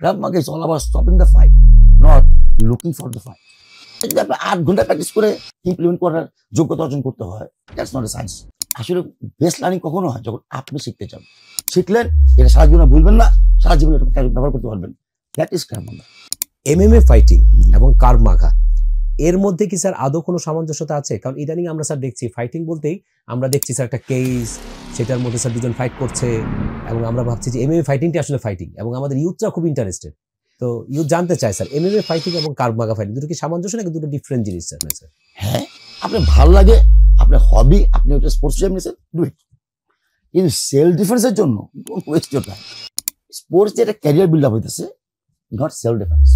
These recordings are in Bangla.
Krav Maga is all about stopping the fight, not looking for the আপনি আট ঘন্টা প্র্যাকটিস করে ইমপ্লিমেন্ট করার যোগ্যতা অর্জন করতে হয় দ্যাটস নট এ সায়েন্স আসলে বেস্ট লার্নিং কখনো হয় যখন আপনি শিখতে চান শিখলেন এটা সারা জীবনে ভুলবেন না সারা জীবনে ব্যবহার করতে পারবেন that is M A fighting এবং কার্মাঘা এর মধ্যে কি স্যার আদৌ কোনো সামঞ্জস্যতা আছে কারণ ইদানিং আমরা স্যার দেখছি ফাইটিং বলতেই আমরা দেখছি স্যার একটা কেস সেটার মধ্যে স্যার দুজন ফাইট করছে এবং আমরা ভাবছি যে এমএমএ ফাইটিংটি আসলে ফাইটিং এবং আমাদের ইউথরা খুব ইন্টারেস্টেড তো ইউথ জানতে চায় স্যার এমএমএ ফাইটিং এবং কার্মাগা ফাইটিং দুটো কি সামঞ্জস্য নাকি দুটো ডিফারেন্ট জিনিস স্যার স্যার হ্যাঁ আপনার ভালো লাগে আপনার হবি আপনি ওটা স্পোর্টস গেম নিয়েছেন ডু ইট কিন্তু সেলফ ডিফেন্সের জন্য স্পোর্টস যে একটা ক্যারিয়ার বিল্ড আপ হইতেছে নট সেলফ ডিফেন্স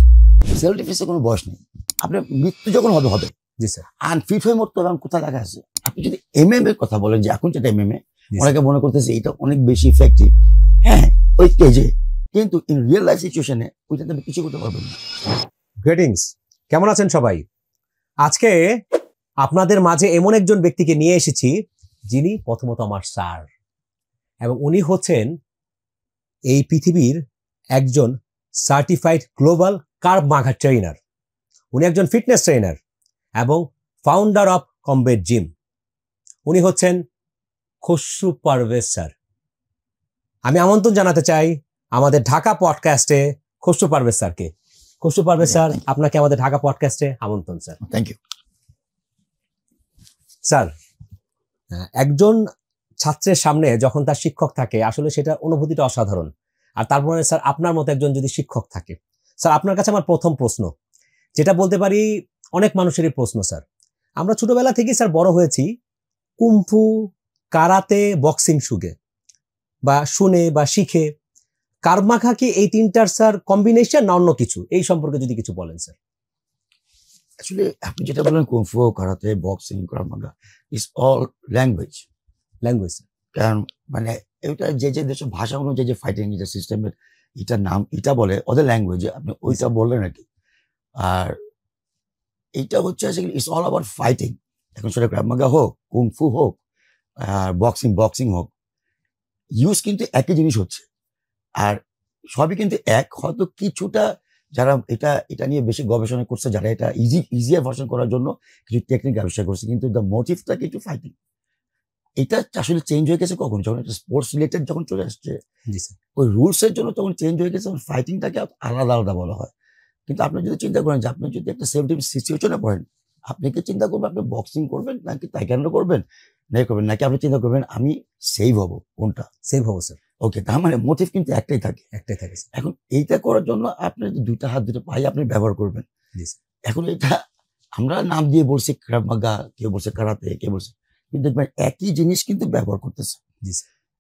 সেলফ ডিফেন্সের কোনো বয়স নেই আপনার মৃত্যু যখন হবে হবে জি স্যার আনফিট হয়ে মরতে হবে কোথায় দেখা আছে আপনি যদি এম এম এর কথা বলেন যে এখন যেটা এম এম এ অনেকে মনে করতেছে এটা অনেক বেশি ইফেক্টিভ হ্যাঁ ওই কেজে কিন্তু ইন রিয়েল লাইফ সিচুয়েশনে ওইটা আপনি কিছু করতে পারবেন না গ্রেটিংস কেমন আছেন সবাই আজকে আপনাদের মাঝে এমন একজন ব্যক্তিকে নিয়ে এসেছি যিনি প্রথমত আমার স্যার এবং উনি হচ্ছেন এই পৃথিবীর একজন certified global Krav Maga trainer উনি একজন ফিটনেস ট্রেনার এবং ফাউন্ডার অফ কম্বেট জিম উনি হচ্ছেন খসরু পারভেজ স্যার আমি আমন্ত্রণ জানাতে চাই আমাদের ঢাকা পডকাস্টে খসরু পারভেজ স্যারকে খসরু পারভেজ স্যার আপনাকে আমাদের ঢাকা পডকাস্টে আমন্ত্রণ স্যার থ্যাংক ইউ স্যার একজন ছাত্রের সামনে যখন তার শিক্ষক থাকে আসলে সেটা অনুভূতিটা অসাধারণ আর তারপরে স্যার আপনার মতো একজন যদি শিক্ষক থাকে স্যার আপনার কাছে আমার প্রথম প্রশ্ন যেটা বলতে পারি অনেক মানুষেরই প্রশ্ন স্যার আমরা ছোটবেলা থেকেই স্যার বড় হয়েছি কুম্ফু কারাতে বক্সিং শুগে বা শুনে বা শিখে কারমাখা কি এই তিনটার স্যার কম্বিনেশন না অন্য কিছু এই সম্পর্কে যদি কিছু বলেন স্যার অ্যাকচুয়ালি আপনি যেটা বলেন kung fu karate boxing Krav Maga is all language language কারণ মানে এটা যে যে দেশের ভাষা অনুযায়ী যে ফাইটিং যে সিস্টেমের এটা নাম এটা বলে ওদের ল্যাঙ্গুয়েজে আপনি ওইটা বললেন নাকি আর এইটা হচ্ছে ইটস অল অ্যাবাউট ফাইটিং এখন সেটা গ্রামাগা হোক কুংফু হোক আর বক্সিং বক্সিং হোক ইউজ কিন্তু একই জিনিস হচ্ছে আর সবই কিন্তু এক হয়তো কিছুটা যারা এটা এটা নিয়ে বেশি গবেষণা করছে যারা এটা ইজি ইজিয়ার ভার্সন করার জন্য কিছু টেকনিক আবিষ্কার করছে কিন্তু দ্য মোটিভটা কিন্তু ফাইটিং এটা আসলে চেঞ্জ হয়ে গেছে কখন যখন একটা স্পোর্টস রিলেটেড যখন চলে আসছে ওই রুলস এর জন্য তখন চেঞ্জ হয়ে গেছে ফাইটিংটাকে আলাদা আলাদা বলা হয় কিন্তু আপনি যদি চিন্তা করেন যে আপনি যদি একটা সেফ সিচুয়েশনে পড়েন আপনি কি চিন্তা করবেন আপনি বক্সিং করবেন নাকি তাইকান্ড করবেন নাই করবেন নাকি আপনি চিন্তা করবেন আমি সেভ হবো কোনটা সেভ হবো স্যার ওকে তার মানে মোটিভ কিন্তু একটাই থাকে একটাই থাকে এখন এইটা করার জন্য আপনি দুইটা হাত দুটো পাই আপনি ব্যবহার করবেন এখন এটা আমরা নাম দিয়ে বলছি মাগা কেউ বলছে কারাতে কেউ বলছে কিন্তু দেখবেন একই জিনিস কিন্তু ব্যবহার করতেছে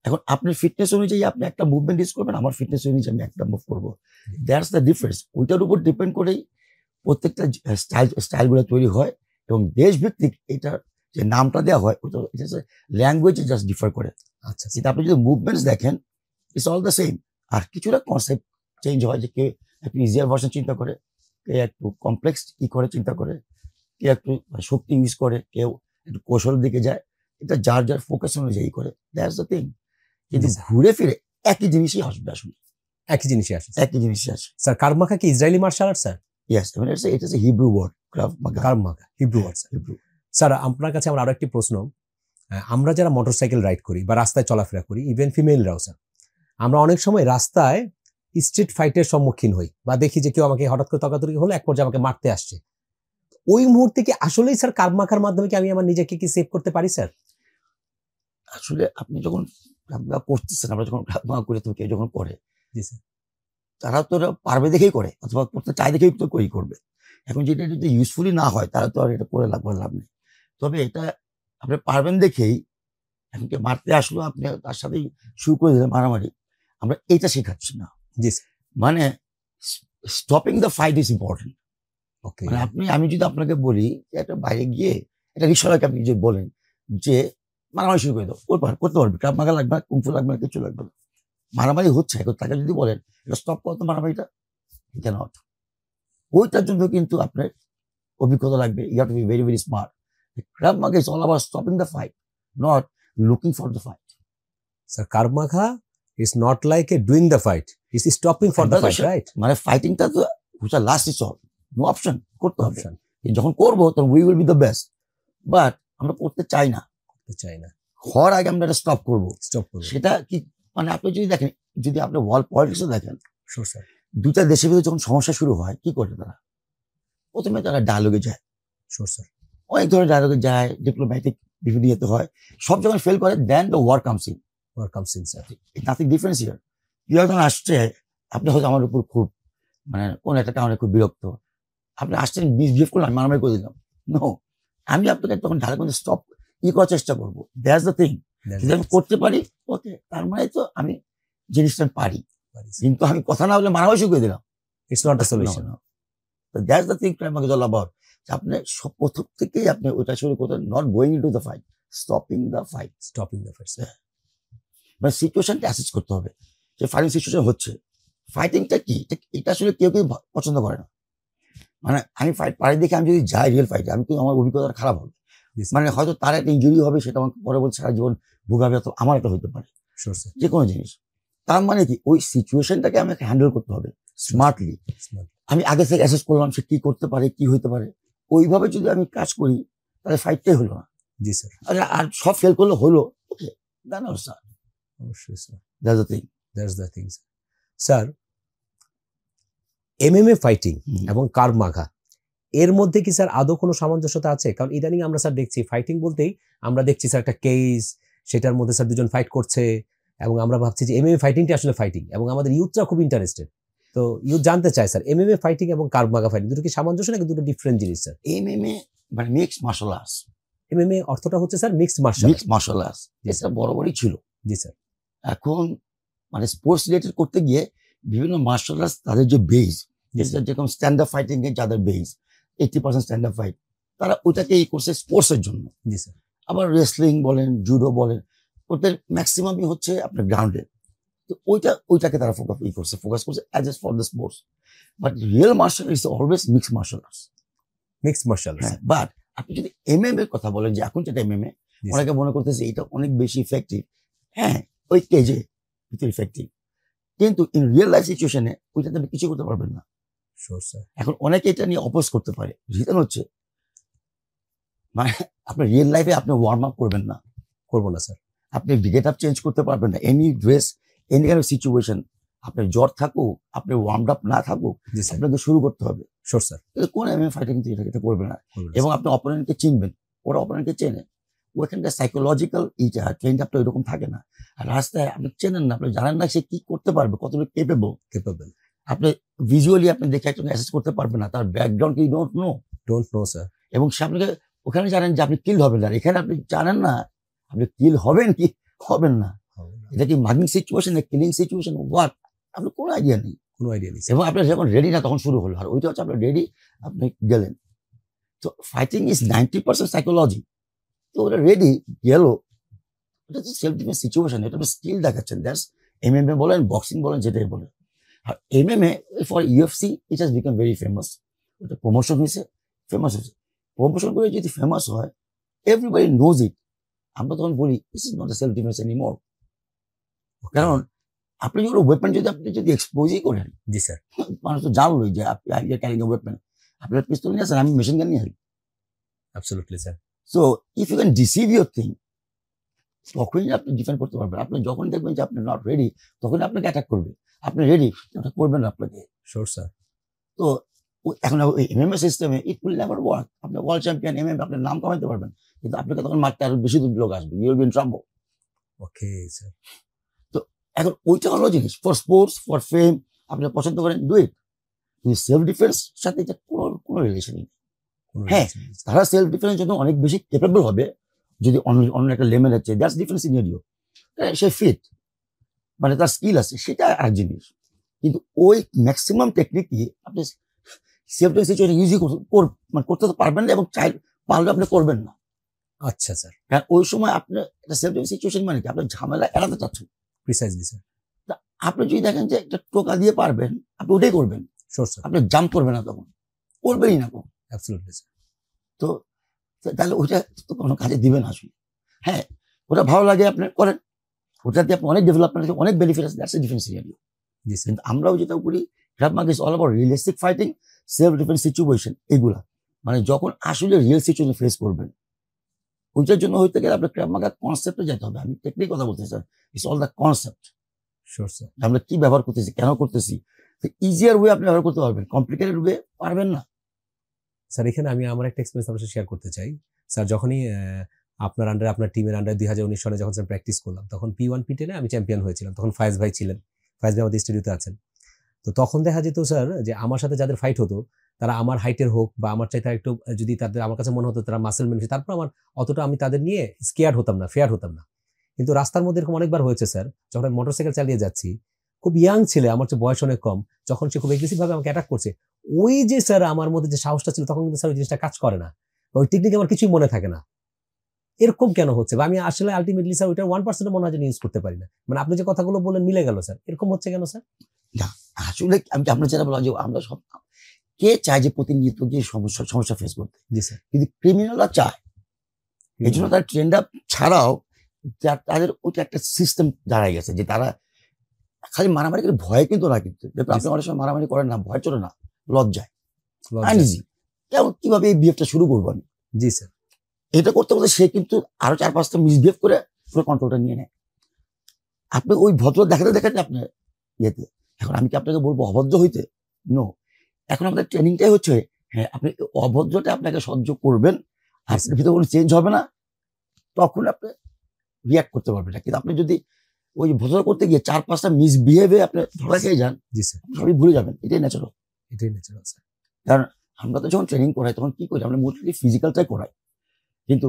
এখন আপনার ফিটনেস অনুযায়ী আপনি একটা মুভমেন্ট ইউজ করবেন আমার ফিটনেস অনুযায়ী আমি একটা মুভ করবো দ্যাটস দ্য ডিফারেন্স ওইটার উপর ডিপেন্ড করেই প্রত্যেকটা স্টাইল স্টাইলগুলো তৈরি হয় এবং দেশভিত্তিক এটা যে নামটা দেওয়া হয় ওটা ল্যাঙ্গুয়েজ জাস্ট ডিফার করে আচ্ছা কিন্তু আপনি যদি মুভমেন্টস দেখেন ইটস অল দ্য সেম আর কিছুটা কনসেপ্ট চেঞ্জ হয় যে কে একটু ইজিয়ার ভার্সন চিন্তা করে কে একটু কমপ্লেক্স ই করে চিন্তা করে কে একটু শক্তি ইউজ করে কেউ একটু কৌশল দিকে যায় এটা যার যার ফোকাস অনুযায়ী করে দ্যাটস দ্য থিং কিন্তু ঘুরে ফিরে একই জিনিসই আসবে আসলে একই জিনিসই আসে একই জিনিসই আসে স্যার কারমাখা কি Israeli martial art sir yes মানে it's it is a Hebrew word Krav Maga Hebrew word sir Hebrew sir আপনার কাছে আমার আরো একটি প্রশ্ন আমরা যারা মোটরসাইকেল রাইড করি বা রাস্তায় চলাফেরা করি ইভেন ফিমেলরাও স্যার আমরা অনেক সময় রাস্তায় স্ট্রিট ফাইটের সম্মুখীন হই বা দেখি যে কেউ আমাকে হঠাৎ করে তকাতকি হলে এক পর্যায়ে আমাকে মারতে আসছে ওই মুহূর্তে কি আসলেই স্যার কার্ব মাখার মাধ্যমে কি আমি আমার নিজেকে কি সেভ করতে পারি স্যার আসলে আপনি যখন কাব্যা করতেছেন আমরা যখন কাব্যা করে তো কেউ যখন করে জি স্যার তারা তো পারবে দেখেই করে অথবা করতে চাই দেখেই তো কই করবে এখন যেটা যদি ইউজফুলি না হয় তারা তো আর এটা করে লাভ লাভ নেই তবে এটা আপনি পারবেন দেখেই এখন কে মারতে আসলো আপনি তার সাথেই শুরু করে দিলেন মারামারি আমরা এটা শেখাচ্ছি না জি মানে stopping the fight is important মানে আপনি আমি যদি আপনাকে বলি যে একটা বাইরে গিয়ে একটা রিক্সাওয়ালাকে আপনি যদি বলেন যে মারামারি শুরু করে দাও ওর পার করতে পারবে কাপ মাখা লাগবে কুমফু লাগবে না কিছু লাগবে না মারামারি হচ্ছে এখন তাকে যদি বলেন এটা স্টপ করো তো মারামারিটা কেন হতো ওইটার জন্য কিন্তু আপনার অভিজ্ঞতা লাগবে you to be very very smart Krav Maga is all আবার stopping the fight not looking for the fight sir Maga is not like a doing the fight is stopping for the fight right মানে ফাইটিংটা তো আর last is all no option করতে হবে যখন করবো তখন we will be the best but আমরা করতে চাই না করতে চাই না হওয়ার আগে আমরা এটা স্টপ করবো স্টপ করবো সেটা কি মানে আপনি যদি দেখেন যদি আপনি ওয়ার্ল্ড পলিটিক্সও দেখেন দুইটা দেশের ভিতরে যখন সমস্যা শুরু হয় কি করে তারা প্রথমে তারা ডায়ালগে যায় অনেক ধরনের ডায়ালগে যায় ডিপ্লোম্যাটিক বিভিন্ন ইয়েতে হয় সব যখন ফেল করে then the war comes in war comes in sir nothing difference ইয়ার কেউ যখন আসছে আপনি হয়তো আমার উপর খুব মানে কোন একটা কারণে খুব বিরক্ত আপনি আসছেন মিসবিহেভ করলেন আমি মারামারি করে দিলাম নো আমি আপনাকে তখন ঢালা কিন্তু স্টপ ই করার চেষ্টা করবো দ্যাটস দ্য থিং যদি আমি করতে পারি ওকে তার মানে তো আমি জিনিসটা পারি কিন্তু আমি কথা না বলে মারামারি করে দিলাম ইটস নট দ্য সলিউশন তো দ্যাটস দ্য থিং আমাকে জল অ্যাবাউট আপনি সব প্রথম থেকেই আপনি ওইটা শুরু করতে not going in to the fight stopping the fight stopping the fight মানে সিচুয়েশনটা অ্যাসেস করতে হবে যে ফাইটিং সিচুয়েশন হচ্ছে ফাইটিংটা কি এটা আসলে কেউ কেউ পছন্দ করে না মানে আমি ফাইট পাড়ি দেখে আমি যদি যাই রিয়েল ফাইটে আমি কিন্তু আমার অভিজ্ঞতা খারাপ হবে মানে হয়তো তার একটা ইঞ্জুরি হবে সেটা আমাকে পরবর্তী সারা জীবন ভোগাবে অথবা আমার একটা হতে পারে যে কোনো জিনিস তার মানে কি ওই সিচুয়েশনটাকে আমাকে হ্যান্ডেল করতে হবে স্মার্টলি আমি আগে থেকে অ্যাসেস করলাম সে কি করতে পারে কি হতে পারে ওইভাবে যদি আমি কাজ করি তাহলে ফাইটটাই হলো না জি স্যার আর সব ফেল করলে হলো ওকে স্যার অবশ্যই sir that's the thing that's the thing sir sir MMA fighting এবং কারমাঘা এর মধ্যে কি স্যার আদৌ কোনো সামঞ্জস্যতা আছে কারণ ইদানিং আমরা স্যার দেখছি ফাইটিং বলতেই আমরা দেখছি স্যার একটা কেস সেটার মধ্যে স্যার দুজন ফাইট করছে এবং আমরা ভাবছি যে এমএমএ ফাইটিংটি আসলে ফাইটিং এবং আমাদের ইউথরা খুব ইন্টারেস্টেড তো ইউথ জানতে চায় স্যার এমএমএ ফাইটিং এবং কারমাগা ফাইটিং দুটো কি সামঞ্জস্য নাকি দুটো ডিফারেন্ট জিনিস স্যার এমএমএ মানে মিক্সড মার্শাল আর্টস এমএমএ অর্থটা হচ্ছে sir mixed martial mix martial arts এটা বরাবরই ছিল জি স্যার এখন মানে স্পোর্টস রিলেটেড করতে গিয়ে বিভিন্ন মার্শাল আর্টস তাদের যে বেজ যেরকম স্ট্যান্ড আপ ফাইটিং এর যাদের base eighty percent stand up fight তারা ওইটাকে ই করছে এর জন্য আবার রেসলিং বলেন জুডো বলেন ওদের ম্যাক্সিমামই হচ্ছে আপনার গ্রাউন্ডে তো ওইটা ওইটাকে তারা ফোকাস ই করছে ফোকাস করছে as as for the sports but real martial is always mix martial arts mix martial but আপনি যদি এম এম এর কথা বলেন যে এখন যেটা এম এম এ অনেকে মনে করতেছে এটা অনেক বেশি ইফেক্টিভ হ্যাঁ ওই কেজে ইফেক্টিভ কিন্তু ইন রিয়েল লাইফ সিচুয়েশনে ওইটাতে আপনি কিছু করতে পারবেন না এখন অনেকে এটা নিয়ে অপোজ করতে পারে রিজন হচ্ছে মানে আপনার রিয়েল লাইফে আপনি ওয়ার্ম আপ করবেন না করবো না স্যার আপনি গেট আপ চেঞ্জ করতে পারবেন না any dress any kind of situation আপনি জ্বর থাকুক আপনি ওয়ার্ম আপ না থাকুক আপনাকে শুরু করতে হবে শোর স্যার কোন এম ফাইটার কিন্তু এটা করবে না এবং আপনি অপোনেন্টকে চিনবেন ওরা অপোনেন্টকে চেনে ওখানকার সাইকোলজিক্যাল ইটা ট্রেন্ড আপনার ওইরকম থাকে না আর রাস্তায় আপনি চেনেন না আপনি জানেন না সে কী করতে পারবে কতটা কেপেবল কেপেবল আপনি ভিজুয়ালি আপনি দেখে একজন অ্যাসেস করতে পারবেন না তার ব্যাকগ্রাউন্ড কি don't know don't know sir এবং সে আপনাকে ওখানে জানেন যে আপনি কিল হবেন না এখানে আপনি জানেন না আপনি কিল হবেন কি হবেন না এটা কি মাগিং সিচুয়েশন না কিলিং সিচুয়েশন হোয়াট আপনার কোনো আইডিয়া নেই কোনো আইডিয়া নেই এবং আপনার যখন রেডি না তখন শুরু হলো আর ওইটা হচ্ছে আপনার রেডি আপনি গেলেন তো fighting is ninety percent psychology তো ওটা রেডি গেল ওটা সেলফ ডিফেন্স সিচুয়েশন এটা আপনি স্কিল দেখাচ্ছেন দ্যাটস এম এম এ বলেন বক্সিং বলেন যেটাই বলেন MMA for UFC it has become very famous ওটা প্রমোশন হয়েছে ফেমাস হয়েছে প্রমোশন করে যদি ফেমাস হয় এভরিবাডি নোজ ইট আমরা তখন বলি is is not a self defence any more কারণ আপনি যখন ওয়েপেন যদি আপনি যদি এক্সপোজই করেন জি স্যার মানুষ তো জানলোই যে আপনি আই ক্যারিং এ ওয়েপেন আপনার পিস্তল নিয়ে আসেন আমি মেশিন গান নিয়ে আসি sir so if you can deceive your thing তখনই আপনি ডিফেন্ড করতে পারবেন আপনি যখন দেখবেন যে আপনি নট রেডি তখনই আপনাকে অ্যাটাক করবে আপনি রেডি ওটা করবেন আপনাকে শোর স্যার তো এখন এ সিস্টেমে ইট উইল নেভার ওয়ার্ক আপনি ওয়ার্ল্ড চ্যাম্পিয়ন এম এম আপনি নাম কমাইতে পারবেন কিন্তু আপনাকে তখন মারতে আরো বেশি দূর লোক আসবে ইউল বিন ট্রাম্প ওকে স্যার তো এখন ওইটা হলো জিনিস ফর স্পোর্টস ফর ফেম আপনি পছন্দ করেন ডু ইট কিন্তু সেলফ ডিফেন্স সাথে এটা কোনো কোনো রিলেশনই নেই হ্যাঁ তারা সেলফ ডিফেন্সের জন্য অনেক বেশি কেপেবল হবে যদি অন্য অন্য একটা লেমেনের চেয়ে দ্যাটস ডিফারেন্ট সিনিয়রিও সে ফিট মানে তার স্কিল আছে সেটা এক জিনিস কিন্তু ওই ম্যাক্সিমাম টেকনিক দিয়ে আপনি সেফ ডিফেন্স সিচুয়েশন ইউজই মানে করতে তো পারবেন না এবং চাই পারলে আপনি করবেন না আচ্ছা স্যার কারণ ওই সময় আপনি একটা সেফ টু সিচুয়েশন মানে কি আপনার ঝামেলা এড়াতে চাচ্ছেন প্রিসাইজলি স্যার তা আপনি যদি দেখেন যে একটা টোকা দিয়ে পারবেন আপনি ওটাই করবেন আপনি জাম্প করবেন না তখন করবেনই না কখন অ্যাবসলুটলি তো তাহলে ওইটা তো কোনো কাজে দিবে না আসলে হ্যাঁ ওটা ভালো লাগে আপনার করেন ওটাতে আপনি অনেক ডেভেলপমেন্ট আছে অনেক বেনিফিট আছে দ্যাটস এ ডিফেন্স এরিয়া কিন্তু আমরাও যেটা করি Krav Maga all about realistic fighting self defence situation এগুলো মানে যখন আসলে রিয়েল সিচুয়েশন ফেস করবেন ওইটার জন্য হইতে গেলে আপনার ক্র্যাপ মার্কার কনসেপ্টে যেতে হবে আমি টেকনিক কথা বলতে sir it's all the concept sure sir আমরা কি ব্যবহার করতেছি কেন করতেছি তো ইজিয়ার ওয়ে আপনি ব্যবহার করতে পারবেন কমপ্লিকেটেড ওয়ে পারবেন না স্যার এখানে আমি আমার একটা এক্সপিরিয়েন্স আপনার সাথে শেয়ার করতে চাই স্যার যখনই আপনার আন্ডারে আপনার টিমের আন্ডারে দুই হাজার উনিশ সনে যখন স্যার প্র্যাকটিস করলাম তখন পি ওয়ান পি টেনে আমি চ্যাম্পিয়ন হয়েছিলাম তখন ফায়েজ ভাই ছিলেন ফায়েজ ভাই আমাদের স্টুডিওতে আছেন তো তখন দেখা যেত স্যার যে আমার সাথে যাদের ফাইট হতো তারা আমার হাইটের হোক বা আমার চাইতে একটু যদি তাদের আমার কাছে মনে হতো তারা মাসেল মেন তারপর আমার অতটা আমি তাদের নিয়ে স্কেয়ার হতাম না ফেয়ার হতাম না কিন্তু রাস্তার মধ্যে এরকম অনেকবার হয়েছে স্যার যখন আমি মোটরসাইকেল চালিয়ে যাচ্ছি খুব ইয়াং ছেলে আমার চেয়ে বয়স অনেক কম যখন সে খুব এগ্রেসিভভাবে আমাকে অ্যাটাক করছে ওই যে স্যার আমার মধ্যে যে সাহসটা ছিল তখন কিন্তু স্যার ওই জিনিসটা কাজ করে না ওই টেকনিক আমার কিছুই মনে থাকে না এরকম কেন হচ্ছে বা আমি আসলে আলটিমেটলি স্যার ওইটা ওয়ান পার্সেন্ট মনে হয় ইউজ করতে পারি না মানে আপনি যে কথাগুলো বললেন মিলে গেল স্যার এরকম হচ্ছে কেন স্যার না আসলে আমি আপনার যেটা বললাম যে আমরা সব কে চায় যে প্রতিনিয়ত গিয়ে সমস্যা সমস্যা ফেস করতে জি স্যার কিন্তু ক্রিমিনালরা চায় এই জন্য তার ট্রেন্ড আপ ছাড়াও তাদের ওটা একটা সিস্টেম দাঁড়ায় গেছে যে তারা খালি মারামারি করে ভয় কিন্তু না কিন্তু আপনি অনেক সময় মারামারি করেন না ভয় চলে না লজ্জায় আনইজি কেমন কিভাবে এই বিহেভটা শুরু করবো আমি জি স্যার এটা করতে করতে সে কিন্তু আরো চার পাঁচটা মিসবিহেভ করে পুরো কন্ট্রোলটা নিয়ে নেয় আপনি ওই ভদ্র দেখাতে দেখাতে আপনার ইয়েতে এখন আমি কি আপনাকে বলবো অভদ্র হইতে নো এখন আপনার ট্রেনিংটাই হচ্ছে হ্যাঁ আপনি অভদ্রটা আপনাকে সহ্য করবেন আর সেটার ভিতরে কোনো চেঞ্জ হবে না তখন আপনি রিয়াক্ট করতে পারবেন না কিন্তু আপনি যদি ওই ভদ্রতা করতে গিয়ে চার পাঁচটা মিসবিহেভে আপনি ধরা খেয়ে যান জি স্যার সবই ভুলে যাবেন এটাই ন্যাচারাল এটাই নেচার আছে আমরা তো যখন ট্রেনিং করাই তখন কি করি আমরা মোটামুটি ফিজিক্যালটাই করাই কিন্তু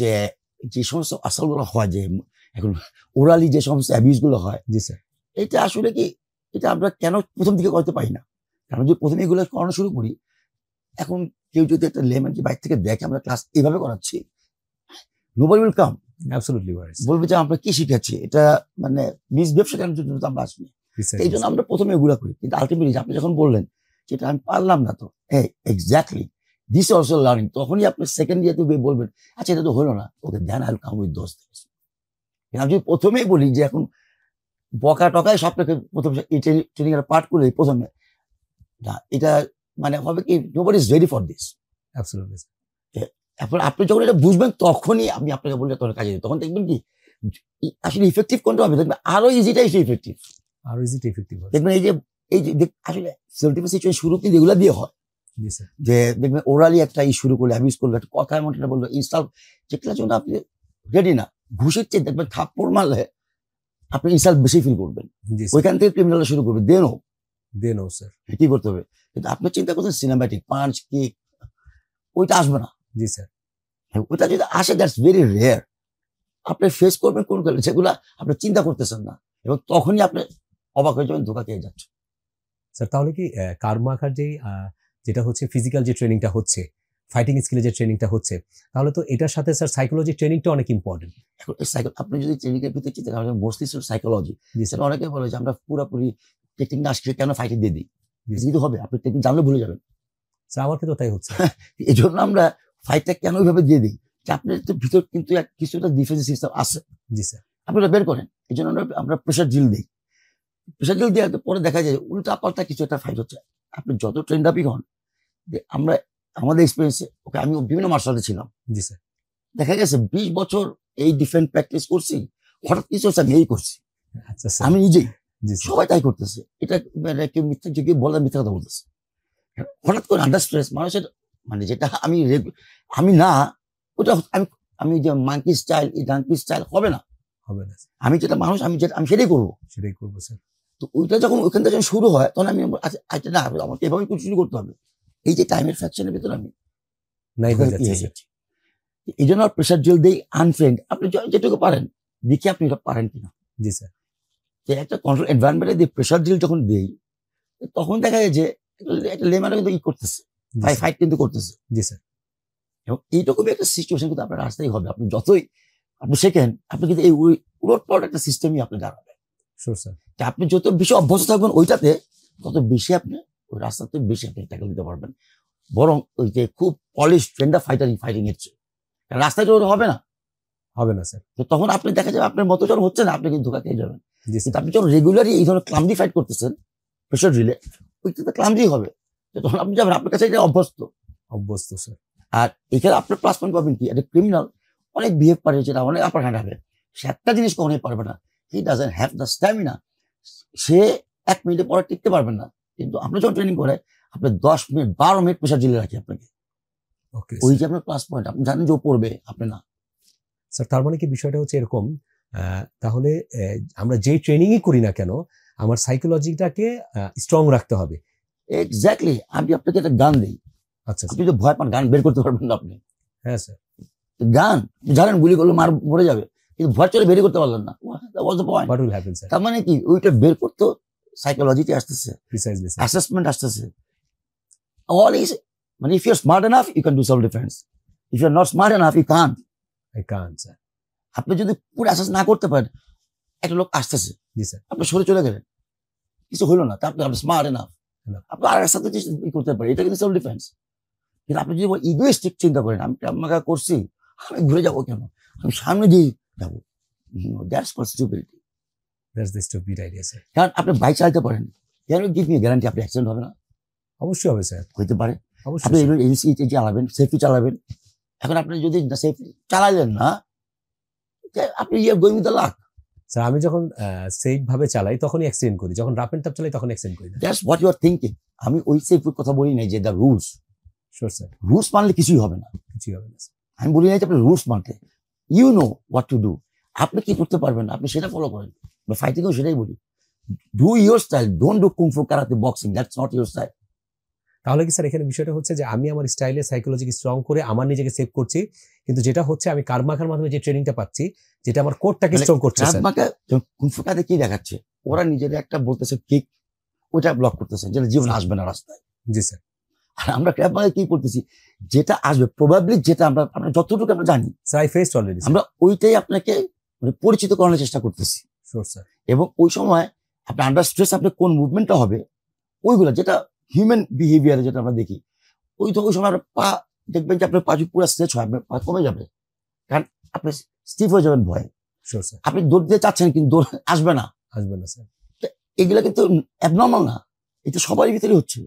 যে যে সমস্ত আসলগুলো হয় যে এখন ওরালি যে সমস্ত অ্যাবিউজগুলো হয় জি স্যার এটা আসলে কি এটা আমরা কেন প্রথম দিকে করতে পারি না কারণ যদি প্রথমে এগুলো করানো শুরু করি এখন কেউ যদি একটা লেমন কি বাইক থেকে দেখে আমরা ক্লাস এভাবে করাচ্ছি নোবেল উইল কাম অ্যাবসলিউটলি বলবে যে আমরা কি শিখেছি এটা মানে মিস ব্যবসা কেন তো আমরা আসিনি এই জন্য আমরা প্রথমে এগুলো করি কিন্তু আলটিমেটলি আপনি যখন বললেন যেটা আমি পারলাম না তো হ্যাঁ এক্স্যাক্টলি দিস অলসো লার্নিং তখনই আপনি সেকেন্ড ইয়ার তুমি বলবেন আচ্ছা এটা তো হলো না ওকে দেন আর কাম উইথ দোষ আমি যদি প্রথমেই বলি যে এখন বকা টকায় সবটাকে প্রথম ট্রেনিং এর পাঠ করলে প্রথমে না এটা মানে হবে কি nobody is ready for this এখন আপনি যখন এটা বুঝবেন তখনই আমি আপনাকে বললে তখন কাজে তখন দেখবেন কি আসলে ইফেক্টিভ কোনটা হবে দেখবেন আরো ইজিটা ইফেক্টিভ আরো ইজিটা ইফেক্টিভ দেখবেন এই যে এই যে আসলে সেলটিফের সিচুয়েশন শুরুতে যেগুলো দিয়ে হয় যে দেখবেন ওরালি একটা ই শুরু করলে হ্যাবিউজ করলো একটা কথা এমন বললো ইনস্টল যেগুলোর জন্য আপনি রেডি না ঘুষের চেয়ে দেখবেন থাপ্পড় মারলে আপনি ইনস্টল বেশি ফিল করবেন ওইখান থেকে ক্রিমিনাল শুরু করবে দেন হোক দেন হোক স্যার কি করতে হবে কিন্তু আপনি চিন্তা করছেন সিনেমাটিক পাঁচ কেক ওইটা আসবে না জি স্যার ওইটা যদি আসে দ্যাটস ভেরি রেয়ার আপনি ফেস করবেন কোন সেগুলা আপনি চিন্তা করতেছেন না এবং তখনই আপনি অবাক হয়ে যাবেন ধোকা খেয়ে যাচ্ছেন স্যার তাহলে কি কারমাখার যেই যেটা হচ্ছে ফিজিক্যাল যে ট্রেনিংটা হচ্ছে ফাইটিং স্কিলে যে ট্রেনিংটা হচ্ছে তাহলে তো এটার সাথে স্যার সাইকোলজি ট্রেনিংটা অনেক ইম্পর্টেন্ট আপনি যদি ট্রেনিংয়ের ভিতরে চিন্তা করেন মোস্টলি সাইকোলজি স্যার অনেকে বলে যে আমরা পুরোপুরি টেকনিক না শিখে কেন ফাইটিং দিয়ে দিই কিন্তু হবে আপনি টেকনিক জানলে ভুলে যাবেন স্যার আমার ক্ষেত্রে তাই হচ্ছে এই জন্য আমরা ফাইটটা কেন ওইভাবে দিয়ে দিই যে আপনার ভিতর কিন্তু কিছুটা ডিফেন্স সিস্টেম আছে জি স্যার আপনি বের করেন এই জন্য আমরা প্রেশার জিল দিই প্রেসার দেওয়ার পরে দেখা যায় উল্টা পাল্টা কিছু একটা ফাইট হচ্ছে আপনি যত ট্রেন ডাপিক হন যে আমরা আমাদের এক্সপিরিয়েন্সে ওকে আমি বিভিন্ন মার্শালে ছিলাম জি স্যার দেখা গেছে বিশ বছর এই ডিফেন্ট প্র্যাকটিস করছি হঠাৎ কিছু হচ্ছে আমি এই করছি আচ্ছা আমি নিজেই সবাই তাই করতেছে এটা মানে কেউ মিথ্যা কেউ বলে মিথ্যা কথা বলতেছে হঠাৎ করে আন্ডার স্ট্রেস মানুষের মানে যেটা আমি আমি না ওটা আমি আমি যে মাঙ্কি স্টাইল এই ডাঙ্কি স্টাইল হবে না হবে না আমি যেটা মানুষ আমি যেটা আমি সেটাই করবো সেটাই করবো স্যার তো ওইটা যখন ওইখান থেকে শুরু হয় তখন আমি আচ্ছা, আচ্ছা না আমাকে এভাবে কন্টিনিউ করতে হবে এই যে টাইমের ফ্যাকশনের ভিতরে আমি এই জন্য প্রেশার জল দিই আনফ্রেন্ড আপনি যেটুকু পারেন দেখি আপনি এটা পারেন কিনা জি স্যার যে একটা কন্ট্রোল এনভায়রনমেন্টে দিয়ে প্রেশার জল যখন দেই তখন দেখা যায় যে একটা লেমারও কিন্তু ই করতেছে ফাই ফাইট কিন্তু করতেছে জি স্যার এবং এইরকম একটা সিচুয়েশন কিন্তু আপনার রাস্তাই হবে আপনি যতই আপনি শেখেন আপনি কিন্তু এই উলট পাল্ট একটা সিস্টেমই আপনি দাঁড়াবেন স্যার যে আপনি যত বেশি অভ্যস্ত থাকবেন ওইটাতে তত বেশি আপনি ওই রাস্তাতে বেশি আপনি ট্যাকল দিতে পারবেন বরং ওই যে খুব পলিশ ট্রেন্ডার ফাইটারিং ফাইটিং এর চেয়ে রাস্তায় তো হবে না হবে না স্যার তো তখন আপনি দেখা যাবে আপনার মতো যখন হচ্ছে না আপনি কিন্তু ধোকা খেয়ে যাবেন কিন্তু আপনি যখন রেগুলারই এই ধরনের ক্লামজি ফাইট করতেছেন প্রেশার রিলে ওইটা তো ক্লামজি হবে তো তখন আপনি যাবেন আপনার কাছে এটা অভ্যস্ত অভ্যস্ত স্যার আর এখানে আপনার প্লাস পয়েন্ট পাবেন কি একটা ক্রিমিনাল অনেক বিহেভ পারে যেটা অনেক আপার হ্যান্ড হবে সে একটা জিনিস কখনোই পারবে না he doesn't have the stamina সে এক মিনিটে পরে টিকতে পারবেন না কিন্তু আপনি যখন ট্রেনিং করে আপনি দশ মিনিট বারো মিনিট প্রেশার জিলে রাখি আপনাকে ওই যে আপনার প্লাস পয়েন্ট আপনি জানেন যে পড়বে আপনি না স্যার তার মানে কি বিষয়টা হচ্ছে এরকম তাহলে আমরা যে ট্রেনিংই করি না কেন আমার সাইকোলজিটাকে স্ট্রং রাখতে হবে এক্স্যাক্টলি আমি আপনাকে একটা গান দিই আচ্ছা আপনি যদি ভয় পান গান বের করতে পারবেন না আপনি হ্যাঁ স্যার গান জানেন গুলি করলে মার মরে যাবে কিন্তু ভার্চুয়ালি বের করতে পারলেন না তার মানে কি ওইটা বের করতে সাইকোলজিতে আসতেছে অ্যাসেসমেন্ট আসতেছে অল ইজ মানে if you smart enough you can do self defence if you are not smart enough you can I can sir আপনি যদি পুরো অ্যাসেস না করতে পারেন একটা লোক আসতেছে জি স্যার আপনি সরে চলে গেলেন কিছু হলো না তারপরে আপনি স্মার্ট এনাফ আপনি আর সাথে করতে পারেন এটা কিন্তু সেলফ ডিফেন্স কিন্তু আপনি যদি ইগোয়েস্টিক চিন্তা করেন আমি আমাকে করছি আমি ঘুরে যাবো কেন আমি সামনে যেই the no, that's possibility. That's the stupid idea, sir. কারণ আপনি বাইক চালাতে পারেন কেন গিভ মি গ্যারান্টি আপনি অ্যাক্সিডেন্ট হবে না অবশ্যই হবে স্যার হইতে পারে আপনি এজেন্সি চালাবেন সেফটি চালাবেন এখন আপনি যদি সেফটি চালালেন না আপনি ইয়ে going with the luck sir আমি যখন সেফ ভাবে চালাই তখনই অ্যাক্সিডেন্ট করি যখন রাফ এন্ড টাপ চালাই তখন অ্যাক্সিডেন্ট করি that's what you are thinking আমি ওই সেফটির কথা বলি নাই যে the rules sure sir rules মানলে কিছুই হবে না কিছুই হবে না আমি বলি নাই যে আপনি রুলস মানতে you know what to do আপনি কি করতে পারবেন আপনি সেটা ফলো করেন বা ফাইটিংও সেটাই বলি do your style don't do kung fu karate boxing that's not your style তাহলে কি স্যার এখানে বিষয়টা হচ্ছে যে আমি আমার স্টাইলে সাইকোলজিকে স্ট্রং করে আমার নিজেকে সেভ করছি কিন্তু যেটা হচ্ছে আমি কারমাখার মাধ্যমে যে ট্রেনিংটা পাচ্ছি যেটা আমার কোর্টটাকে স্ট্রং করছে কুমফু কুমফুকাতে কি দেখাচ্ছে ওরা নিজেদের একটা বলতেছে কিক ওটা ব্লক করতেছে যেটা জীবন আসবে না রাস্তায় জি স্যার আর আমরা ক্র্যাপ কি করতেছি যেটা আসবে প্রবাবলি যেটা আমরা আমরা যতটুকু আমরা জানি আমরা ওইটাই আপনাকে মানে পরিচিত করানোর চেষ্টা করতেছি এবং ওই সময় আপনি আন্ডার স্ট্রেস আপনি কোন মুভমেন্টটা হবে ওইগুলো যেটা হিউম্যান বিহেভিয়ারে যেটা আমরা দেখি ওই তো ওই সময় আপনার পা দেখবেন যে আপনার পাজু পুরো স্ট্রেচ হয় আপনার পা কমে যাবে কারণ আপনি স্টিফ হয়ে যাবেন ভয়ে আপনি দৌড় দিতে চাচ্ছেন কিন্তু দৌড় আসবে না আসবে না স্যার এগুলো কিন্তু অ্যাবনর্মাল না এটা সবারই ভিতরে হচ্ছে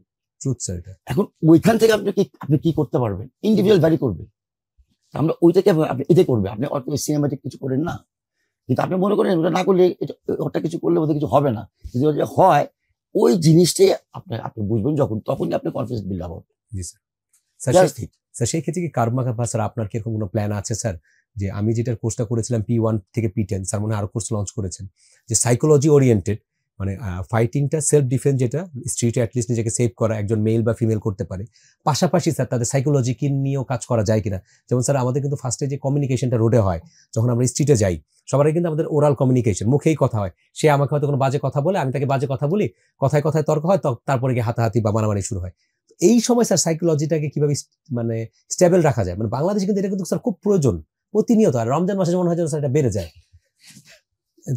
এখন ওইখান থেকে আপনি কি আপনি কি করতে পারবেন ইন্ডিভিজুয়াল ভ্যারি করবে আমরা ওইটাকে আপনি এতে করবে আপনি অত সিনেমাটিক কিছু করেন না কিন্তু আপনি মনে করেন ওটা না করলে ওটা কিছু করলে ওদের কিছু হবে না যদি ওটা হয় ওই জিনিসটাই আপনি আপনি বুঝবেন যখন তখনই আপনি কনফিডেন্স বিল্ড হবে জি স্যার স্যার সেই ক্ষেত্রে কি কার্মা বা স্যার আপনার কি এরকম কোনো প্ল্যান আছে স্যার যে আমি যেটার কোর্সটা করেছিলাম পি ওয়ান থেকে পি টেন স্যার মনে হয় আরো কোর্স লঞ্চ করেছেন যে সাইকোলজি ওরিয়েন্টেড মানে ফাইটিংটা সেলফ ডিফেন্স যেটা স্ট্রিটে অ্যাটলিস্ট নিজেকে সেভ করা একজন মেল বা ফিমেল করতে পারে পাশাপাশি স্যার তাদের সাইকোলজি কি নিয়েও কাজ করা যায় কিনা যেমন স্যার আমাদের কিন্তু ফার্স্টে যে কমিউনিকেশনটা রোডে হয় যখন আমরা স্ট্রিটে যাই সবার কিন্তু আমাদের ওরাল কমিউনিকেশন মুখেই কথা হয় সে আমাকে হয়তো কোনো বাজে কথা বলে আমি তাকে বাজে কথা বলি কথায় কথায় তর্ক হয় তারপরে গিয়ে হাতাহাতি বা মারামারি শুরু হয় এই সময় স্যার সাইকোলজিটাকে কিভাবে মানে স্টেবল রাখা যায় মানে বাংলাদেশে কিন্তু এটা কিন্তু স্যার খুব প্রয়োজন প্রতিনিয়ত আর রমজান মাসে যেমন হয় যেন স্যার এটা বেড়ে যায়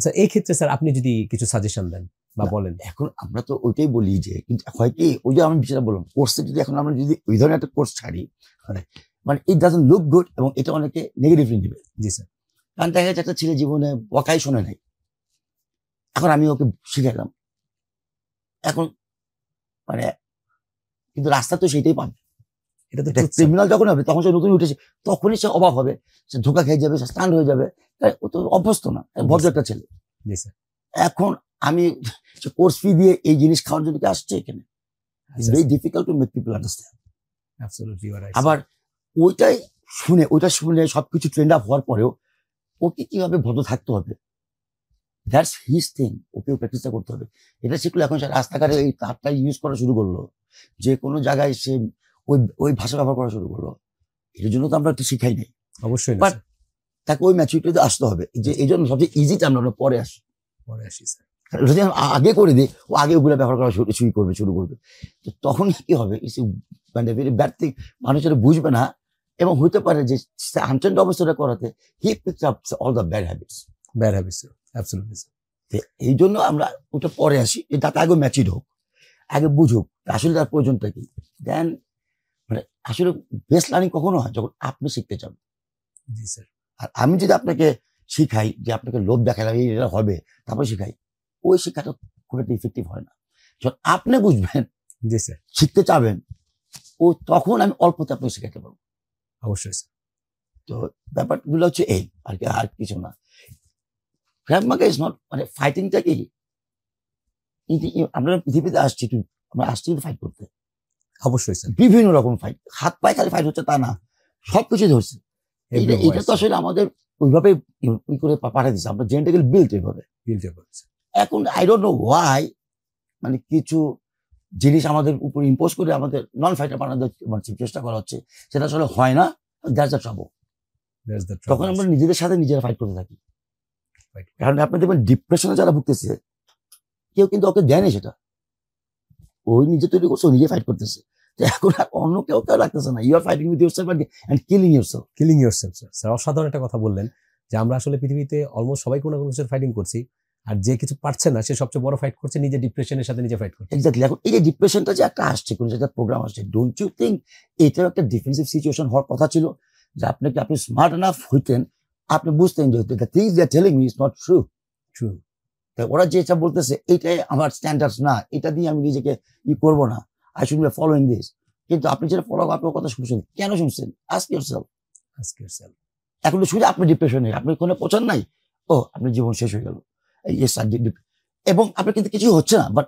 স্যার এই ক্ষেত্রে স্যার আপনি যদি কিছু সাজেশন দেন বা বলেন এখন আমরা তো ওইটাই বলি যে কিন্তু হয় কি ওই যে আমি যেটা বললাম কোর্সে যদি এখন আমরা যদি ওই ধরনের একটা কোর্স ছাড়ি মানে মানে ইট ডাজন লুক গুড এবং এটা অনেকে নেগেটিভলি নেবে জি স্যার কারণ দেখা যাচ্ছে একটা ছেলে জীবনে বকাই শোনে নাই এখন আমি ওকে শিখালাম এখন মানে কিন্তু রাস্তা তো সেটাই পাবে এটা তো ক্রিমিনাল যখন হবে তখন সে নতুন উঠেছে তখনই সে অবাক হবে সে ধোকা খেয়ে যাবে সে স্টান্ড হয়ে যাবে তাই ও তো অভ্যস্ত না ভদ্র একটা ছেলে এখন আমি কোর্স ফি দিয়ে এই জিনিস খাওয়ার জন্য কি আসছে এখানে it's very difficult to make people understand আবার ওইটাই শুনে ওইটা শুনে সবকিছু ট্রেন্ড আপ হওয়ার পরেও ওকে কিভাবে ভদ্র থাকতে হবে দ্যাটস হিজ থিং ওকেও প্র্যাকটিসটা করতে হবে এটা শিখলো এখন সে রাস্তাঘাটে এই তারটা ইউজ করা শুরু করলো যে কোনো জায়গায় সে ওই ওই ভাষা ব্যবহার করা শুরু করলো এর জন্য তো আমরা একটু শিখাই নাই অবশ্যই বাট তাকে ওই ম্যাচুরিটিতে আসতে হবে যে এই জন্য সবচেয়ে ইজিতে আমরা পরে আসি পরে আসি স্যার যদি আগে করে দিই ও আগে ওগুলো ব্যবহার করা শুরু করবে শুরু করবে তো তখন কি হবে মানে ব্যক্তি মানুষের বুঝবে না এবং হইতে পারে যে হান্ড্রেড অবস্থাটা করাতে he picks up all the bad habits bad habits absolutely এই জন্য আমরা ওটা পরে আসি যে তাতে আগে ম্যাচিড হোক আগে বুঝুক আসলে তার প্রয়োজনটা কি দেন মানে আসলে বেস্ট লার্নিং কখনো হয় যখন আপনি শিখতে চান জি স্যার আর আমি যদি আপনাকে শিখাই যে আপনাকে লোভ দেখালাম এটা হবে তারপরে শিখাই ওই শিক্ষাটা খুব একটা ইফেক্টিভ হয় না যখন আপনি বুঝবেন জি স্যার শিখতে চাবেন ও তখন আমি অল্পতে আপনাকে শেখাতে পারবো অবশ্যই স্যার তো ব্যাপারগুলো হচ্ছে এই আর কি আর কিছু না গ্র্যান্ডমাকে ইজ নট মানে ফাইটিংটা কি আমরা পৃথিবীতে আসছি আমরা আসছি কিন্তু ফাইট করতে অবশ্যই বিভিন্ন রকম ফাইট হাত খালি ফাইট হচ্ছে তা না কিছু ধরছে এটা তো আসলে আমাদের ওইভাবে করে পাঠিয়ে দিচ্ছে আমরা জেনেটিক্যাল বিল্ট এইভাবে এখন আই ডোন্ট নো ওয়াই মানে কিছু জিনিস আমাদের উপর ইম্পোজ করে আমাদের নন ফাইটার বানানোর চেষ্টা করা হচ্ছে সেটা আসলে হয় না দ্যাটস দ্য ট্রাবল তখন আমরা নিজেদের সাথে নিজেরা ফাইট করতে থাকি কারণ আপনি দেখবেন ডিপ্রেশনে যারা ভুগতেছে কেউ কিন্তু ওকে দেয়নি সেটা ওই নিজে তৈরি করছে ও নিজে ফাইট করতেছে এখন অন্য কেউ কেউ লাগতেছে না you are fighting with yourself and killing yourself killing yourself sir অসাধারণ একটা কথা বললেন যে আমরা আসলে পৃথিবীতে অলমোস্ট সবাই কোনো কোনো কিছুর ফাইটিং করছি আর যে কিছু পারছে না সে সবচেয়ে বড় ফাইট করছে নিজে ডিপ্রেশনের সাথে নিজে ফাইট করছে এক্স্যাক্টলি এখন এই যে ডিপ্রেশনটা যে একটা আসছে কোনো একটা প্রোগ্রাম আসছে ডোন্ট ইউ থিঙ্ক এটাও একটা ডিফেন্সিভ সিচুয়েশন হওয়ার কথা ছিল যে আপনাকে আপনি স্মার্ট এনাফ হইতেন আপনি বুঝতেন যে the things the telling is not true true তা ওরা যেটা বলতেছে এটাই আমার স্ট্যান্ডার্ডস না এটা দিয়ে আমি নিজেকে ই করবো না I should be following this কিন্তু আপনি যেটা ফলো আপনার কথা শুনছেন কেন শুনছেন আস্ক এখন শুধু আপনি ডিপ্রেশনে আপনি কোনো পছন্দ নাই ও আপনার জীবন শেষ হয়ে গেল এবং আপনার কিন্তু কিছু হচ্ছে না but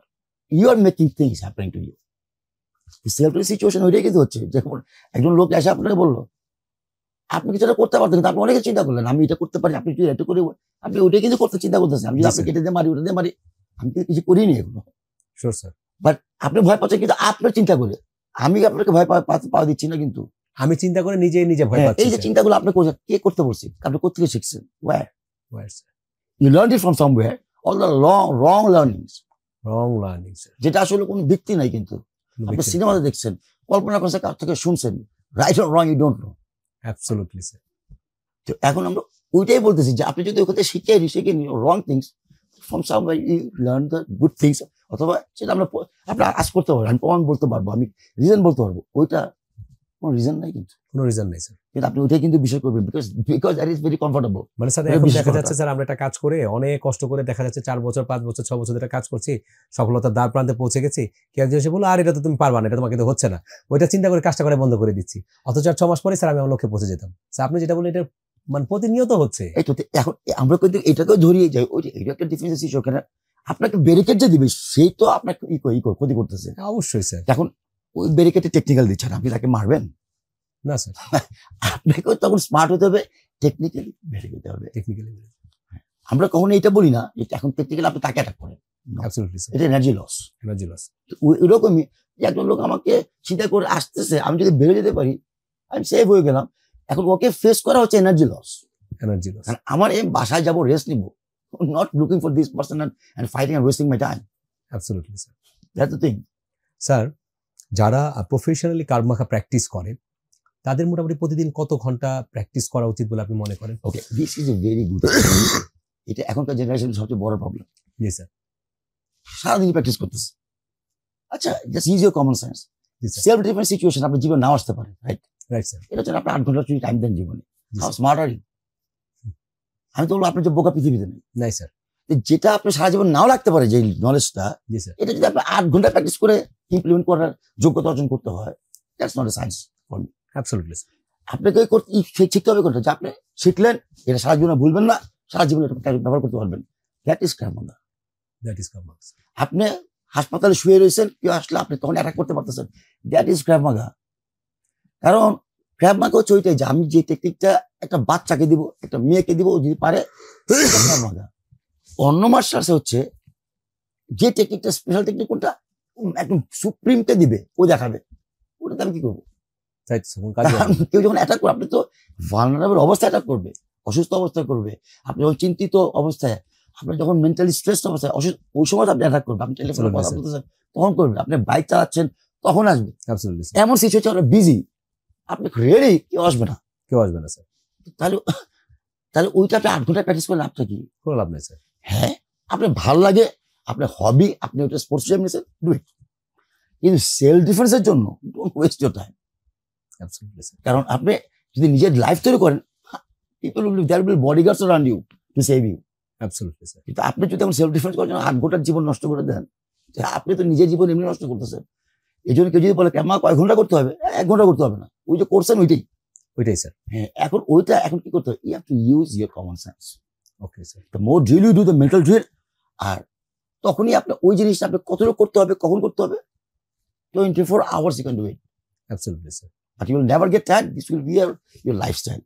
you are making things happening to you self situation ওইটাই কিন্তু হচ্ছে যেমন একজন লোক এসে আপনাকে বললো আপনি কিছুটা করতে পারতেন আপনি অনেকে চিন্তা করলেন আমি এটা করতে পারি আপনি এটা করে আপনি ওইটাই কিন্তু করতে চিন্তা করতেছেন আমি আপনি কেটে দিয়ে মারি ওটা দিয়ে মারি আমি কিন্তু কিছু করিনি এগুলো শিওর স্যার বাট আপনি ভয় পাচ্ছেন কিন্তু আপনার চিন্তা করে আমি আপনাকে ভয় পাওয়া দিচ্ছি না কিন্তু আমি চিন্তা করে নিজে নিজে ভয় হ্যাঁ, পাচ্ছি এই যে চিন্তাগুলো আপনি করছেন কে করতে পারছেন আপনি কোথেকে শিখছেন where you learn it from somewhere all the long wrong learnings wrong learning যেটা আসলে কোনো ভিত্তি নাই কিন্তু আপনি সিনেমাতে দেখছেন কল্পনা করছেন কার থেকে শুনছেন right or wrong you don't know absolutely sir তো এখন আমরা ওইটাই বলতেছি যে আপনি যদি ওখানে শিখে শিখে wrong things from somewhere you learn the good things অথবা সেটা আমরা আপনার আজ করতে পারবো আমি প্রমাণ বলতে পারবো আমি রিজন বলতে পারবো ওইটা কোনো রিজন নাই কিন্তু কোনো রিজন নাই স্যার কিন্তু আপনি ওইটাই কিন্তু করবেন because because that is very comfortable মানে স্যার এখন দেখা যাচ্ছে স্যার আমরা একটা কাজ করে অনেক কষ্ট করে দেখা যাচ্ছে চার বছর পাঁচ বছর ছ বছর কাজ করছি সফলতার দ্বার প্রান্তে পৌঁছে গেছি কেউ এসে বলো আর এটা তো তুমি পারবা না এটা তোমাকে তো হচ্ছে না ওইটা চিন্তা করে কাজটা করে বন্ধ করে দিচ্ছি অথচ আর ছ মাস পরে স্যার আমি আমার লক্ষ্যে পৌঁছে যেতাম স্যার আপনি যেটা বললেন এটা মানে প্রতিনিয়ত হচ্ছে এই তো এখন আমরা কিন্তু এটাকেও ধরিয়ে যাই ওই এটা একটা ডিফারেন্স আছে আপনাকে ব্যারিকেড যে দিবে সেই তো আপনাকে ই ক্ষতি করতেছে অবশ্যই স্যার এখন ওই টেকনিক্যাল দিচ্ছেন আপনি তাকে মারবেন না স্যার আপনাকেও তখন স্মার্ট হতে হবে টেকনিক্যালি হবে টেকনিক্যালি আমরা কখনো এটা বলি না যে এখন টেকনিক্যালি আপনি তাকে অ্যাটাক করেন এটা এনার্জি লস একজন লোক আমাকে চিন্তা করে আসতেছে আমি যদি বেরো যেতে পারি আমি সেভ হয়ে গেলাম এখন ওকে ফেস করা হচ্ছে এনার্জি লস এনার্জি লস আমার এই বাসায় যাবো রেস্ট নিবো not looking for this person fighting and wasting my time sir sir যারা প্রফেশনালি কারমাখা প্র্যাকটিস করে তাদের মোটামুটি প্রতিদিন কত ঘন্টা প্র্যাকটিস করা উচিত বলে আপনি মনে করেন okay this is a very good এটা এখনকার জেনারেশন সবচেয়ে বড় প্রবলেম জি স্যার সারাদিন প্র্যাকটিস করতেছে আচ্ছা just is your common sense self defence situation আপনার জীবন নাও আসতে পারে রাইট রাইট স্যার এটা হচ্ছে আপনি আট ঘন্টা যদি টাইম দেন জীবনে স্মার্ট আর আমি তো বলবো আপনার যে বোকা পৃথিবীতে নেই নাই স্যার যেটা আপনি সারা জীবন নাও লাগতে পারে যে নলেজটা এটা যদি আপনি আট ঘন্টা প্র্যাকটিস করে ইমপ্লিমেন্ট করার যোগ্যতা অর্জন করতে হয় that's not a science for me absolutely আপনাকে করতে শিখতে হবে কোনটা যে আপনি শিখলেন এটা সারা জীবনে ভুলবেন না সারা জীবনে এটা ব্যবহার করতে পারবেন দ্যাট ইজ ক্রাইমনা দ্যাট ইজ ক্রাইমনা আপনি হাসপাতালে শুয়ে রয়েছেন কেউ আসলে আপনি তখন অ্যাটাক করতে পারতেছেন দ্যাট ইজ ক্র্যাবমাগা কারণ ক্র্যাবমাগা হচ্ছে ওইটাই যে আমি যে টেকনিকটা একটা বাচ্চাকে দিব একটা মেয়েকে দিব যদি পারে অন্য মার্শাল হচ্ছে যে টেকনিকটা স্পেশাল টেকনিক কোনটা একদম সুপ্রিমকে দিবে ও দেখাবে ওটাতে আমি কি করবো কেউ যখন অ্যাটাক করবে আপনি তো ভালনারেবল অবস্থা অ্যাটাক করবে অসুস্থ অবস্থা করবে আপনি যখন চিন্তিত অবস্থায় আপনি যখন মেন্টালি স্ট্রেস অবস্থায় অসুস্থ ওই সময় আপনি অ্যাটাক করবেন আপনি টেলিফোনে কথা বলতেছেন তখন করবেন আপনি বাইক চালাচ্ছেন তখন আসবে এমন সিচুয়েশন আমরা বিজি আপনি রেডি কেউ আসবে না কেউ আসবে না স্যার তাহলে তাহলে ওইটা আপনি আট ঘন্টা প্র্যাকটিস করলে আপনার কি কোনো লাভ নেই স্যার হ্যাঁ আপনার ভালো লাগে আপনার হবি আপনি ওটা স্পোর্টস হিসাবে নিয়েছেন ডু ইট কিন্তু সেলফ ডিফেন্সের জন্য ডোন্ট ওয়েস্ট ইউর টাইম কারণ আপনি যদি নিজের লাইফ তৈরি করেন people will there will bodyguards run you to save you absolutely sir কিন্তু আপনি যদি এখন সেলফ ডিফেন্স করার জন্য আট ঘন্টার জীবন নষ্ট করে দেন আপনি তো নিজের জীবন এমনি নষ্ট করতেছেন এই জন্য কেউ যদি বলে আমার কয় ঘন্টা করতে হবে এক ঘন্টা করতে হবে না ওই যে করছেন ওইটাই ওইটাই স্যার হ্যাঁ এখন ওইটা এখন কি করতে হবে you have to use your common sense okay sir more drill you do the mental drill আর তখনই আপনি ওই জিনিসটা আপনি কতটুকু করতে হবে কখন করতে হবে twenty four hours you can do it absolutely sir but you'll never get tired this will be your lifestyle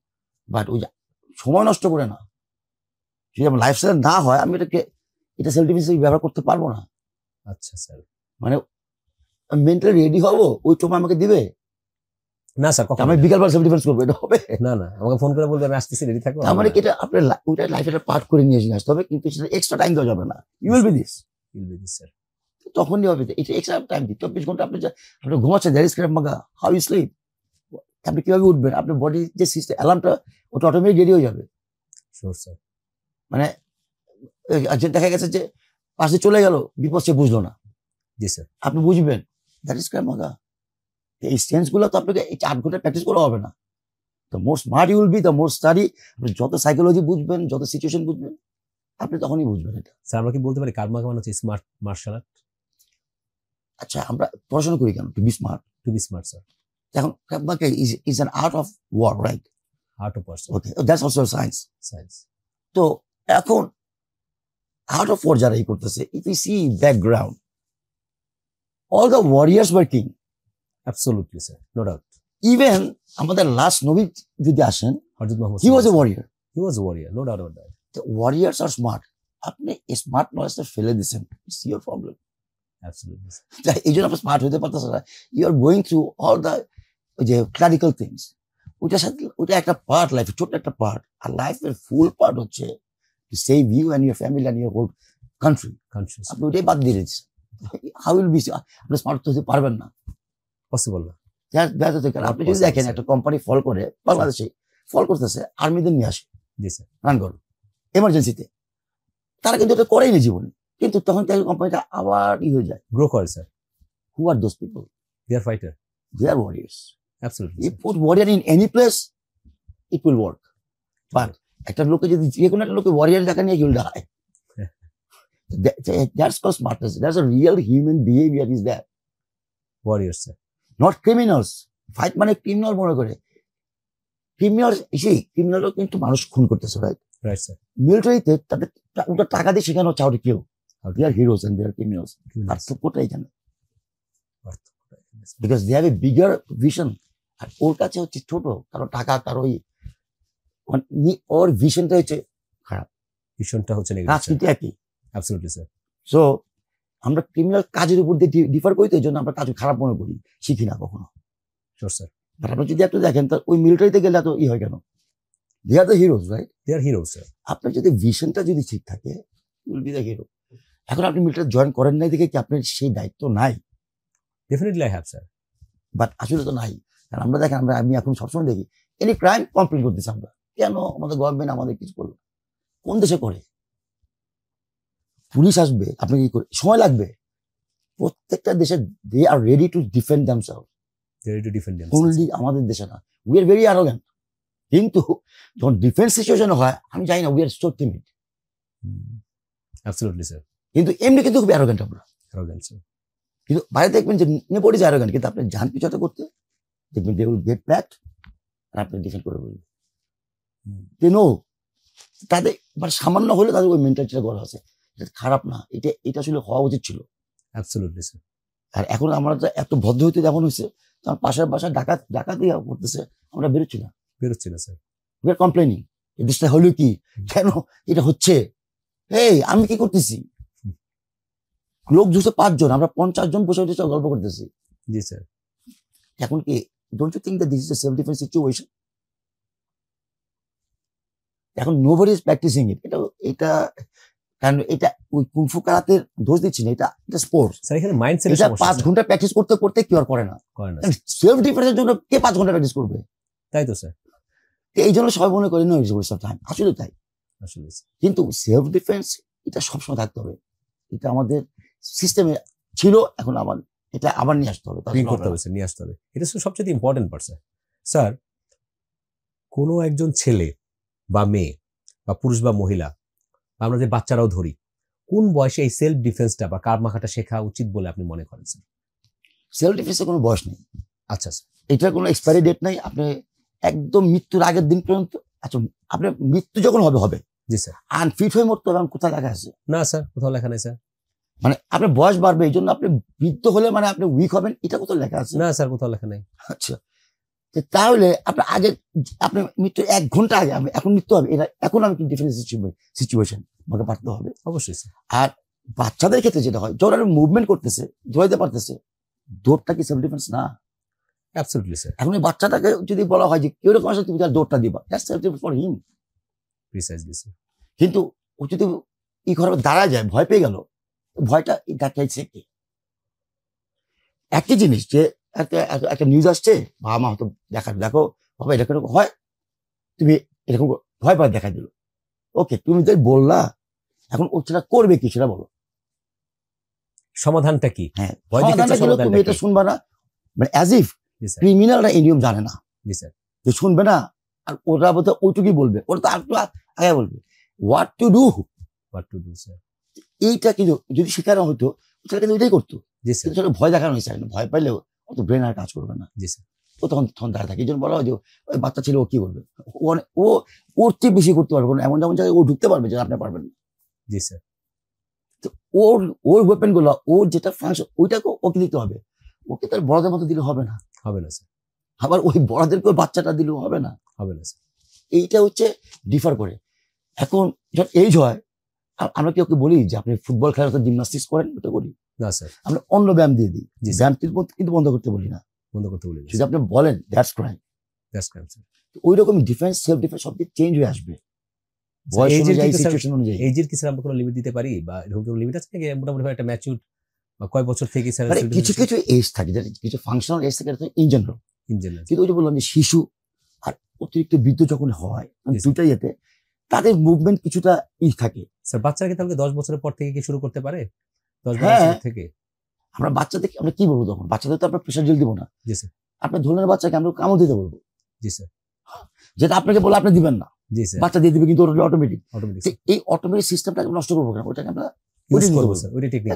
but ওই সময় নষ্ট করে না যদি আমার লাইফস্টাইল না হয় আমি এটাকে এটা সেলফ ডিফেন্স ব্যবহার করতে পারবো না আচ্ছা স্যার মানে মেন্টালি রেডি হব ওই টোমা আমাকে দিবে না স্যার আমি বেলা ডিফেন্স করবো এটা হবে না না আমাকে ফোন করে বলবে আমি আসতেছি রেডি থাকো আমার মানে কি এটা আপনার ওইটা লাইফে একটা পার্ট করে নিয়ে আসতে হবে কিন্তু সেটা এক্সট্রা টাইম দেওয়া যাবে না you will be this be this sir তখনই হবে এটা এক্সট্রা টাইম দিই চব্বিশ ঘন্টা আপনি আপনি ঘুমাচ্ছেন মাগা হাউ ইউ স্লিপ আপনি কীভাবে উঠবেন আপনার বডি যে সিস্টেম অ্যালার্মটা ওটা অটোমেটিক রেডি হয়ে যাবে স্যার মানে যে দেখা গেছে যে পাশে চলে গেল বিপদ সে বুঝলো না জি স্যার আপনি বুঝবেন দ্যাট ইস ক্রেপ মাগা এই সেন্সগুলো তো আপনাকে এই আট ঘন্টা প্র্যাকটিস করা হবে না তো more smart you'll be the more study আপনি যত সাইকোলজি বুঝবেন যত সিচুয়েশন বুঝবেন আপনি তখনই বুঝবেন এটা স্যার আমরা কি বলতে পারি কার্মা কামান হচ্ছে স্মার্ট মার্শাল আর্ট আচ্ছা আমরা পড়াশোনা করি কেন to be smart to be smart sir এখন কার্মাকে is is an art of war right art of war okay that's also science science তো এখন আর্ট অফ ওয়ার যারা এই করতেছে if you see background all the warriors war king absolutely sir no doubt even আমাদের লাস্ট নবী যদি আসেন Hazrat Muhammad he was a warrior he was a warrior no doubt that warriors R smart আপনি স্মার্ট নয়েজটা ফেলে দিয়েছেন ইটস ইওর প্রবলেম এই জন্য আপনি স্মার্ট হতে পারতেছেন না you are going through all the যে ক্লারিক্যাল থিংস সাথে ওইটা একটা পার্ট লাইফের ছোট্ট একটা পার্ট আর লাইফের ফুল পার্ট হচ্ছে to save you and your family and your whole country country আপনি ওইটাই বাদ দিয়ে হাউ উইল বি আপনি স্মার্ট হতে পারবেন না পসিবল না আপনি যদি দেখেন একটা কোম্পানি ফল করে বাংলাদেশে ফল করতেছে আর্মিদের নিয়ে আসে জি স্যার রান করো এমার্জেন্সিতে তারা কিন্তু এটা করেই না জীবনে কিন্তু তখন তাদের কোম্পানিটা আবার ই হয়ে যায় গ্রো করে sir who are those people they are fighter they are warriors absolutely if put warrior in any place it will work but একটা লোকে যদি যে কোনো একটা লোকে ওয়ারিয়ার দেখা নিয়ে he'll die that's call smartness that's a real human behaviour is that sir not criminals fight মানে ক্রিমিনাল মনে করে ক্রিমিনাল সেই ক্রিমিনালও কিন্তু মানুষ খুন করতেছে রাইট রাইট স্যার মিলিটারিতে তাদের ওটা টাকা দিয়ে শেখানো হচ্ছে কেউ there are heroes and they criminals পার্থক্যটা এখানে because they have a bigger vision আর ওর কাছে হচ্ছে ছোট কারো টাকা তার ওই মানে ওর ভিশনটা হচ্ছে খারাপ ভিশনটা হচ্ছে রাজনীতি একই অ্যাবসলিউটলি স্যার সো আমরা ক্রিমিনাল কাজের উপর দিয়ে ডিফার করি তো এই জন্য আমরা কাজ খারাপ মনে করি শিখি না কখনো স্যার আর আপনি যদি একটু দেখেন তার ওই মিলিটারিতে গেলে এত ই হয় কেন they are the heroes right they are heroes sir আপনার যদি ভিশনটা যদি ঠিক থাকে উইল বি দ্য হিরো এখন আপনি মিলিটারি জয়েন করেন নাই দেখে কি আপনার সেই দায়িত্ব নাই definitely I have sir but আসলে তো নাই কারণ আমরা দেখেন আমরা আমি এখন সবসময় দেখি এনি ক্রাইম কমপ্লিট করতেছি আমরা কেন আমাদের গভর্নমেন্ট আমাদের কিছু করলো কোন দেশে করে পুলিশ আসবে আপনি কি করে সময় লাগবে প্রত্যেকটা দেশে they are ready to defend to আমাদের দেশে না উই আর ভেরি অ্যারোগ্যান্ট কিন্তু যখন ডিফেন্স সিচুয়েশন হয় আমি জানি না we are so timid absolutely sir কিন্তু এমনি কিন্তু খুবই অ্যারোগ্যান্ট আমরা অ্যারোগ্যান্ট স্যার কিন্তু বাইরে দেখবেন যে যে অ্যারোগ্যান্ট কিন্তু আপনি জান পিছাতে করতে দেখবেন দে উইল গেট ব্যাক আর আপনি ডিফেন্ড করে বলবেন দে hmm. নো তাদের মানে সামান্য হলে তাদের ওই মেন্টালিটিটা গড়া আছে এটা খারাপ না এটা এটা আসলে হওয়া উচিত ছিল আর এখন আমরা তো এত ভদ্র হইতে যেমন হয়েছে তোমার পাশের বাসা ডাকাত ডাকাতি করতেছে আমরা বেরোচ্ছি না বেরোচ্ছি না স্যার কমপ্লেনিং এই দেশটা হলো কি কেন এটা হচ্ছে এই আমি কি করতেছি লোক ঝুঁকছে পাঁচজন আমরা পঞ্চাশ জন বসে উঠেছি গল্প করতেছি জি স্যার এখন কি don't you think that this is self defence situation এখন নোবডি ইজ প্র্যাকটিসিং ইট এটা এটা কারণ এটা ওই কুনফু কারাতে দোষ দিচ্ছি না এটা এটা স্পোর্টস স্যার এখানে মাইন্ডসেট এটা পাঁচ ঘন্টা প্র্যাকটিস করতে করতে কি আর করে না করে সেলফ ডিফেন্সের জন্য কে পাঁচ ঘন্টা প্র্যাকটিস করবে তাই তো স্যার এই জন্য সবাই মনে করি না ওয়েস্ট অফ টাইম আসলে তাই আসলে কিন্তু সেলফ ডিফেন্স এটা সবসময় থাকতে হবে এটা আমাদের সিস্টেমে ছিল এখন আবার এটা আবার নিয়ে আসতে হবে করতে হবে নিয়ে আসতে হবে এটা সবচেয়ে ইম্পর্টেন্ট পার্ট স্যার কোনো একজন ছেলে বা মেয়ে বা পুরুষ বা মহিলা আমরা যে বাচ্চারাও ধরি কোন বয়সে এই সেলফ ডিফেন্সটা বা কার মাখাটা শেখা উচিত বলে আপনি মনে করেন স্যার সেলফ ডিফেন্সের কোনো বয়স নেই আচ্ছা স্যার এটার কোনো এক্সপায়ারি ডেট নাই আপনি একদম মৃত্যুর আগের দিন পর্যন্ত আচ্ছা আপনি মৃত্যু যখন হবে হবে জি স্যার আনফিট হয়ে মরতে হবে কোথায় লেখা আছে না স্যার কোথাও লেখা নেই স্যার মানে আপনার বয়স বাড়বে এই জন্য আপনি বৃদ্ধ হলে মানে আপনি উইক হবেন এটা কোথাও লেখা আছে না স্যার কোথাও লেখা নেই আচ্ছা তাহলে আপনার আগে আপনার মৃত্যু এক ঘন্টা আগে আমি এখন মৃত্যু হবে এটা এখন আমি ডিফারেন্ট সিচুয়েশন আমাকে পারতে হবে অবশ্যই আর বাচ্চাদের ক্ষেত্রে যেটা হয় যখন একটা মুভমেন্ট করতেছে দৌড়াইতে পারতেছে দৌড়টা কি সেলফ ডিফেন্স না অ্যাবসলিউটলি স্যার এখন বাচ্চাটাকে যদি বলা হয় যে কেউ রকম আসলে তুমি তার দৌড়টা দিবা that's self defence for him precisely sir কিন্তু ও যদি ই ঘরে দাঁড়া যায় ভয় পেয়ে গেল ভয়টা দেখাইছে কি একই জিনিস যে একটা একটা নিউজ আসছে বাবা মা হয়তো দেখা দেখো বাবা এটা হয় তুমি এরকম ভয় পাই দেখা দিল ওকে তুমি তাই বললা এখন ও সেটা করবে কি সেটা বলো সমাধানটা কি হ্যাঁ তুমি এটা শুনবা না মানে অ্যাজ ইফ ক্রিমিনালরা এই নিয়ম জানে না যে শুনবে না আর ওরা বোধ ওইটুকুই বলবে ওরা তো একটু আগে বলবে what to do what to do sir এইটা কিন্তু যদি শেখানো হতো সেটা কিন্তু ওইটাই করতো সেটা ভয় দেখানো হয়েছে ভয় পাইলেও তো ব্রেন আর কাজ করবে না জি স্যার ও তখন তখন দাঁড়িয়ে থাকে এই জন্য বলা হয় যে ওই বাচ্চা ছেলে ও কি বলবে ও ও ওর চেয়ে বেশি করতে পারবে এমন যেমন জায়গায় ও ঢুকতে পারবে যে আপনি পারবেন না জি স্যার তো ওর ওর ওয়েপেনগুলো ওর যেটা ফাংশন ওইটাকে ওকে দিতে হবে ওকে তার বড়দের মতো দিলে হবে না হবে না স্যার আবার ওই বড়দেরকে বাচ্চাটা দিলেও হবে না হবে না স্যার এইটা হচ্ছে ডিফার করে এখন যখন এইজ হয় আমরা কি ওকে বলি যে আপনি ফুটবল খেলার জিমনাস্টিক্স করেন ওটা করি আমরা অন্য ব্যায়াম দিয়ে দিই কিন্তু বন্ধ করতে বলি না বন্ধ করতে বলি যদি আপনি বলেন that's crime that's crime sir ওই রকম ডিফেন্স সেলফ ডিফেন্স চেঞ্জ হয়ে আসবে লিমিট দিতে পারি একটা বা বছর থেকে কিছু কিছু এজ থাকে ফাংশনাল এজ থাকে যে বললাম শিশু আর অতিরিক্ত বৃদ্ধ যখন হয় দুটাই এতে তাদের মুভমেন্ট কিছুটা ই থাকে স্যার বাচ্চারা কি তাহলে দশ বছরের পর থেকে কি শুরু করতে পারে দশ হ্যাঁ। বছর থেকে আমরা আমরা কি বলবো তখন বাচ্চাদের তো প্রেশার জেল দিব না জি স্যার আপনার ধরনের বাচ্চাকে আমরা কামড় দিতে বলবো জি স্যার যেটা আপনাকে বলে আপনি দিবেন না জি স্যার বাচ্চা দিয়ে দিবে কিন্তু ওটা অটোমেটিক অটোমেটিক এই অটোমেটিক সিস্টেমটাকে নষ্ট করবো কেন ওটাকে আমরা ওইটা টেকনিক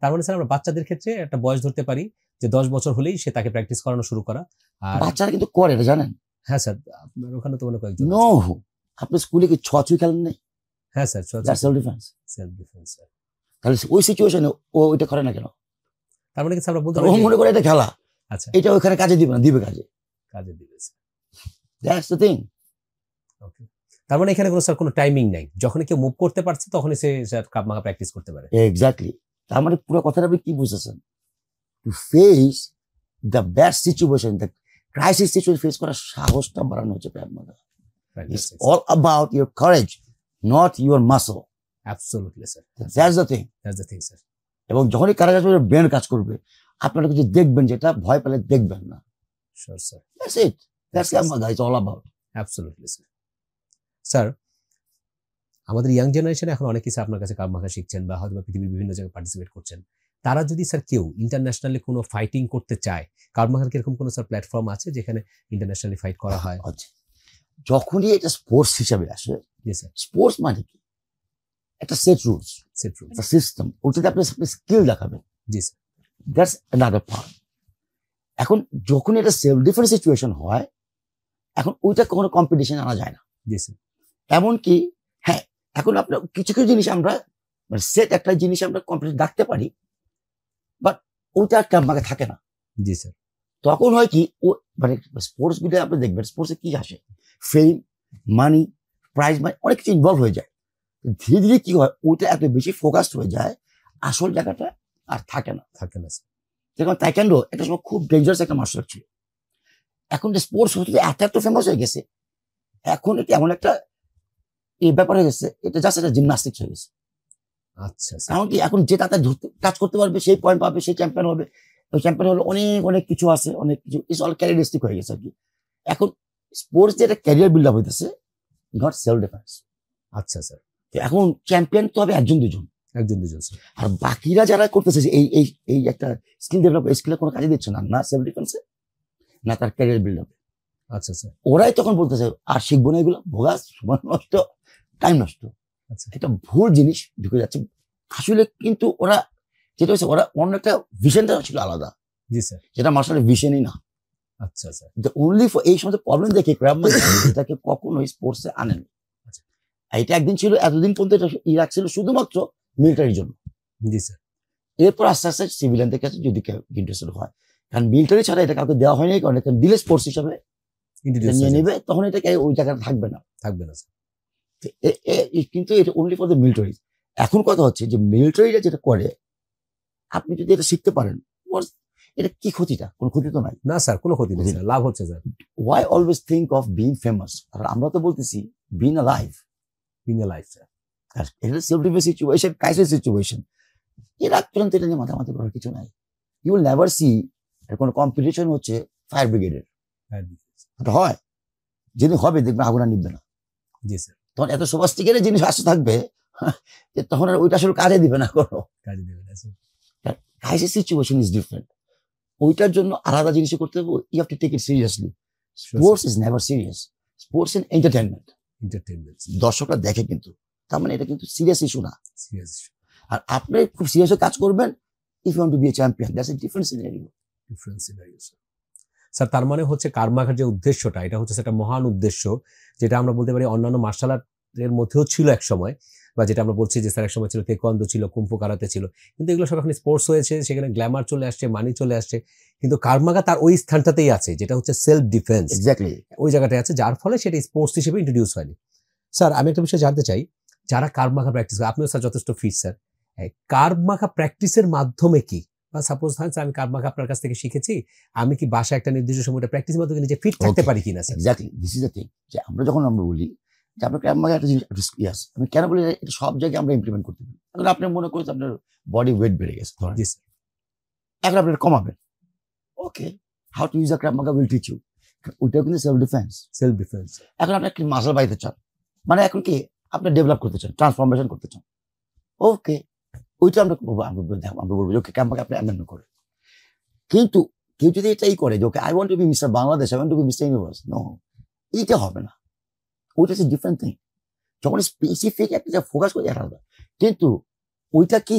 তার মানে স্যার আমরা বাচ্চাদের ক্ষেত্রে একটা বয়স ধরতে পারি যে দশ বছর হলেই সে তাকে প্র্যাকটিস করানো শুরু করা আর বাচ্চারা কিন্তু করে এটা জানেন হ্যাঁ স্যার আপনার ওখানে তো মনে কয়েকজন নো আপনি স্কুলে কি ছচুই খেলেন নেই হ্যাঁ sir self defence self defence sir তাহলে ওই সিচুয়েশনে ও ওইটা করে না কেন তার মানে আমরা বলতে ও মনে করে এটা খেলা আচ্ছা এটা ওখানে কাজে দিবে না দিবে কাজে কাজে দিবে দ্যাটস দ্য থিং ওকে তার মানে এখানে কোনো স্যার কোনো টাইমিং নাই যখন কেউ মুভ করতে পারছে তখনই সে স্যার কাপ মাখা প্র্যাকটিস করতে পারে এক্স্যাক্টলি তার মানে পুরো কথাটা আপনি কি বুঝেছেন to face the best situation the crisis situation face করার সাহসটা বাড়ানো হচ্ছে Krav Maga it's all about your courage not your muscle absolutely sir that's the thing that's the thing sir এবং যখনই কারাগার যাবে ব্রেন কাজ করবে আপনারা কিছু দেখবেন যেটা ভয় পেলে দেখবেন না sure sir that's it that's ইয়ামাদা all about absolutely sir sir আমাদের ইয়াং জেনারেশন এখন অনেক কিছু আপনার কাছে ভাষা শিখছেন বা হয়তো পৃথিবীর বিভিন্ন জায়গায় পার্টিসিপেট করছেন তারা যদি স্যার কেউ ইন্টারন্যাশনালি কোনো ফাইটিং করতে চায় কার্মাখার কিরকম কোনো স্যার প্ল্যাটফর্ম আছে যেখানে ইন্টারন্যাশনালি ফাইট করা হয় আচ্ছা। যখনই এটা স্পোর্টস হিসাবে আসে স্পোর্টস মানে কি একটা সেট রুলস সেট রুলস একটা সিস্টেম ওটাতে আপনি আপনি স্কিল দেখাবেন জি স্যার দ্যাটস অ্যানাদার পার্ট এখন যখন এটা সেলফ ডিফেন্স সিচুয়েশন হয় এখন ওইটা কখনো কম্পিটিশন আনা যায় না জি স্যার এমনকি হ্যাঁ এখন আপনার কিছু কিছু জিনিস আমরা মানে সেট একটা জিনিস আমরা কম্পিটিশন রাখতে পারি বাট ওইটা একটা আমাকে থাকে না জি স্যার তখন হয় কি ও মানে স্পোর্টস মিডিয়া আপনি দেখবেন স্পোর্টসে কি আসে ফেম মানি প্রাইজ মানি অনেক কিছু ইনভলভ হয়ে যায় ধীরে ধীরে কি হয় ওইটা এত বেশি ফোকাসড হয়ে যায় আসল জায়গাটা আর থাকে না থাকে না যেমন তাইকেন্ডো একটা সময় খুব ডেঞ্জারাস একটা মার্শাল আর্ট ছিল এখন যে স্পোর্টস হচ্ছে এত এত ফেমাস হয়ে গেছে এখন এটা এমন একটা এই ব্যাপার হয়ে গেছে এটা জাস্ট একটা জিমনাস্টিক্স হয়ে গেছে আচ্ছা কারণ কি এখন যে তাতে কাজ করতে পারবে সেই পয়েন্ট পাবে সেই চ্যাম্পিয়ন হবে ওই চ্যাম্পিয়ন হলে অনেক অনেক কিছু আছে অনেক কিছু ইস অল ক্যারিয়ারিস্টিক হয়ে গেছে আর কি এখন স্পোর্টস যে একটা ক্যারিয়ার বিল্ড আপ হইতেছে নট সেলফ ডিফেন্স আচ্ছা স্যার এখন চ্যাম্পিয়ন তো হবে একজন দুজন একজন দুজন আর বাকিরা যারা করতেছে এই এই এই একটা স্কিল ডেভেলপ স্কিলে কোনো কাজে দিচ্ছে না না সেলফ ডিফেন্সে না তার ক্যারিয়ার বিল্ড আপ আচ্ছা স্যার ওরাই তখন বলতেছে আর শিখবো না এগুলো ভোগাস সময় নষ্ট টাইম নষ্ট আচ্ছা এটা ভুল জিনিস ঢুকে যাচ্ছে আসলে কিন্তু ওরা যেটা হচ্ছে ওরা অন্য একটা ভিশনটা ছিল আলাদা জি স্যার যেটা মার্শাল ভিশনই না আচ্ছা আচ্ছা দ্য অনলি ফর এই সমস্ত প্রবলেম দেখে ক্র্যাব এটাকে কখনোই স্পোর্টসে আনেনি এটা একদিন ছিল এতদিন পর্যন্ত এটা ইরাক ছিল শুধুমাত্র মিলিটারির জন্য জি স্যার এরপর আস্তে আস্তে সিভিলিয়ানদের কাছে যদি ইন্টারেস্ট হয় কারণ মিলিটারি ছাড়া এটা কাউকে দেওয়া হয়নি কারণ এটা দিলে স্পোর্টস হিসাবে নিয়ে নেবে তখন এটাকে ওই জায়গাটা থাকবে না থাকবে না কিন্তু এটা অনলি ফর দ্য মিলিটারি এখন কথা হচ্ছে যে মিলিটারিরা যেটা করে আপনি যদি এটা শিখতে পারেন এটা কি ক্ষতিটা কোনো ক্ষতি তো নাই না স্যার কোনো ক্ষতি নেই লাভ হচ্ছে sir why always think of being famous আর আমরা তো বলতেছি being a life penalized. It is এটা নিয়ে মাথামাতি কিছু নাই ইউ নেভার সি কোনো কম্পিটিশন হচ্ছে ফায়ার ব্রিগেডের হয় যেদিন হবে দেখবেন আগুন নিবে না জি স্যার তখন এত সবাস্টিকের জিনিস আসতে থাকবে যে তখন আর ওইটা আসলে কাজে দিবে না কোনো কাজে দিবে না sir crisis situation is different ওইটার জন্য আলাদা জিনিস করতে হবে you have to take it seriously sports is never serious sports and entertainment entertainment দর্শকরা দেখে কিন্তু তার মানে এটা কিন্তু সিরিয়াস ইস্যু না সিরিয়াস ইস্যু আর আপনি খুব সিরিয়াসে কাজ করবেন if you to be a champion that's a different scenario different scenario sir তার মানে হচ্ছে কারমাখার যে উদ্দেশ্যটা এটা হচ্ছে একটা মহান উদ্দেশ্য যেটা আমরা বলতে পারি অন্যান্য মার্শাল আর্টের মধ্যেও ছিল এক সময় বা যেটা আমরা বলছি যে স্যার এক সময় ছিল তেকন্দ ছিল কুম্ফু কারাতে ছিল কিন্তু এগুলো সব এখন স্পোর্টস হয়েছে সেখানে গ্ল্যামার চলে আসছে মানি চলে আসছে কিন্তু কার্মাগা তার ওই স্থানটাতেই আছে যেটা হচ্ছে সেলফ ডিফেন্স এক্স্যাক্টলি ওই জায়গাটায় আছে যার ফলে সেটা স্পোর্টস হিসেবে ইন্ট্রোডিউস হয়নি স্যার আমি একটা বিষয় জানতে চাই যারা কার্মাখা প্র্যাকটিস করে আপনিও স্যার যথেষ্ট ফিট স্যার কার্মাখা প্র্যাকটিসের মাধ্যমে কি বা সাপোজ ধরেন স্যার আমি কার্মাখা আপনার কাছ থেকে শিখেছি আমি কি বাসায় একটা নির্দিষ্ট সময়টা প্র্যাকটিসের মাধ্যমে নিজে ফিট থাকতে পারি কিনা sir this is the thing যে আমরা যখন আমরা বলি যে আপনাকে আমাকে একটা জিনিস ইয়ে আছে আমি কেন বলি এটা সব জায়গায় আমরা ইমপ্লিমেন্ট করতে পারি এখন আপনি মনে করছেন আপনার বডি ওয়েট বেড়ে গেছে ধরেন এখন আপনি কমাবেন okay how to use a Maga will teach you ওইটাও কিন্তু সেলফ ডিফেন্স সেলফ ডিফেন্স এখন আপনি একটি মাসল বাড়িতে চান মানে এখন কি আপনি ডেভেলপ করতে চান ট্রান্সফরমেশন করতে চান ওকে ওইটা আমরা বলবো আমরা দেখো আমরা বলবো ওকে ক্যাম্পাকে আপনি অ্যামেন্ডমেন্ট করে কিন্তু কেউ যদি এটাই করে যে okay I want to be Mister Bangladesh I want to be Mister Universe no এইটা হবে না ওইটা হচ্ছে ডিফারেন্ট থিং যখন স্পেসিফিক একটা যা ফোকাস করি দেখা আলাদা কিন্তু ওইটা কি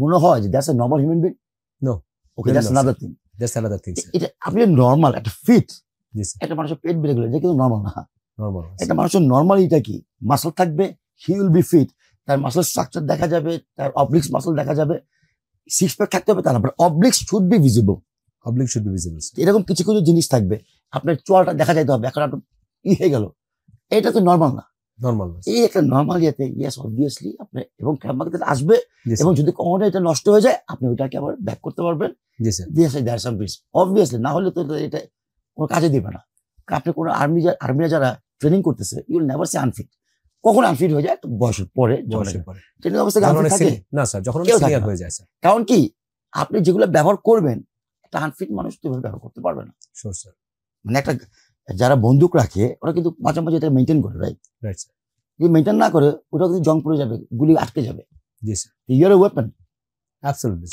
মনে হয় যে that's a normal human being no okay that's another thing that's another thing এটা আপনি নর্মাল একটা ফিট একটা মানুষের পেট বেড়ে গেল এটা কিন্তু নর্মাল না নর্মাল একটা মানুষের নর্মাল এটা কি মাসল থাকবে হি উইল বি ফিট তার মাসল স্ট্রাকচার দেখা যাবে তার অবলিক্স মাসল দেখা যাবে সিক্স প্যাক থাকতে হবে তার but obliques should be visible oblique should be visible এরকম কিছু কিছু জিনিস থাকবে আপনার চোয়ালটা দেখা যাইতে হবে এখন একটু ই হয়ে গেল এটা তো নর্মাল না নর্মাল এই একটা নর্মাল ইয়েতে ইয়েস অবভিয়াসলি আপনি এবং আসবে এবং যদি কখনো এটা নষ্ট হয়ে যায় আপনি ওটাকে আবার ব্যাক করতে পারবেন অবভিয়াসলি না হলে তো এটা কোনো কাজে দিবে না আপনি কোনো আর্মি আর্মিরা যারা ট্রেনিং করতেছে ইউ উইল নেভার আনফিট কখন আনফিট হয়ে যায় বয়সের পরে ট্রেনিং অবস্থা না স্যার যখন হয়ে যায় কারণ কি আপনি যেগুলো ব্যবহার করবেন একটা আনফিট মানুষ তো ব্যবহার করতে পারবে না মানে একটা যারা বন্দুক রাখে ওরা কিন্তু মাঝামাঝি এটা মেনটেন করে রাইট রাইট যদি মেনটেন না করে ওটা কিন্তু জং পড়ে যাবে গুলি আটকে যাবে জি স্যার ইয়ার এ ওয়েপন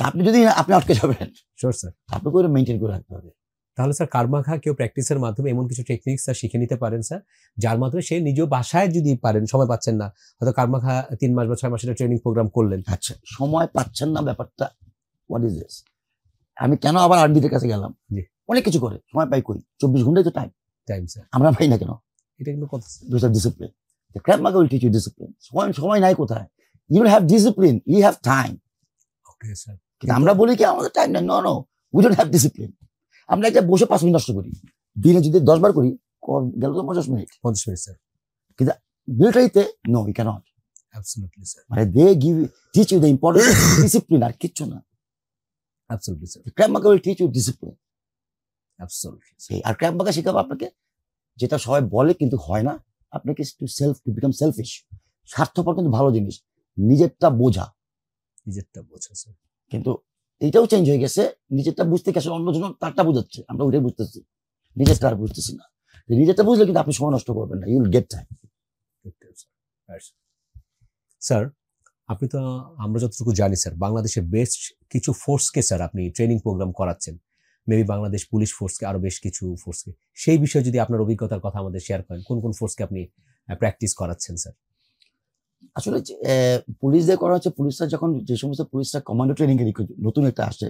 আপনি যদি আপনি আটকে যাবেন শোর স্যার আপনাকে ওটা মেনটেন করে রাখতে হবে তাহলে স্যার কার্মাখা কেউ প্র্যাকটিসের মাধ্যমে এমন কিছু টেকনিক্স স্যার শিখে নিতে পারেন স্যার যার মাধ্যমে সে নিজ বাসায় যদি পারেন সময় পাচ্ছেন না হয়তো কার্মাখা তিন মাস বা ছয় মাসের ট্রেনিং প্রোগ্রাম করলেন আচ্ছা সময় পাচ্ছেন না ব্যাপারটা হোয়াট ইজ দিস আমি কেন আবার আর্মিদের কাছে গেলাম জি অনেক কিছু করে সময় পাই কই চব্বিশ ঘন্টাই তো টাইম আমরা পাই না কেন এটা কিন্তু কথা discipline will teach you discipline সময় সময় নাই কোথায় you have discipline you have time কিন্তু আমরা বলি কি আমাদের টাইম নাই no we don't have discipline আমরা একটা বসে পাঁচ মিনিট নষ্ট করি দিনে যদি দশবার করি গেল তো পঞ্চাশ মিনিট পঞ্চাশ মিনিট স্যার কিন্তু মিলিটারিতে নো ইউ স্যার মানে they give teach you the discipline আর কিচ্ছু না absolutely sir Krav will teach you discipline আর ক্র্যাপ বাঁকা শেখাবো আপনাকে যেটা সবাই বলে কিন্তু হয় না আপনাকে to self to become selfish স্বার্থপর কিন্তু ভালো জিনিস নিজেরটা বোঝা নিজেরটা বোঝা কিন্তু এইটাও চেঞ্জ হয়ে গেছে নিজেরটা বুঝতে গেছে অন্যজন তারটা বোঝাচ্ছে আমরা ওইটাই বুঝতেছি নিজেরটা আর বুঝতেছি না নিজেরটা বুঝলে কিন্তু আপনি সময় নষ্ট করবেন না ইউল গেট টাইম স্যার আপনি তো আমরা যতটুকু জানি স্যার বাংলাদেশের বেস্ট কিছু ফোর্সকে স্যার আপনি ট্রেনিং প্রোগ্রাম করাচ্ছেন মেবি বাংলাদেশ পুলিশ ফোর্সকে আরও বেশ কিছু ফোর্সকে সেই বিষয়ে যদি আপনার অভিজ্ঞতার কথা আমাদের শেয়ার করেন কোন কোন ফোর্সকে আপনি প্র্যাকটিস করাচ্ছেন স্যার আসলে পুলিশদের করা হচ্ছে পুলিশরা যখন যে সমস্ত পুলিশরা কমান্ডো ট্রেনিং এর নতুন একটা আসে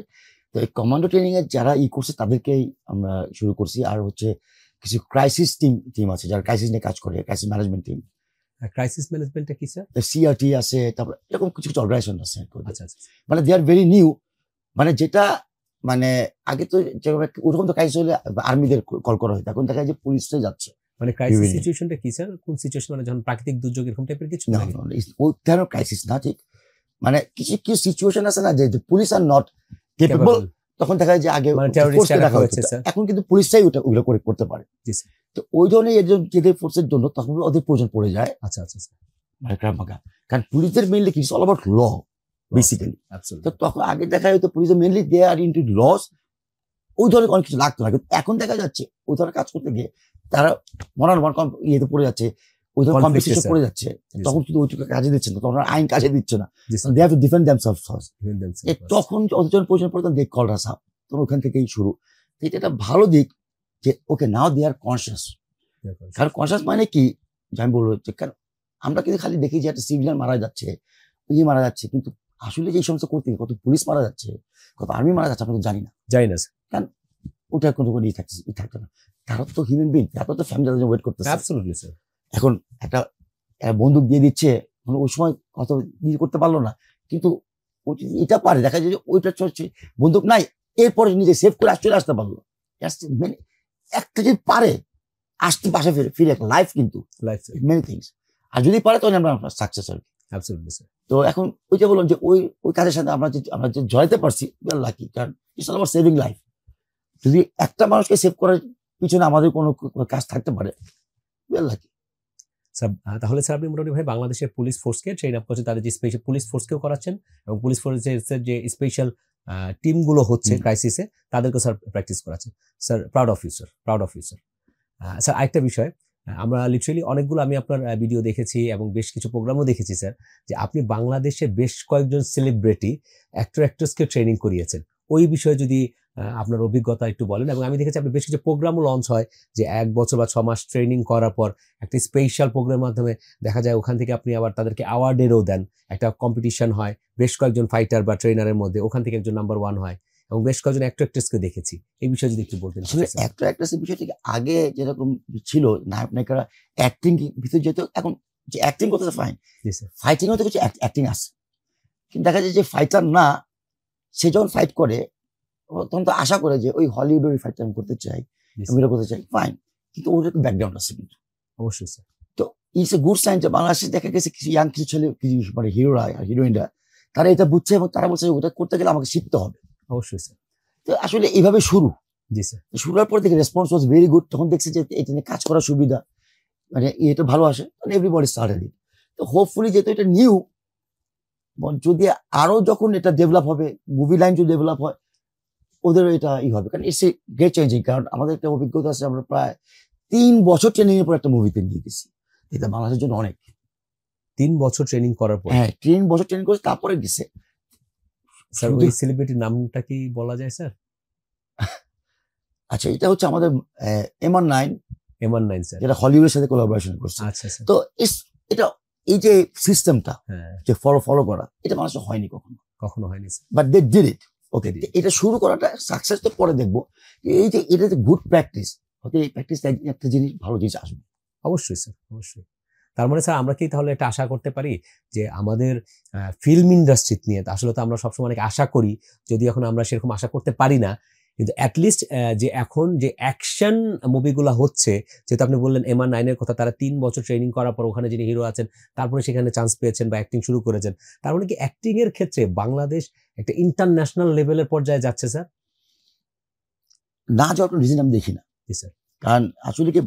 তো এই কমান্ডো ট্রেনিং এর যারা ই করছে তাদেরকেই আমরা শুরু করছি আর হচ্ছে কিছু ক্রাইসিস টিম টিম আছে যারা ক্রাইসিস নিয়ে কাজ করে ক্রাইসিস ম্যানেজমেন্ট টিম ক্রাইসিস ম্যানেজমেন্টটা কি স্যার সিআরটি আছে তারপর এরকম কিছু কিছু অর্গানাইজেশন আছে আচ্ছা, আচ্ছা, আচ্ছা। মানে দে আর ভেরি নিউ মানে যেটা মানে আগে তো ওরকম তো ক্রাইসিস হলে আর্মিদের কল করা হয় এখন দেখা যায় যে পুলিশে যাচ্ছে মানে ক্রাইসিস সিচুয়েশনটা কি স্যার কোন সিচুয়েশন মানে যখন প্রাকৃতিক দুর্যোগ এরকম টাইপের কিছু না ওই ধরনের ক্রাইসিস না ঠিক মানে কিছু কিছু সিচুয়েশন আছে না যে পুলিশ আর নট কেপেবল তখন দেখা যায় যে আগে মানে এখন কিন্তু পুলিশটাই ওটা ওগুলো করে করতে পারে তো ওই ধরনের একজন জেদের ফোর্সের জন্য তখন ওদের প্রয়োজন পড়ে যায় আচ্ছা আচ্ছা মানে কারণ পুলিশদের মেইনলি কি অল অ্যাবাউট ল বেসিক্যালি তো তখন আগে দেখা যেত police mainly they are into loss ওই ধরনের অনেক কিছু লাগতো না কিন্তু এখন দেখা যাচ্ছে ওই ধরনের কাজ করতে গিয়ে তারা মরান মন কম ইয়েতে পড়ে যাচ্ছে ওই ধরনের কম্পিটিশন পড়ে যাচ্ছে তখন শুধু ওইটুকু কাজে দিচ্ছে না তখন আইন কাজে দিচ্ছে না they have to defend them self তখন অথচন পরিচয় পড়ে দেখ কলরা সাপ তখন ওখান থেকেই শুরু এটা একটা ভালো দিক যে ওকে নাও দে আর কনসিয়াস কারণ কনসিয়াস মানে কি আমি বলবো যে কারণ আমরা কিন্তু খালি দেখি যে একটা সিভিলিয়ান মারা যাচ্ছে ইয়ে মারা যাচ্ছে কিন্তু আসলে যে সমস্ত করতে কত পুলিশ মারা যাচ্ছে কত আর্মি মারা যাচ্ছে আমরা তো জানি না জানি না কারণ ওটা কোনো কোনো ই থাকছে ই থাকতো না তারা তো হিউম্যান বিং তারা তো ফ্যামিলি জন্য ওয়েট করতেছে অ্যাবসলিউটলি স্যার এখন একটা বন্দুক দিয়ে দিচ্ছে মানে ওই সময় কত ইয়ে করতে পারলো না কিন্তু ও এটা পারে দেখা যায় যে ওইটা চলছে বন্দুক নাই এরপরে নিজে সেভ করে চলে আসতে পারলো মানে একটা যদি পারে আসতে পাশে ফিরে ফিরে লাইফ কিন্তু লাইফ মেনি থিংস আর যদি পারে তখন আমরা সাকসেস আর কি তো এখন ওইটা বললাম যে ওই ওই কাজের সাথে আমরা যে আমরা যে জড়াইতে পারছি লাকি কারণ ইটস আমার সেভিং লাইফ যদি একটা মানুষকে সেভ করার পিছনে আমাদের কোনো কাজ থাকতে পারে লাকি তাহলে স্যার আপনি মোটামুটি ভাই বাংলাদেশের পুলিশ ফোর্সকে ট্রেন আপ করছেন তাদের যে স্পেশাল পুলিশ ফোর্সকেও করাচ্ছেন এবং পুলিশ ফোর্সের যে স্পেশাল টিমগুলো হচ্ছে ক্রাইসিসে তাদেরকে স্যার প্র্যাকটিস করাচ্ছেন sir proud of you sir proud of you sir sir আরেকটা বিষয় হ্যাঁ, আমরা লিটারেলি অনেকগুলো আমি আপনার ভিডিও দেখেছি এবং বেশ কিছু প্রোগ্রামও দেখেছি স্যার যে আপনি বাংলাদেশে বেশ কয়েকজন সেলিব্রিটি অ্যাক্টর অ্যাক্ট্রেসকে ট্রেনিং করিয়েছেন ওই বিষয়ে যদি আপনার অভিজ্ঞতা একটু বলেন এবং আমি দেখেছি আপনি বেশ কিছু প্রোগ্রামও লঞ্চ হয় যে এক বছর বা ছ মাস ট্রেনিং করার পর একটা স্পেশাল প্রোগ্রামের মাধ্যমে দেখা যায় ওখান থেকে আপনি আবার তাদেরকে অ্যাওয়ার্ডেরও দেন একটা কম্পিটিশন হয় বেশ কয়েকজন ফাইটার বা ট্রেনারের মধ্যে ওখান থেকে একজন নাম্বার ওয়ান হয় এবং বেশ কয়েকজন অ্যাক্টর অ্যাক্ট্রেসকে দেখেছি এই বিষয়ে যদি একটু বলতেন অ্যাক্টর অ্যাক্ট্রেসের বিষয়টিকে আগে যেরকম ছিল নায়ক নায়িকারা অ্যাক্টিং ভিতরে যেত এখন যে অ্যাক্টিং করতে ফাইন ফাইটিংও তো কিছু অ্যাক্টিং আছে কিন্তু দেখা যায় যে ফাইটার না সে যখন ফাইট করে তখন তো আশা করে যে ওই ওই ফাইটার আমি করতে চাই আমি করতে চাই ফাইন কিন্তু ওর একটু ব্যাকগ্রাউন্ড আছে কিন্তু অবশ্যই স্যার তো ইটস এ গুড সাইন যে বাংলাদেশে দেখা গেছে কিছু ইয়াং কিছু ছেলে কিছু মানে হিরোরা হিরোইনরা তারা এটা বুঝছে এবং তারা বলছে ওটা করতে গেলে আমাকে শিখতে হবে অবশ্যই স্যার তো আসলে এইভাবে শুরু জি স্যার শুরুর পর থেকে রেসপন্স ওয়াজ ভেরি গুড তখন দেখছি যে এটা নিয়ে কাজ করার সুবিধা মানে এটা ভালো আসে মানে এভরিবডি স্টার্টেড ইট তো হোপফুলি যেহেতু এটা নিউ যদি আরও যখন এটা ডেভেলপ হবে মুভি লাইন যদি ডেভেলপ হয় ওদেরও এটা ই হবে কারণ ইটস এ গ্রেট চেঞ্জিং কারণ আমাদের একটা অভিজ্ঞতা আছে আমরা প্রায় তিন বছর ট্রেনিংয়ের পর একটা মুভিতে নিয়ে গেছি এটা বাংলাদেশের জন্য অনেক তিন বছর ট্রেনিং করার পর হ্যাঁ তিন বছর ট্রেনিং করে তারপরে গেছে স্যার ওই সেলিব্রিটির নামটা কি বলা যায় স্যার আচ্ছা এটা হচ্ছে আমাদের M R nine M R nine sir যেটা হলিউডের সাথে কোলাবোরেশন করছে আচ্ছা তো এটা এই যে সিস্টেমটা হ্যাঁ। যে ফলো ফলো করা এটা মানুষের হয়নি কখনো কখনো হয়নি sir but they did it okay এটা শুরু করাটা সাকসেস তো পরে দেখবো এই যে এটা যে গুড প্র্যাকটিস হতে এই প্র্যাকটিস একটা জিনিস ভালো জিনিস আসবে অবশ্যই স্যার অবশ্যই তার মানে স্যার আমরা কি তাহলে এটা আশা করতে পারি যে আমাদের ফিল্ম ইন্ডাস্ট্রি নিয়ে আসলে তো আমরা সবসময় অনেক আশা করি যদি এখন আমরা সেরকম আশা করতে পারি না কিন্তু অ্যাটলিস্ট যে এখন যে অ্যাকশন মুভিগুলো হচ্ছে যেহেতু আপনি বললেন এমআর নাইনের কথা তারা তিন বছর ট্রেনিং করার পর ওখানে যিনি হিরো আছেন তারপরে সেখানে চান্স পেয়েছেন বা অ্যাক্টিং শুরু করেছেন তার মানে কি অ্যাক্টিংয়ের ক্ষেত্রে বাংলাদেশ একটা ইন্টারন্যাশনাল লেভেলের পর্যায়ে যাচ্ছে স্যার না যাওয়ার কোনো রিজন আমি দেখি না জি স্যার কারণ আসলে কি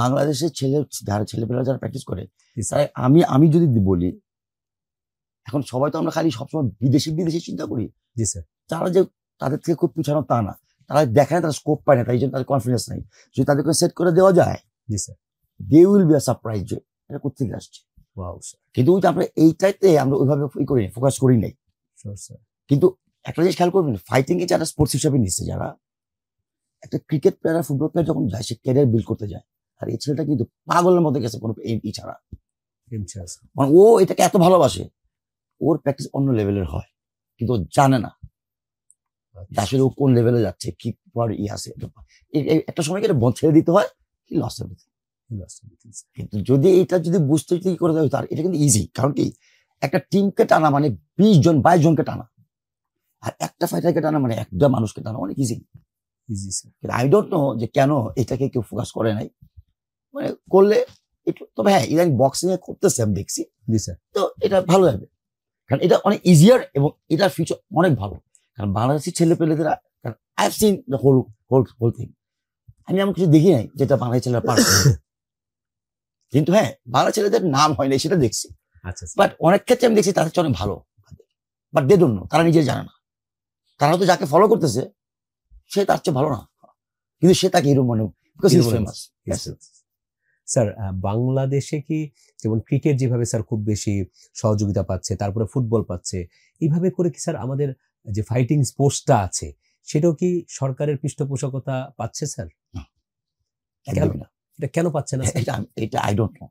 বাংলাদেশের ছেলে যারা ছেলেপেলেরা যারা প্র্যাকটিস করে তাই আমি আমি যদি বলি এখন সবাই তো আমরা খালি সবসময় বিদেশি বিদেশি চিন্তা করি জি স্যার তারা যে তাদের থেকে খুব পিছানো তা না তারা দেখে না তারা স্কোপ পায় না তাই জন্য তাদের কনফিডেন্স নাই যদি তাদেরকে সেট করে দেওয়া যায় জি sir they will be a surprise যে এটা কোথেকে আসছে কিন্তু আমরা এইটাইতে আমরা ওইভাবে ই করি ফোকাস করি নাই কিন্তু একটা জিনিস খেয়াল করবেন ফাইটিং এ যারা স্পোর্টস হিসাবে নিচ্ছে যারা একটা ক্রিকেট প্লেয়ার ফুটবল প্লেয়ার যখন যায় সে ক্যারিয়ার বিল্ড করতে যায় আর এই ছেলেটা কিন্তু পাগলের মধ্যে গেছে কোনো এই ছাড়া মানে ও এটাকে এত ভালোবাসে ওর প্র্যাকটিস অন্য লেভেলের হয় কিন্তু ও জানে না আসলে ও কোন লেভেলে যাচ্ছে কি পর ই আছে একটা সময় এটা ছেড়ে দিতে হয় কি লস কিন্তু যদি এটা যদি বুঝতে কি করে দেয় তার এটা কিন্তু ইজি কারণ কি একটা টিমকে টানা মানে বিশ জন বাইশ জনকে টানা আর একটা ফাইটারকে টানা মানে একটা মানুষকে টানা অনেক easy easy sir I don't know যে কেন এটাকে কেউ ফোকাস করে নাই মানে করলে একটু তবে হ্যাঁ ইদানিং বক্সিং এ করতেছে আমি দেখছি স্যার তো এটা ভালো হবে কারণ এটা অনেক ইজিয়ার এবং এটার ফিউচার অনেক ভালো কারণ বাংলাদেশি ছেলে পেলেদের কারণ I have seen whole whole whole thing আমি এমন কিছু দেখি নাই যেটা বাংলা ছেলেরা পার কিন্তু হ্যাঁ বাংলা ছেলেদের নাম হয় নাই সেটা দেখছি আচ্ছা বাট অনেক ক্ষেত্রে আমি দেখছি তাদের চেয়ে অনেক ভালো বাট দে জন্য তারা নিজে জানে না তারা তো যাকে ফলো করতেছে সে তার চেয়ে ভালো না কিন্তু সে তাকে এরকম মনে বিকজ ইজ ফেমাস স্যার বাংলাদেশে কি যেমন ক্রিকেট যেভাবে স্যার খুব বেশি সহযোগিতা পাচ্ছে তারপরে ফুটবল পাচ্ছে এইভাবে করে কি স্যার আমাদের যে ফাইটিং স্পোর্টসটা আছে সেটাও কি সরকারের পৃষ্ঠপোষকতা পাচ্ছে স্যার এটা কেন পাচ্ছে না এটা এটা আই ডোন্ট নো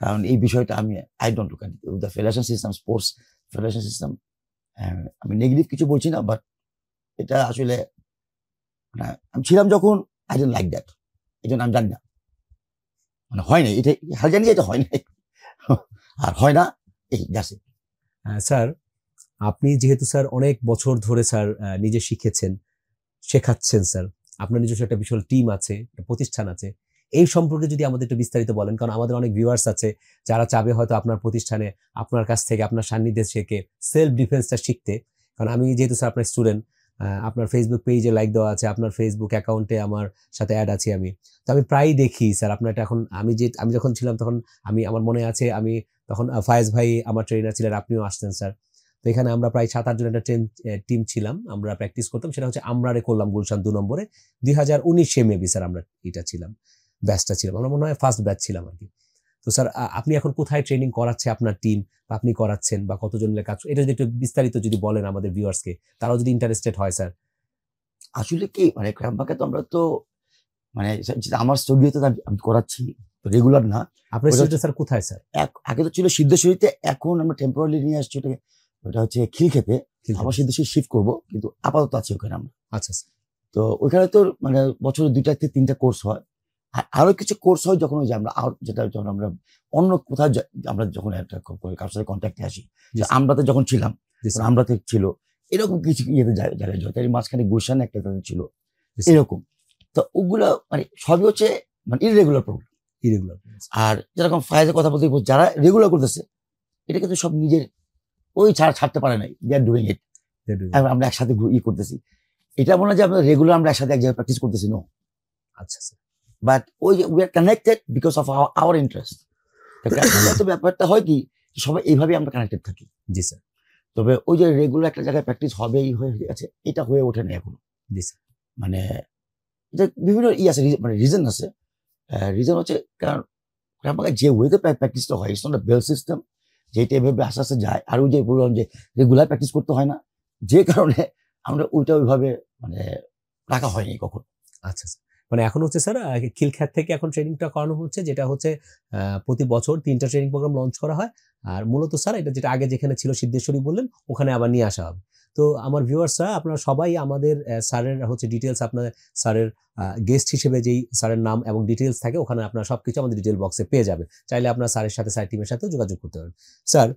কারণ এই বিষয়টা আমি I don't look the federation system sports federation system আমি নেগেটিভ কিছু বলছি না বাট এটা আসলে মানে, আমি ছিলাম যখন আই ডোন্ট লাইক দ্যাট এই জন্য আমি জানি না মানে হয় নাই এটা হাল জানি এটা হয় নাই আর হয় না এই গাছে হ্যাঁ, স্যার আপনি যেহেতু স্যার অনেক বছর ধরে স্যার নিজে শিখেছেন শেখাচ্ছেন স্যার আপনার নিজস্ব একটা বিশাল টিম আছে প্রতিষ্ঠান আছে এই সম্পর্কে যদি আমাদের একটু বিস্তারিত বলেন কারণ আমাদের অনেক ভিউয়ার্স আছে যারা চাবে হয়তো আপনার প্রতিষ্ঠানে আপনার কাছ থেকে আপনার সান্নিধ্যে শেখে সেলফ ডিফেন্সটা শিখতে কারণ আমি যেহেতু স্যার আপনার স্টুডেন্ট আপনার ফেসবুক পেজে লাইক দেওয়া আছে আপনার ফেসবুক অ্যাকাউন্টে আমার সাথে অ্যাড আছি আমি তো আমি প্রায়ই দেখি স্যার আপনার এটা এখন আমি যে আমি যখন ছিলাম তখন আমি আমার মনে আছে আমি তখন ফায়েজ ভাই আমার ট্রেনার ছিলেন আপনিও আসতেন স্যার তো এখানে আমরা প্রায় সাত আটজন একটা ট্রেন টিম ছিলাম আমরা প্র্যাকটিস করতাম সেটা হচ্ছে আমরা রে করলাম গুলশান দু নম্বরে দুই হাজার উনিশে মেবি স্যার আমরা এটা ছিলাম ব্যাচটা ছিলাম আমরা মনে হয় ফার্স্ট ব্যাচ ছিলাম আর কি তো স্যার আপনি এখন কোথায় ট্রেনিং করাচ্ছে আপনার টিম বা আপনি করাচ্ছেন বা কতজনের কাজ এটা যদি একটু বিস্তারিত যদি বলেন আমাদের ভিউয়ার্সকে তারাও যদি ইন্টারেস্টেড হয় স্যার আসলে কি মানে ক্যাম্পাকে তো আমরা তো মানে আমার স্টুডিওতে আমি করাচ্ছি রেগুলার না আপনার স্টুডিও স্যার কোথায় স্যার আগে তো ছিল সিদ্ধেশ্বরীতে এখন আমরা টেম্পোরারি নিয়ে আসছি ওটাকে ওটা হচ্ছে খিলখেতে আবার সিদ্ধেশ্বরী শিফট করবো কিন্তু আপাতত আছে ওখানে আমরা আচ্ছা স্যার তো ওইখানে তো মানে বছরে দুইটা থেকে তিনটা কোর্স হয় আর আরও কিছু কোর্স হয় যখন ওই যে আমরা আর যেটা যখন আমরা অন্য কোথাও আমরা যখন একটা কারোর সাথে কন্ট্যাক্টে আসি আমরা তো যখন ছিলাম আমরা তো ছিল এরকম কিছু ইয়েতে জায়গায় জয় তাই মাঝখানে গুলশান একটা তাদের ছিল এরকম তো ওগুলো মানে সবই হচ্ছে মানে ইরেগুলার প্রবলেম ইরেগুলার আর যেরকম ফায়াজের কথা বলতে যারা রেগুলার করতেছে এটা কিন্তু সব নিজের ওই ছাড়া ছাড়তে পারে নাই দে আর ডুইং ইট আমরা একসাথে ই করতেছি এটা মনে হয় যে আমরা রেগুলার আমরা একসাথে এক জায়গায় প্র্যাকটিস করতেছি নো আচ্ছা, আচ্ছা। বাট ওই যে we are connected because of our interest ব্যাপারটা হয় কি সবাই এইভাবে আমরা কানেক্টেড থাকি জি স্যার তবে ওই যে রেগুলার একটা জায়গায় প্র্যাকটিস হবেই হয়ে গেছে এটা হয়ে ওঠে না এখনো জি স্যার মানে বিভিন্ন ই আছে মানে রিজন আছে রিজন হচ্ছে কারণ আমাকে যে ওয়েতে প্র্যাকটিসটা হয় ইটস বেল সিস্টেম যেটা এভাবে আস্তে আস্তে যায় আর ওই যে বললাম যে রেগুলার প্র্যাকটিস করতে হয় না যে কারণে আমরা ওইটা ওইভাবে মানে রাখা হয়নি কখনো আচ্ছা আচ্ছা মানে এখন হচ্ছে স্যার খিলখ্যাত থেকে এখন ট্রেনিংটা করানো হচ্ছে যেটা হচ্ছে প্রতি বছর তিনটা ট্রেনিং প্রোগ্রাম লঞ্চ করা হয় আর মূলত স্যার এটা যেটা আগে যেখানে ছিল সিদ্ধেশ্বরী বললেন ওখানে আবার নিয়ে আসা হবে তো আমার ভিউয়ার্সরা আপনারা সবাই আমাদের স্যারের হচ্ছে ডিটেলস আপনার স্যারের গেস্ট হিসেবে যেই স্যারের নাম এবং ডিটেলস থাকে ওখানে আপনারা সব কিছু আমাদের ডিটেল বক্সে পেয়ে যাবেন চাইলে আপনার স্যারের সাথে স্যার টিমের সাথে যোগাযোগ করতে পারেন স্যার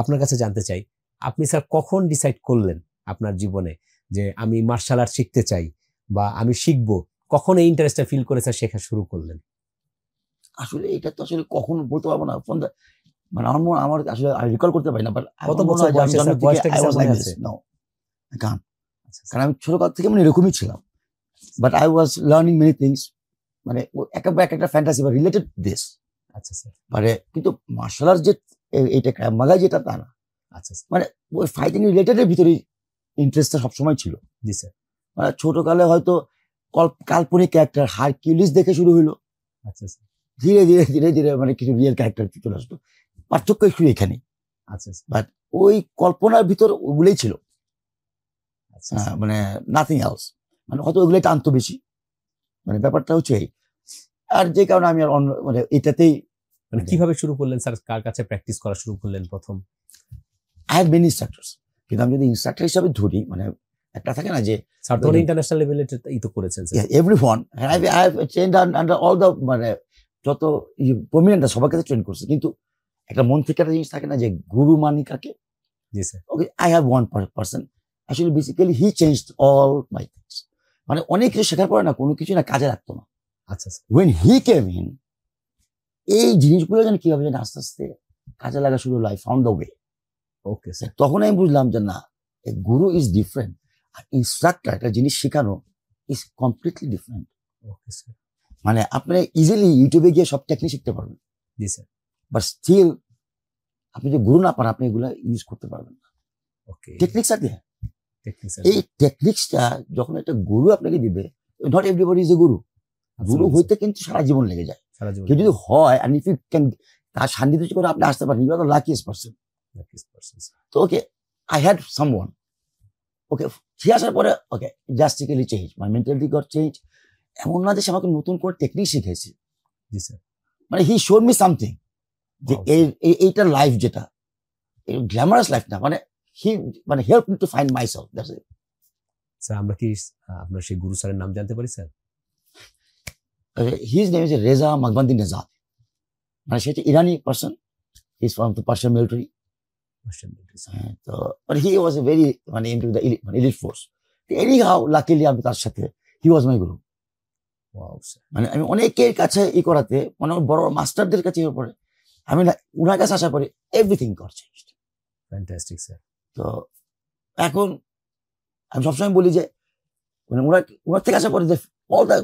আপনার কাছে জানতে চাই আপনি স্যার কখন ডিসাইড করলেন আপনার জীবনে যে আমি মার্শাল আর্ট শিখতে চাই বা আমি শিখবো কখন এই ইন্টারেস্টটা ফিল করেছে শেখা শুরু করলেন আসলে এটা তো আসলে কখন বলতে পারবো না ফোন মানে আমার মনে আমার আসলে রিকল করতে পারি না বাট কত বছর গান আচ্ছা, আচ্ছা। কারণ আমি ছোটকাল থেকে মানে এরকমই ছিলাম but I was learning many things মানে একেবারে এক একটা ফ্যান্টাসি বা রিলেটেড দেশ আচ্ছা স্যার মানে কিন্তু মার্শাল আর্ট যে এটা মালাই যেটা তা না আচ্ছা মানে ওই ফাইটিং রিলেটেডের ভিতরেই ইন্টারেস্টটা সবসময় ছিল জি স্যার মানে ছোটকালে হয়তো কাল্পনিক ক্যারেক্টার হারকিউলিস দেখে শুরু হইলো আচ্ছা, আচ্ছা ধীরে ধীরে ধীরে ধীরে মানে কিছু রিয়েল ক্যারেক্টার চলে আসলো পার্থক্য শুরু এখানে আচ্ছা বাট আচ্ছা। ওই কল্পনার ভিতর ওগুলোই ছিল আচ্ছা, মানে নাথিং এলস মানে হয়তো ওগুলোই টানতো বেশি মানে ব্যাপারটা হচ্ছে এই আর যে কারণে আমি আর অন্য মানে এটাতেই মানে কিভাবে শুরু করলেন স্যার কার কাছে প্র্যাকটিস করা শুরু করলেন প্রথম আই হ্যাভ মেনি ইনস্ট্রাক্টর্স কিন্তু আমি যদি ইনস্ট্রাক্টর হিসাবে ধরি মানে একটা থাকে না যে সার্থন ইন্টারন্যাশনাল লেভেলে ই তো করেছেন everyone I have change under all the মানে যত প্রমিনেন্টরা সবার ট্রেন করছে কিন্তু একটা মন থেকে একটা জিনিস থাকে না যে গুরু মানি কাকে জি sir okay I have one person আসলে basically he change all my things মানে অনেক কিছু শেখার পরে না কোনো কিছু না কাজে রাখতো না আচ্ছা ওয়েন হি কেম ইন এই জিনিসগুলো যেন কীভাবে যেন আস্তে আস্তে কাজে লাগা শুরু হলো I found the way okay sir তখন আমি বুঝলাম যে না গুরু ইজ ডিফারেন্ট আর ইনস্ট্রাক্টর একটা জিনিস শেখানো ইজ কমপ্লিটলি ডিফারেন্ট মানে আপনি ইজিলি ইউটিউবে গিয়ে সব টেকনিক শিখতে পারবেন জি স্যার বাট স্টিল আপনি যে গুরু না পান আপনি এগুলো ইউজ করতে পারবেন না টেকনিক্স আর এই টেকনিক্সটা যখন একটা গুরু আপনাকে দিবে নট এভরিবডি ইজ এ গুরু গুরু হইতে কিন্তু সারা জীবন লেগে যায় কেউ যদি হয় আর ইফ ইউ ক্যান তার সান্নিধ্য করে আপনি আসতে পারেন you are the luckiest person তো okay I had someone okay সে আসার পরে okay drastically change my mentality got change এমন না যে সে আমাকে নতুন করে টেকনিক শিখেছে জি স্যার মানে হি শোড মি সামথিং যে এই এইটা লাইফ যেটা গ্ল্যামারাস লাইফ না মানে হি মানে help me to find my self that's it sir আমরা কি আপনার সেই গুরু স্যারের নাম জানতে পারি sir his name is Reza Maqbandi Nejad মানে সেটা ইরানি person is from the Persian military হ্যাঁ, তো মানে হি ওয়াজ এ ভেরি মানে ইন্টু দ্য ইলিট মানে elite force anyhow luckily আমি তার সাথে হি ওয়াজ মাই গুরু মানে আমি অনেকের কাছে ই করাতে মানে বড় মাস্টারদের কাছে ইয়ে পড়ে আমি উনার কাছে আশা করি এভরিথিং করছে ফ্যান্টাস্টিক স্যার তো এখন আমি সবসময় বলি যে মানে ওনার ওনার থেকে আসার পরে যে অল অলটা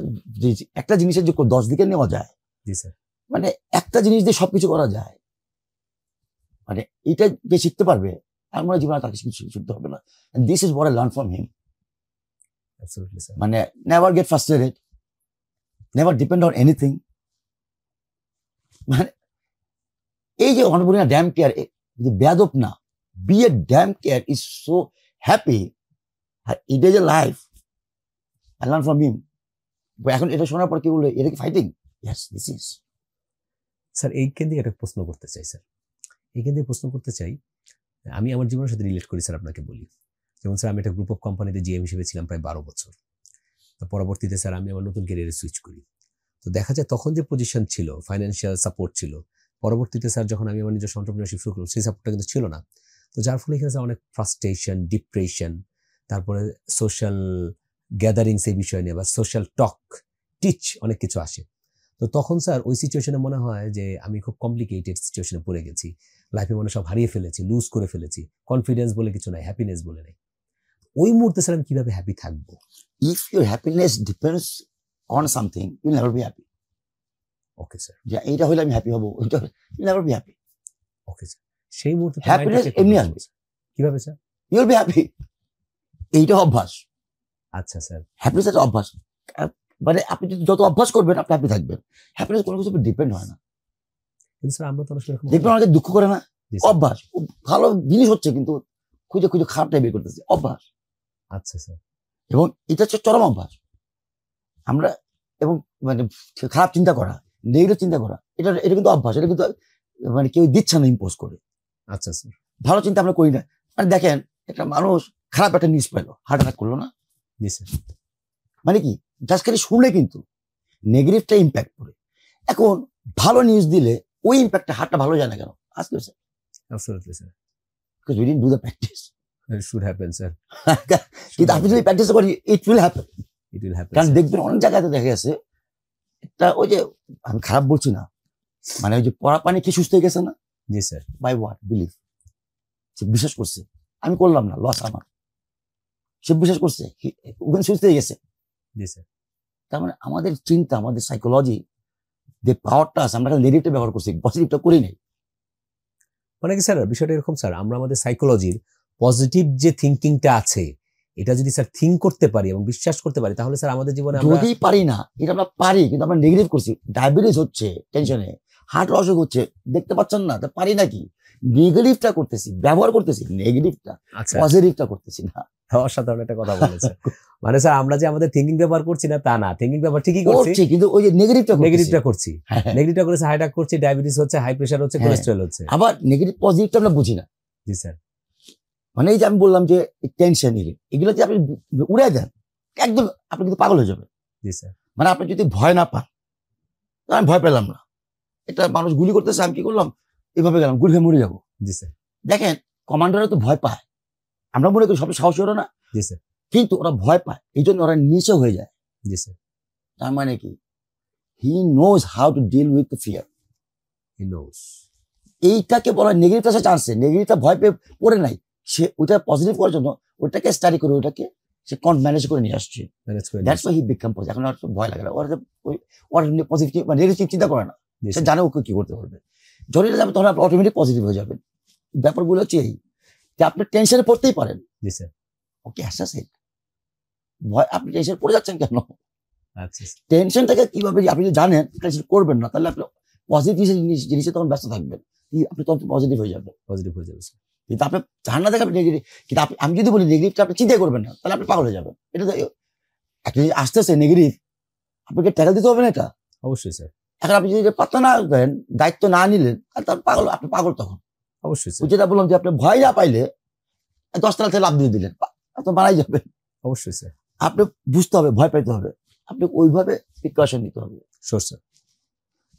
একটা জিনিসের যে দশ দিকে নেওয়া যায় জি স্যার মানে একটা জিনিস দিয়ে সবকিছু করা যায় মানে এটা যে শিখতে পারবে আমার মানে জীবনে তাকে কিছু শিখতে হবে না this is war learn from him মানে never get frustrated never depend on anything মানে এই যে অন্নপূর্ণা ড্যাম কেয়ার যে ব্যাদব না be a damn care is so happy আর it is a life I learn from him এখন এটা শোনার পর কি বললো এটা কি fighting yes this is sir এই কেন্দ্রে একটা প্রশ্ন করতে চাই স্যার এখান থেকে প্রশ্ন করতে চাই আমি আমার জীবনের সাথে রিলেট করি স্যার আপনাকে বলি যেমন স্যার আমি একটা গ্রুপ অফ কোম্পানিতে জিএম হিসেবে ছিলাম প্রায় বারো বছর তো পরবর্তীতে স্যার আমি আমার নতুন ক্যারিয়ারে সুইচ করি তো দেখা যায় তখন যে পজিশন ছিল ফাইন্যান্সিয়াল সাপোর্ট ছিল পরবর্তীতে স্যার যখন আমি আমার নিজস্ব অন্টারপ্রিনারশিপ শুরু করলাম সেই সাপোর্টটা কিন্তু ছিল না তো যার ফলে এখানে স্যার অনেক ফ্রাস্ট্রেশন ডিপ্রেশন তারপরে সোশ্যাল গ্যাদারিং সেই বিষয় নিয়ে বা সোশ্যাল টক টিচ অনেক কিছু আসে তো তখন স্যার ওই সিচুয়েশনে মনে হয় যে আমি খুব কমপ্লিকেটেড সিচুয়েশনে পড়ে গেছি লাইফে মনে সব হারিয়ে ফেলেছি লুজ করে ফেলেছি কনফিডেন্স বলে কিছু নাই হ্যাপিনেস বলে নাই ওই মুহূর্তে স্যার আমি কিভাবে হ্যাপি থাকবো if your happiness depends on something you never be happy okay sir যে এইটা হলে আমি হ্যাপি হবো ওইটা you never be happy okay sir সেই মুহূর্তে হ্যাপিনেস এমনি আসবে কিভাবে sir you will be happy এইটা অভ্যাস আচ্ছা স্যার হ্যাপিনেস একটা অভ্যাস মানে আপনি যত অভ্যাস করবেন আপনি হ্যাপি থাকবেন হ্যাপিনেস কোনো কিছু ডিপেন্ড হয় না কিন্তু স্যার দুঃখ করে না অভ্যাস ভালো জিনিস হচ্ছে কিন্তু খুঁজে খুঁজে খারাপটাই বের করতেছে অভ্যাস আচ্ছা স্যার এবং এটা হচ্ছে চরম অভ্যাস আমরা এবং মানে খারাপ চিন্তা করা নেগেটিভ চিন্তা করা এটা এটা কিন্তু অভ্যাস এটা কিন্তু মানে কেউ দিচ্ছে না ইম্পোজ করে আচ্ছা স্যার ভালো চিন্তা আমরা করি না মানে দেখেন একটা মানুষ খারাপ একটা নিউজ পাইলো হার্ট অ্যাটাক করলো না জি স্যার মানে কি জাস্ট খালি শুনলে কিন্তু নেগেটিভটা ইম্প্যাক্ট করে এখন ভালো নিউজ দিলে ওই ইম্প্যাক্টটা হাতটা ভালো না কেন আসতে স্যার আসলে sir because we didn't do the practice it should happen sir কিন্তু আপনি যদি প্র্যাকটিস করি it will happen it will happen কারণ দেখবেন অনেক জায়গাতে দেখা গেছে একটা ওই যে আমি খারাপ বলছি না মানে ওই যে পড়া পানি কি সুস্থ হয়ে গেছে না জি স্যার বাই ওয়াট বিলিভ সে বিশ্বাস করছে আমি করলাম না লস আমার সে বিশ্বাস করছে ওখানে সুস্থ হয়ে গেছে জি স্যার তার মানে আমাদের চিন্তা আমাদের সাইকোলজি যে পাওয়ারটা আছে আমরা নেগেটিভ ব্যবহার করছি পজিটিভটা করি নাই মানে কি স্যার বিষয়টা এরকম স্যার আমরা আমাদের সাইকোলজির পজিটিভ যে থিঙ্কিংটা আছে এটা যদি স্যার থিঙ্ক করতে পারি এবং বিশ্বাস করতে পারি তাহলে স্যার আমাদের জীবনে যদি পারি না এটা আমরা পারি কিন্তু আমরা নেগেটিভ করছি ডায়াবেটিস হচ্ছে টেনশনে হার্ট অসুখ হচ্ছে দেখতে পাচ্ছেন না পারি নাকি নেগেটিভটা করতেছি ব্যবহার করতেছি নেগেটিভটা পজিটিভটা আচ্ছা। করতেছি না অসাধারণ একটা কথা বলেছে মানে স্যার আমরা যে আমাদের থিঙ্কিং পেপার করছি না তা না থিঙ্কিং পেপার ঠিকই করছি কিন্তু ওই যে নেগেটিভটা নেগেটিভটা করছি নেগেটিভটা হ্যাঁ। করেছে করছি ডায়াবেটিস হচ্ছে হাই প্রেশার হচ্ছে কোলেস্ট্রল হ্যাঁ। হচ্ছে আবার নেগেটিভ পজিটিভটা আমরা বুঝি না জি স্যার মানে এই যে আমি বললাম যে টেনশন এগুলো যে আপনি উড়ে যান একদম আপনি কিন্তু পাগল হয়ে যাবেন জি স্যার মানে আপনি যদি ভয় না পান আমি ভয় পেলাম না এটা মানুষ গুলি করতেছে আমি কি করলাম এভাবে গেলাম গুলি মরে যাবো দেখেন কমান্ডাররা তো ভয় পায় আমরা মনে করি সবচেয়ে সাহস ওরা না কিন্তু ওরা ভয় পায় এই জন্য ওরা নিচে হয়ে যায় জি স্যার তার মানে কি he knows how to deal with fear এইটাকে বলা নেগেটিভটা চান্স নেগেটিভটা ভয় পেয়ে পড়ে নাই সে ওটা পজিটিভ করার জন্য ওটাকে স্টাডি করে ওটাকে সে কন ম্যানেজ করে নিয়ে আসছে that's why he become positive এখন ভয় লাগে না ওরা ওরা পজিটিভ মানে নেগেটিভ চিন্তা করে না সে জানে ওকে কি করতে পারবে ঝরে যাবে তখন আপনি অটোমেটিক পজিটিভ হয়ে যাবেন ব্যাপারগুলো হচ্ছে এই যে আপনি টেনশনে পড়তেই পারেন জি স্যার ওকে আসা সেট ভয় আপনি টেনশন পড়ে যাচ্ছেন কেন আচ্ছা, টেনশন থেকে কিভাবে আপনি জানেন টেনশন করবেন না তাহলে আপনি পজিটিভ জিনিস জিনিসে তখন ব্যস্ত থাকবেন আপনি তখন পজিটিভ হয়ে যাবেন পজিটিভ হয়ে যাবে কিন্তু আপনি জান না থেকে আপনি নেগেটিভ কিন্তু আপনি আমি যদি বলি নেগেটিভটা আপনি চিন্তাই করবেন না তাহলে আপনি পাগল হয়ে যাবেন এটা একটা আসতেছে নেগেটিভ আপনাকে ট্যাকেল দিতে হবে না এটা অবশ্যই স্যার এখন আপনি যদি পাত্তা না দেন দায়িত্ব না নিলেন তার পাগল আপনি পাগল তখন অবশ্যই যেটা বললাম যে আপনি ভয় না পাইলে দশতলা থেকে লাভ দিয়ে দিলেন তো মারাই যাবেন অবশ্যই স্যার আপনি বুঝতে হবে ভয় পাইতে হবে আপনি ওইভাবে প্রিকশন নিতে হবে স্যার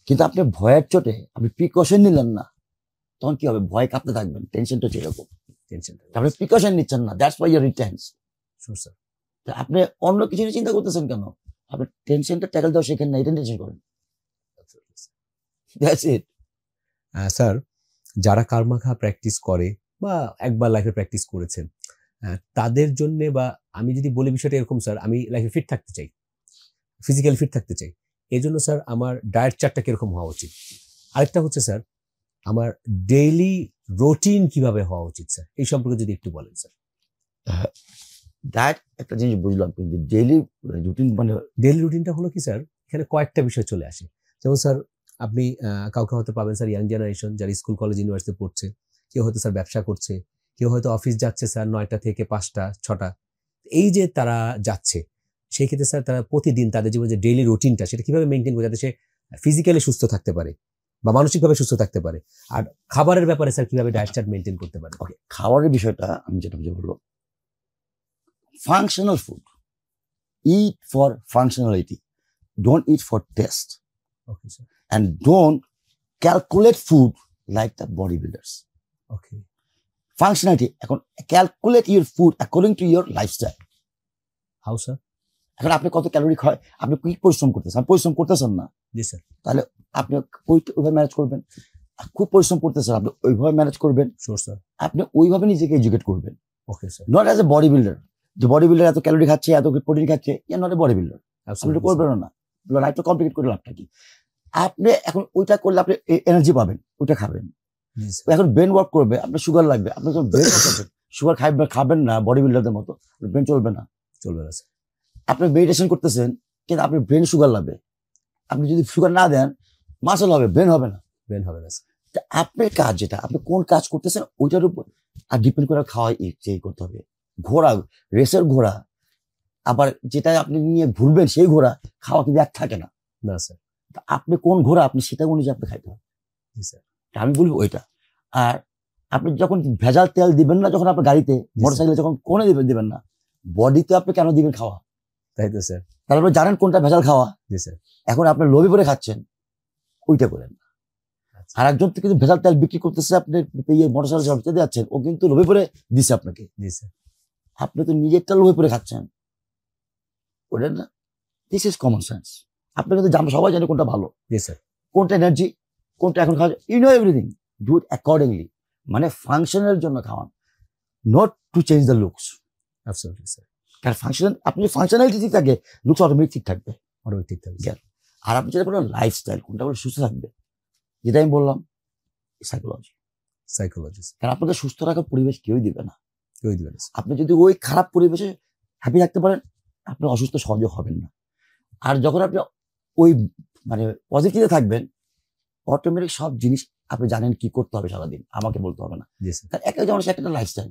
কিন্তু আপনি ভয়ের চোটে আপনি প্রিকশন নিলেন না তখন কি হবে ভয় কাঁপতে থাকবেন টেনশনটা সেরকম টেনশনটা আপনি প্রিকশন নিচ্ছেন না that's why fear returns sir আপনি অন্য কিছু নিয়ে চিন্তা করতেছেন কেন আপনি টেনশনটা ট্যাকেল দেওয়া শেখেন না এটা টেনশন করেন দ্যাটস ইট স্যার যারা কারমাখা প্র্যাকটিস করে বা একবার লাইফে প্র্যাকটিস করেছেন তাদের জন্যে বা আমি যদি বলি বিষয়টা এরকম স্যার আমি লাইফে ফিট থাকতে চাই ফিজিক্যালি ফিট থাকতে চাই এই জন্য স্যার আমার ডায়েট চারটা কীরকম হওয়া উচিত আরেকটা হচ্ছে স্যার আমার ডেইলি রুটিন কিভাবে হওয়া উচিত স্যার এই সম্পর্কে যদি একটু বলেন স্যার ডায়েট একটা জিনিস বুঝলাম কিন্তু ডেইলি রুটিন মানে ডেইলি রুটিনটা হলো কি স্যার এখানে কয়েকটা বিষয় চলে আসে যেমন স্যার আপনি কাউকে হয়তো পাবেন স্যার ইয়াং জেনারেশন যারা স্কুল কলেজ ইউনিভার্সিটি পড়ছে কেউ হয়তো স্যার ব্যবসা করছে কেউ হয়তো অফিস যাচ্ছে স্যার নয়টা থেকে পাঁচটা ছটা এই যে তারা যাচ্ছে সেই ক্ষেত্রে স্যার তারা প্রতিদিন তাদের জীবনে যে ডেইলি রুটিনটা সেটা কীভাবে মেনটেন করে যাতে সে ফিজিক্যালি সুস্থ থাকতে পারে বা মানসিকভাবে সুস্থ থাকতে পারে আর খাবারের ব্যাপারে স্যার কীভাবে ডায়েট চার্ট মেনটেন করতে পারে ওকে খাবারের বিষয়টা আমি যেটা বুঝে বললো functional food eat for functionality don't eat for taste okay sir and don't calculate food like the bodybuilders. Okay. Functionality, calculate your food according to your lifestyle. How, sir? এখন আপনি কত ক্যালোরি খায় আপনি কি পরিশ্রম করতেছেন পরিশ্রম করতেছেন না জি স্যার তাহলে আপনি ওইভাবে ম্যানেজ করবেন খুব পরিশ্রম করতেছেন আপনি ওইভাবে ম্যানেজ করবেন শোর স্যার আপনি ওইভাবে নিজেকে এজুকেট করবেন okay sir not as a body builder যে বডি বিল্ডার এত ক্যালোরি খাচ্ছে এত প্রোটিন খাচ্ছে ya not a body builder আপনি করবেন না লাইফটা কমপ্লিকেট করে লাভটা কি আপনি এখন ওইটা করলে আপনি এনার্জি পাবেন ওইটা খাবেন এখন ব্রেন ওয়ার্ক করবে আপনার সুগার লাগবে আপনি যখন ব্রেন সুগার খাবেন খাবেন না বডি বিল্ডারদের মতো ব্রেন চলবে না চলবে না আপনি মেডিটেশন করতেছেন কিন্তু আপনি ব্রেন সুগার লাগবে আপনি যদি সুগার না দেন মাসল হবে ব্রেন হবে না ব্রেন হবে না আপনার কাজ যেটা আপনি কোন কাজ করতেছেন ওইটার উপর আর ডিপেন্ড করে খাওয়া চেয়ে করতে হবে ঘোড়া রেসের ঘোড়া আবার যেটা আপনি নিয়ে ঘুরবেন সেই ঘোড়া খাওয়া কিন্তু এক থাকে না না স্যার আপনি কোন ঘোড়া আপনি সেটা অনুযায়ী আপনি খাইতে হবে আমি বলি ওইটা আর আপনি যখন ভেজাল তেল দিবেন না যখন আপনার গাড়িতে মোটরসাইকেলে যখন কোনে দিবেন দিবেন না বডিতে আপনি কেন দিবেন খাওয়া তাই তো স্যার তাহলে আপনি জানেন কোনটা ভেজাল খাওয়া জি স্যার এখন আপনি লোভে পরে খাচ্ছেন ওইটা করেন না আচ্ছা। আর একজন তো কিন্তু ভেজাল তেল বিক্রি করতেছে আপনি পেয়ে মোটরসাইকেল ঝড়তে যাচ্ছেন ও কিন্তু লোভে পরে দিছে আপনাকে জি স্যার আপনি তো নিজেরটা লোভে পরে খাচ্ছেন বলেন না দিস ইজ কমন সেন্স আপনি কিন্তু জানো সবাই জানে কোনটা ভালো স্যার কোনটা এনার্জি কোনটা এখন খাওয়া you know everything do it accordingly মানে ফাংশনের জন্য খাওয়ান not to change the looks absolutely sir function আপনি ফাংশনালিটি ঠিক থাকে লুকস অটোমেটিক ঠিক থাকবে অটোমেটিক থাকবে আর আপনি যেটা কোনো লাইফস্টাইল কোনটা বলে সুস্থ থাকবে যেটা আমি বললাম সাইকোলজি সাইকোলজি কারণ আপনাকে সুস্থ রাখার পরিবেশ কেউই দিবে না কেউই দিবে না আপনি যদি ওই খারাপ পরিবেশে হ্যাপি থাকতে পারেন আপনি অসুস্থ সহজে হবেন না আর যখন আপনি ওই মানে পজিটিভে থাকবেন অটোমেটিক সব জিনিস আপনি জানেন কি করতে হবে সারাদিন আমাকে বলতে হবে না একটা মানুষ একটা লাইফস্টাইল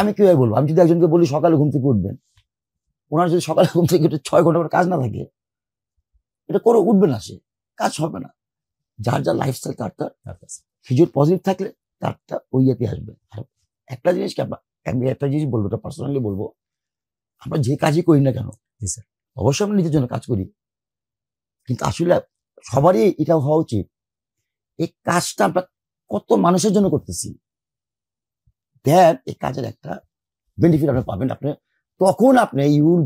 আমি কিভাবে বলবো আমি যদি একজনকে বলি সকালে ঘুম থেকে উঠবেন ওনার যদি সকালে ঘুম থেকে উঠে ছয় ঘন্টা করে কাজ না থাকে এটা করে উঠবে না সে কাজ হবে না যার যার লাইফস্টাইল তার তার ফিজিওর পজিটিভ থাকলে তারটা ওই ইয়েতে আসবে আর একটা জিনিস আমি একটা জিনিস বলবো এটা পার্সোনালি বলবো আমরা যে কাজই করি না কেন অবশ্যই আমরা নিজের জন্য কাজ করি কিন্তু আসলে সবারই এটা হওয়া উচিত এই কাজটা আমরা কত মানুষের জন্য করতেছি দেন এই কাজের একটা বেনিফিট আপনি পাবেন আপনি তখন আপনি ইউল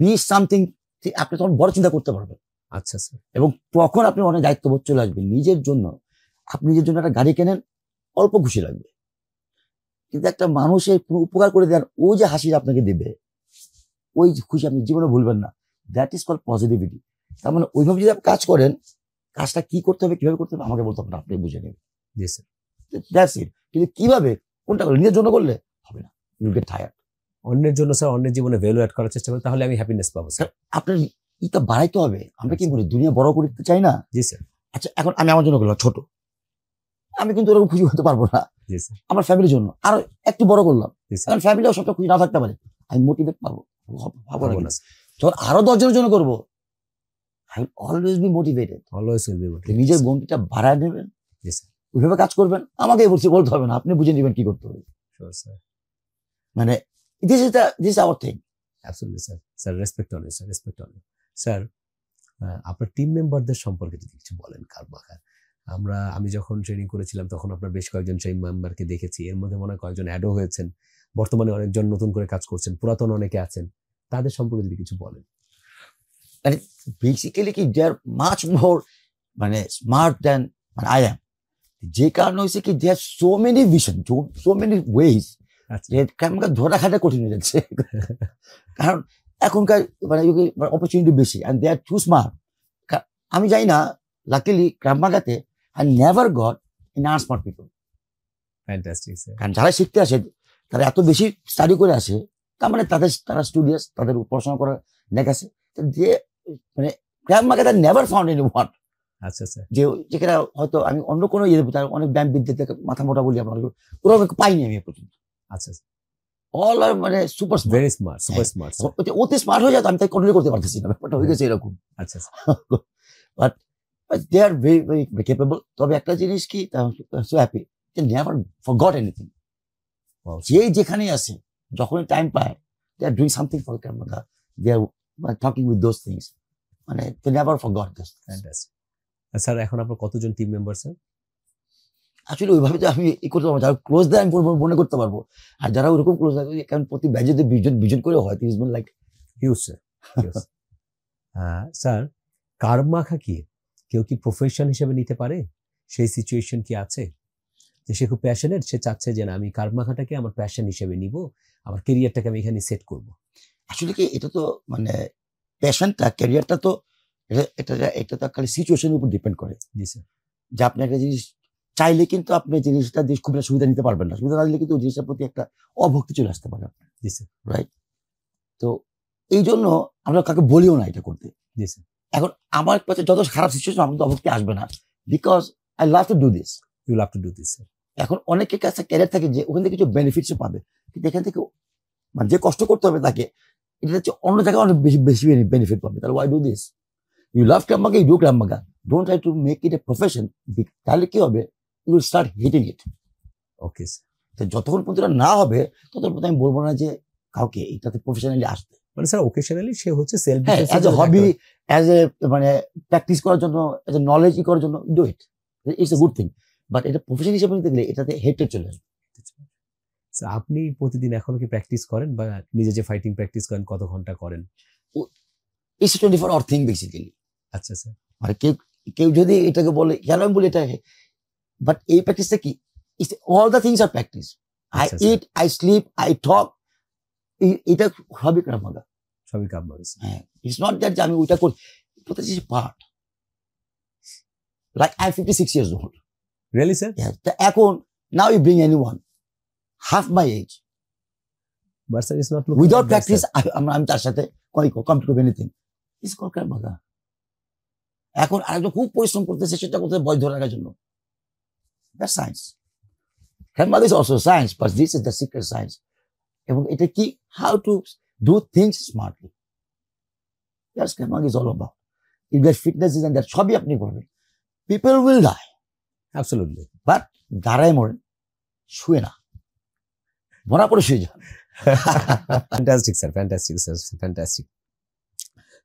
বি সামথিং আপনি তখন বড় চিন্তা করতে পারবেন আচ্ছা আচ্ছা এবং তখন আপনি অনেক দায়িত্ববোধ চলে আসবেন নিজের জন্য আপনি নিজের জন্য একটা গাড়ি কেনেন অল্প খুশি লাগবে কিন্তু একটা মানুষের কোনো উপকার করে দেন ও যে হাসি আপনাকে দেবে ওই খুশি আপনি জীবনে ভুলবেন না দ্যাট ইজ কল পজিটিভিটি তার মানে ওইভাবে যদি আপনি কাজ করেন কাজটা কি করতে হবে কিভাবে করতে হবে আমাকে বলতে হবে না আপনি বুঝে নেবেন জি স্যার কিন্তু কিভাবে কোনটা করলে নিজের জন্য করলে হবে না ইউ গেট টায়ার্ড অন্যের জন্য স্যার অন্যের জীবনে ভ্যালু অ্যাড করার চেষ্টা করি তাহলে আমি হ্যাপিনেস পাবো স্যার আপনার ইটা বাড়াইতে হবে আমরা কি বলি দুনিয়া বড় করতে চাই না জি স্যার আচ্ছা এখন আমি আমার জন্য করলাম ছোট আমি কিন্তু ওরকম খুশি হতে পারবো না জি স্যার আমার ফ্যামিলির জন্য আরো একটু বড় করলাম কারণ ফ্যামিলিও সবটা খুশি না থাকতে পারে আমি মোটিভেট পাবো ভাবো না যখন আরো দশজনের জন্য করবো I always be motivated always will be motivated নিজের গন্ডিটা বাড়ায় নেবেন ওইভাবে কাজ করবেন আমাকে বলছি বলতে হবে না আপনি বুঝে নেবেন কি করতে হবে মানে this is the this our thing absolutely sir sir respect only sir respect only sir আপনার টিম মেম্বারদের সম্পর্কে যদি কিছু বলেন কারবাকার আমরা আমি যখন ট্রেনিং করেছিলাম তখন আপনার বেশ কয়েকজন টিম মেম্বারকে দেখেছি এর মধ্যে মনে হয় কয়েকজন অ্যাডও হয়েছেন বর্তমানে অনেকজন নতুন করে কাজ করছেন পুরাতন অনেকে আছেন তাদের সম্পর্কে যদি কিছু বলেন বেসিক্যালি মানে কি দে আর মাছ মোর মানে, স্মার্ট দেন মানে, আই এম যে কারণে হয়েছে কি they so many vision so many ways camera ধরা খাটা কঠিন হয়ে যাচ্ছে কারণ এখনকার মানে অপরচুনিটি মানে বেশি and they are too smart আমি জানি না লাকিলি ক্রামবাগাতে আই নেভার গট ইন আর স্মার্ট পিপল কারণ যারা শিখতে আসে তারা এত বেশি স্টাডি করে আসে তার মানে তাদের তারা স্টুডিয়াস তাদের পড়াশোনা করার লেখাছে যে মানে গ্রাম মার্কেট আর নেভার ফাউন্ড এনি ওয়ান আচ্ছা আচ্ছা যে যেখানে হয়তো আমি অন্য কোনো ইয়ে তার অনেক ব্যায়াম বিদ্যাতে মাথা মোটা বলি আপনার ওরকম পাইনি আমি পর্যন্ত আচ্ছা অল আচ্ছা। আর মানে super very smart super smart অতি স্মার্ট হয়ে যায় আমি তাই কন্ট্রোল করতে পারতেছি না ব্যাপারটা হয়ে গেছে এরকম আচ্ছা but they are very very capable তবে একটা জিনিস কি so happy they never forgot anything যে যেখানেই আছে যখনই টাইম পায় they are doing something for camera they are মানে টকিং উইথ দোজ থিংস মানে they never forgot those things. Sir এখন আপনার কতজন টিম মেম্বার স্যার আসলে ওইভাবে তো আমি ই করতে পারবো যারা ক্লোজ দেয় আমি মনে করতে পারবো আর যারা ওরকম ক্লোজ দেয় কারণ প্রতি ব্যাচে যদি বিজন বিজন করে হয় is been like use sir sir কার্ব মাখা কি কেউ কি প্রফেশন হিসেবে নিতে পারে সেই সিচুয়েশন কি আছে যে সে খুব প্যাশনেট সে চাচ্ছে যে না আমি কার্ব মাখাটাকে আমার প্যাশন হিসেবে নিব আমার কেরিয়ারটাকে আমি এখানে সেট করবো আসলে কি এটা তো মানে প্যাশনটা ক্যারিয়ারটা তো এটা এটা তো খালি সিচুয়েশনের উপর ডিপেন্ড করে যে আপনি একটা জিনিস চাইলে কিন্তু আপনি জিনিসটা দিয়ে খুব সুবিধা নিতে পারবেন না সুবিধা না দিলে কিন্তু জিনিসটার প্রতি একটা অভক্তি চলে আসতে পারে আপনার রাইট তো এই জন্য আমরা কাকে বলিও না এটা করতে এখন আমার কাছে যত খারাপ সিচুয়েশন আমার তো অভক্তি আসবে না because I love to do this you love to do this এখন অনেকের কাছে ক্যারিয়ার থাকে যে ওখান থেকে কিছু বেনিফিটসও পাবে কিন্তু এখান থেকে মানে যে কষ্ট করতে হবে তাকে এটা হচ্ছে অন্য জায়গায় অনেক বেশি বেশি বেনিফিট পাবে তাহলে why do this you love Krav Maga you do Krav Maga don't try to make it a profession তাহলে কি হবে you start hitting it okay sir যতক্ষণ পর্যন্ত না হবে ততক্ষণ পর্যন্ত আমি বলবো না যে কাউকে এটাতে প্রফেশনালি আসতে মানে স্যার ওকেশনালি সে হচ্ছে self as a hobby as a মানে প্র্যাকটিস করার জন্য অ্যাজ এ নলেজ ই করার জন্য do it it's a good thing but এটা প্রফেশন হিসেবে নিতে গেলে এটাতে হেটে চলে আসবে আপনি প্রতিদিন এখনো কি প্র্যাকটিস করেন বা নিজে যে ফাইটিং প্র্যাকটিস করেন কত ঘন্টা করেন it's twenty four hour thing basically আচ্ছা স্যার আচ্ছা। কেউ কেউ যদি এটাকে বলে কেন আমি বলি এটা বাট এই প্র্যাকটিসটা কি all the things are practice I eat I sleep I talk এটা সবই কামাগা সবই কামাগা হ্যাঁ ইটস নট দ্যাট যে আমি ওইটা করি প্রত্যেক part like I fifty six years old really sir এখন now you bring any one half my age without practice আমি তার সাথে কমপ্লিট করবো এনিথিং ইস কলকার বাগা এখন আরেকজন খুব পরিশ্রম করতেছে সেটা করতে বয়স ধরে রাখার জন্য সায়েন্স হ্যাঁ science this is secret science এবং এটা কি how to do things smartly that's Krav Maga is all about if that fitness is that সবই আপনি করবেন people will die absolutely but দাঁড়ায় মরে শুয়ে না ভরা পড়ে শুয়ে যান fantastic sir fantastic sir fantastic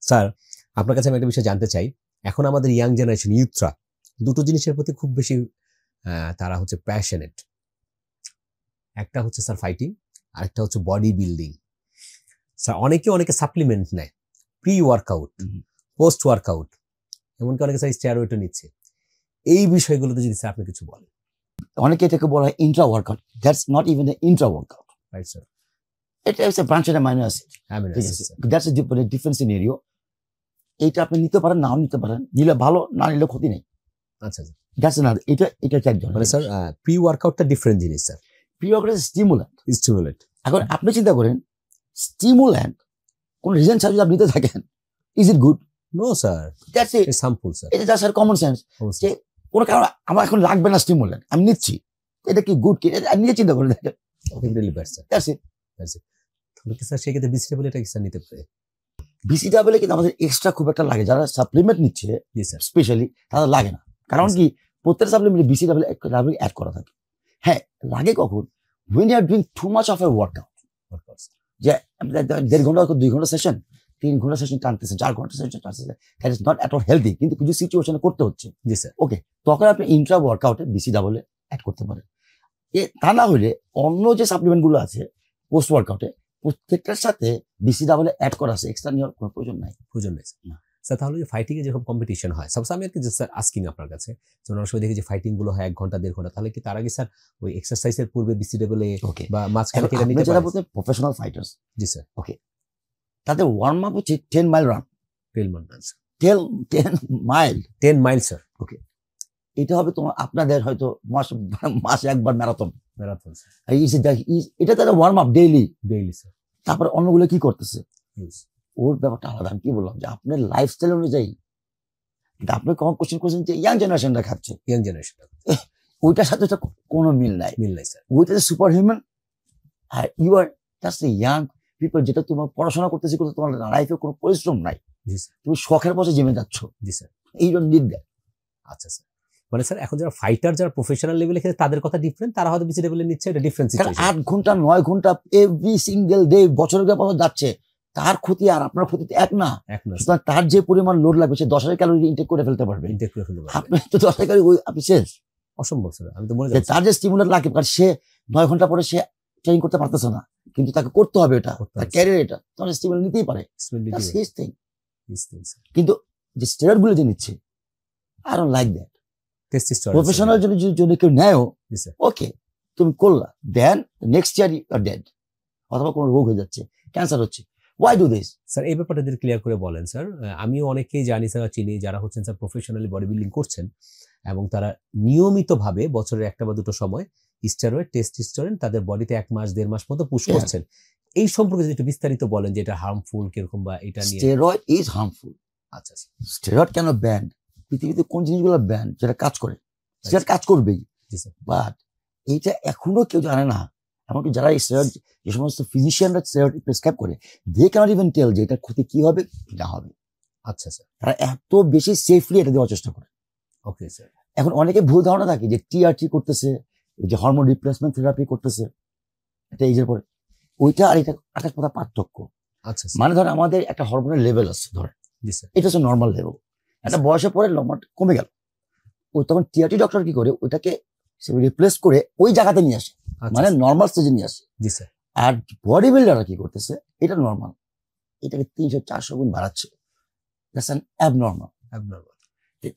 sir আপনার কাছে আমি একটা বিষয় জানতে চাই এখন আমাদের ইয়াং জেনারেশন ইউথরা দুটো জিনিসের প্রতি খুব বেশি তারা হচ্ছে প্যাশনেট একটা হচ্ছে স্যার ফাইটিং আরেকটা হচ্ছে বডি বিল্ডিং স্যার অনেকে অনেকে সাপ্লিমেন্ট নেয় প্রি ওয়ার্কআউট পোস্ট ওয়ার্কআউট এমনকি অনেকে স্যার স্টেয়ারওয়েটও নিচ্ছে এই বিষয়গুলোতে যদি স্যার আপনি কিছু বলেন অনেকে এটাকে বলা হয় intra workout that's not even a intra workout right sir এটা হচ্ছে ব্রাঞ্চের অ্যামাইনো অ্যাসিড দ্যাটস মানে ডিফারেন্ট সিনারিও এইটা আপনি নিতে পারেন নাও নিতে পারেন নিলে ভালো না নিলে ক্ষতি নেই আচ্ছা দ্যাটস না এটা এটা একজন মানে স্যার প্রি ওয়ার্কআউটটা ডিফারেন্ট জিনিস sir pre workout stimulant stimulant এখন আপনি চিন্তা করেন স্টিমুল্যান্ট কোন রিজন ছাড়া যদি আপনি নিতে থাকেন is it good no sir that's it sir এটা স্যার কমন সেন্স কোনো কারণ আমার এখন লাগবে না স্টিমুলেন্ট আমি নিচ্ছি এটা কি গুড কি নিয়ে চিন্তা করে দেখেন সেক্ষেত্রে বিসি ট্যাবলেট এক্সট্রা নিতে পারে বিসি ট্যাবলে কিন্তু আমাদের এক্সট্রা খুব একটা লাগে যারা সাপ্লিমেন্ট নিচ্ছে স্পেশালি তারা লাগে না কারণ কি প্রত্যেক সাপ্লিমেন্টে বিসি ট্যাবলে অ্যাড করা থাকে হ্যাঁ লাগে কখন when you are doing too much of a workout. Workouts. Yeah, দেড় ঘন্টা দুই ঘন্টা সেশন তিন ঘন্টা সেশন টানতেছে চার ঘন্টা সেশন টানতেছে that is not at all healthy কিন্তু কিছু সিচুয়েশনে করতে হচ্ছে জি স্যার ওকে তখন আপনি ইন্ট্রা ওয়ার্কআউটে বিসি ডাবলে অ্যাড করতে পারেন এ তা না হলে অন্য যে সাপ্লিমেন্টগুলো আছে পোস্ট ওয়ার্কআউটে প্রত্যেকটার সাথে বিসি ডাবলে অ্যাড করা আছে এক্সট্রা নেওয়ার কোনো প্রয়োজন নাই প্রয়োজন নেই স্যার তাহলে ফাইটিং এ যখন কম্পিটিশন হয় সবসময় আমি আর কি স্যার আস্কিং আপনার কাছে যেমন অনেক সময় দেখি যে ফাইটিং গুলো হয় এক ঘন্টা দেড় ঘন্টা তাহলে কি তার আগে স্যার ওই এক্সারসাইজের পূর্বে বিসি ডাবলে বা মাঝখানে বলতে প্রফেশনাল ফাইটার্স জি স্যার ওকে তাদের ওয়ার্ম আপ হচ্ছে ten mile run ten mile ten mile ten mile sir okay এটা হবে তোমার আপনাদের হয়তো মাস মাসে একবার ম্যারাথন ম্যারাথন এটা তারা warm up daily daily sir তারপরে অন্যগুলো কি করতেছে ওর ব্যাপারটা আলাদা আমি কি বললাম যে আপনার লাইফস্টাইল অনুযায়ী কিন্তু আপনি কখন কোশ্চেন করছেন যে ইয়াং জেনারেশনটা খাচ্ছে ইয়াং জেনারেশনটা ওইটার সাথে কোনো মিল নাই মিল নাই স্যার ওইটা super human are you are just young people যেটা তোমার পড়াশোনা করতেছি কিন্তু তোমার লাইফে কোনো পরিশ্রম নাই তুমি শখের পথে জেমে যাচ্ছ জি স্যার এই জন্য নিড আচ্ছা স্যার মানে স্যার এখন যারা ফাইটার যারা প্রফেশনাল লেভেলে খেলে তাদের কথা ডিফারেন্ট তারা হয়তো বিসি লেভেলে নিচ্ছে এটা ডিফারেন্স আট ঘন্টা নয় ঘন্টা এভরি সিঙ্গেল ডে বছরের পর যাচ্ছে তার ক্ষতি আর আপনার ক্ষতি এক না সুতরাং তার যে পরিমাণ লোড লাগবে সে দশ হাজার ক্যালোরি ইনটেক করে ফেলতে পারবে ইনটেক করে ফেলতে পারবে আপনি তো দশ হাজার ক্যালোরি আপনি শেষ অসম্ভব স্যার আমি তো মনে করি তার যে স্টিমুলার লাগে কারণ সে নয় ঘন্টা পরে সে ট্রেনিং করতে পারতেছে না কিন্তু তাকে করতে হবে এটা তার ক্যারিয়ার এটা তার স্টেটমেন্ট নিতেই পারে কিন্তু যে স্টেরয়েড গুলো যে নিচ্ছে I don't like that professional যদি যদি কেউ নেয় ওকে তুমি করলা then next year you are dead অথবা কোনো রোগ হয়ে যাচ্ছে ক্যান্সার হচ্ছে ওয়াই ডু দিস স্যার এই ব্যাপারটা যদি ক্লিয়ার করে বলেন স্যার আমিও অনেকেই জানি স্যার চিনি যারা হচ্ছেন স্যার প্রফেশনালি বডি বিল্ডিং করছেন এবং তারা নিয়মিতভাবে বছরের একটা বা দুটো সময় স্টেরয়েড টেস্ট স্টোরেন তাদের বডিতে এক মাস দেড় মাস মতো পুশ করছেন এই সম্পর্কে যদি একটু বিস্তারিত বলেন যে এটা হার্মফুল কিরকম বা এটা নিয়ে স্টেরয়েড ইজ হার্মফুল আচ্ছা স্টেরয়েড আচ্ছা। কেন ব্যান্ড পৃথিবীতে কোন জিনিসগুলো ব্যান্ড যেটা কাজ করে সেটা কাজ করবেই বাট এটা এখনো কেউ জানে না এমনকি যারা এই স্টেরয়েড যে সমস্ত ফিজিশিয়ানরা স্টেরয়েড প্রেসক্রাইব করে দে ক্যানট ইভেন টেল যে এটার ক্ষতি কি হবে না হবে আচ্ছা স্যার তারা এত বেশি সেফলি এটা দেওয়ার চেষ্টা করে ওকে স্যার এখন অনেকে ভুল ধারণা থাকে যে টিআরটি করতেছে যে হরমোন রিপ্লেসমেন্ট থেরাপি করতেছে এটা এজের পরে ওইটা আর এটা আকাশ পাতা পার্থক্য আচ্ছা, আচ্ছা মানে ধর আমাদের একটা হরমোনের লেভেল আছে ধর এটা হচ্ছে নর্মাল লেভেল একটা বয়সের পরে লম্বা কমে গেল ওই তখন টিআরটি ডক্টর কি করে ওইটাকে রিপ্লেস করে ওই জায়গাতে নিয়ে আসে আচ্ছা, আচ্ছা। মানে নর্মাল স্টেজে নিয়ে আসে জি স্যার আর বডি বিল্ডাররা কি করতেছে এটা নর্মাল এটাকে তিনশো চারশো গুণ বাড়াচ্ছে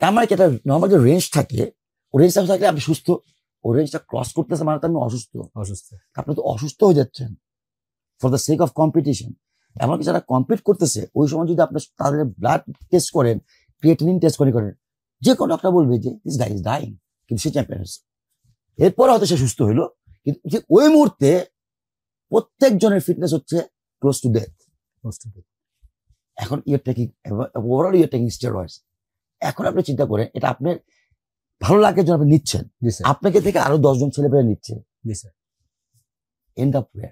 তার মানে একটা নর্মাল যে রেঞ্জ থাকে রেঞ্জ থাকলে আপনি সুস্থ ওর রেঞ্জটা ক্রস করতেছে মানে তো আপনি অসুস্থ অসুস্থ আপনি তো অসুস্থ হয়ে যাচ্ছেন for the sake of competition এমনকি যারা কম্পিট করতেছে ওই সময় যদি আপনি তাদের ব্লাড টেস্ট করেন ক্রিয়েটিনিন টেস্ট করে করেন যে কোনো ডক্টর বলবে যে দিস গাই ইজ ডাইং কিন্তু সে চ্যাম্পিয়ন হয়েছে এরপরে হয়তো সে সুস্থ হইলো কিন্তু যে ওই মুহূর্তে প্রত্যেকজনের ফিটনেস হচ্ছে close to death close to death এখন year taking overall year taking steroids এখন আপনি চিন্তা করেন এটা আপনার ভালো লাগে জন্য আপনি নিচ্ছেন আপনাকে থেকে আরো দশজন ছেলে পেলে নিচ্ছে end of war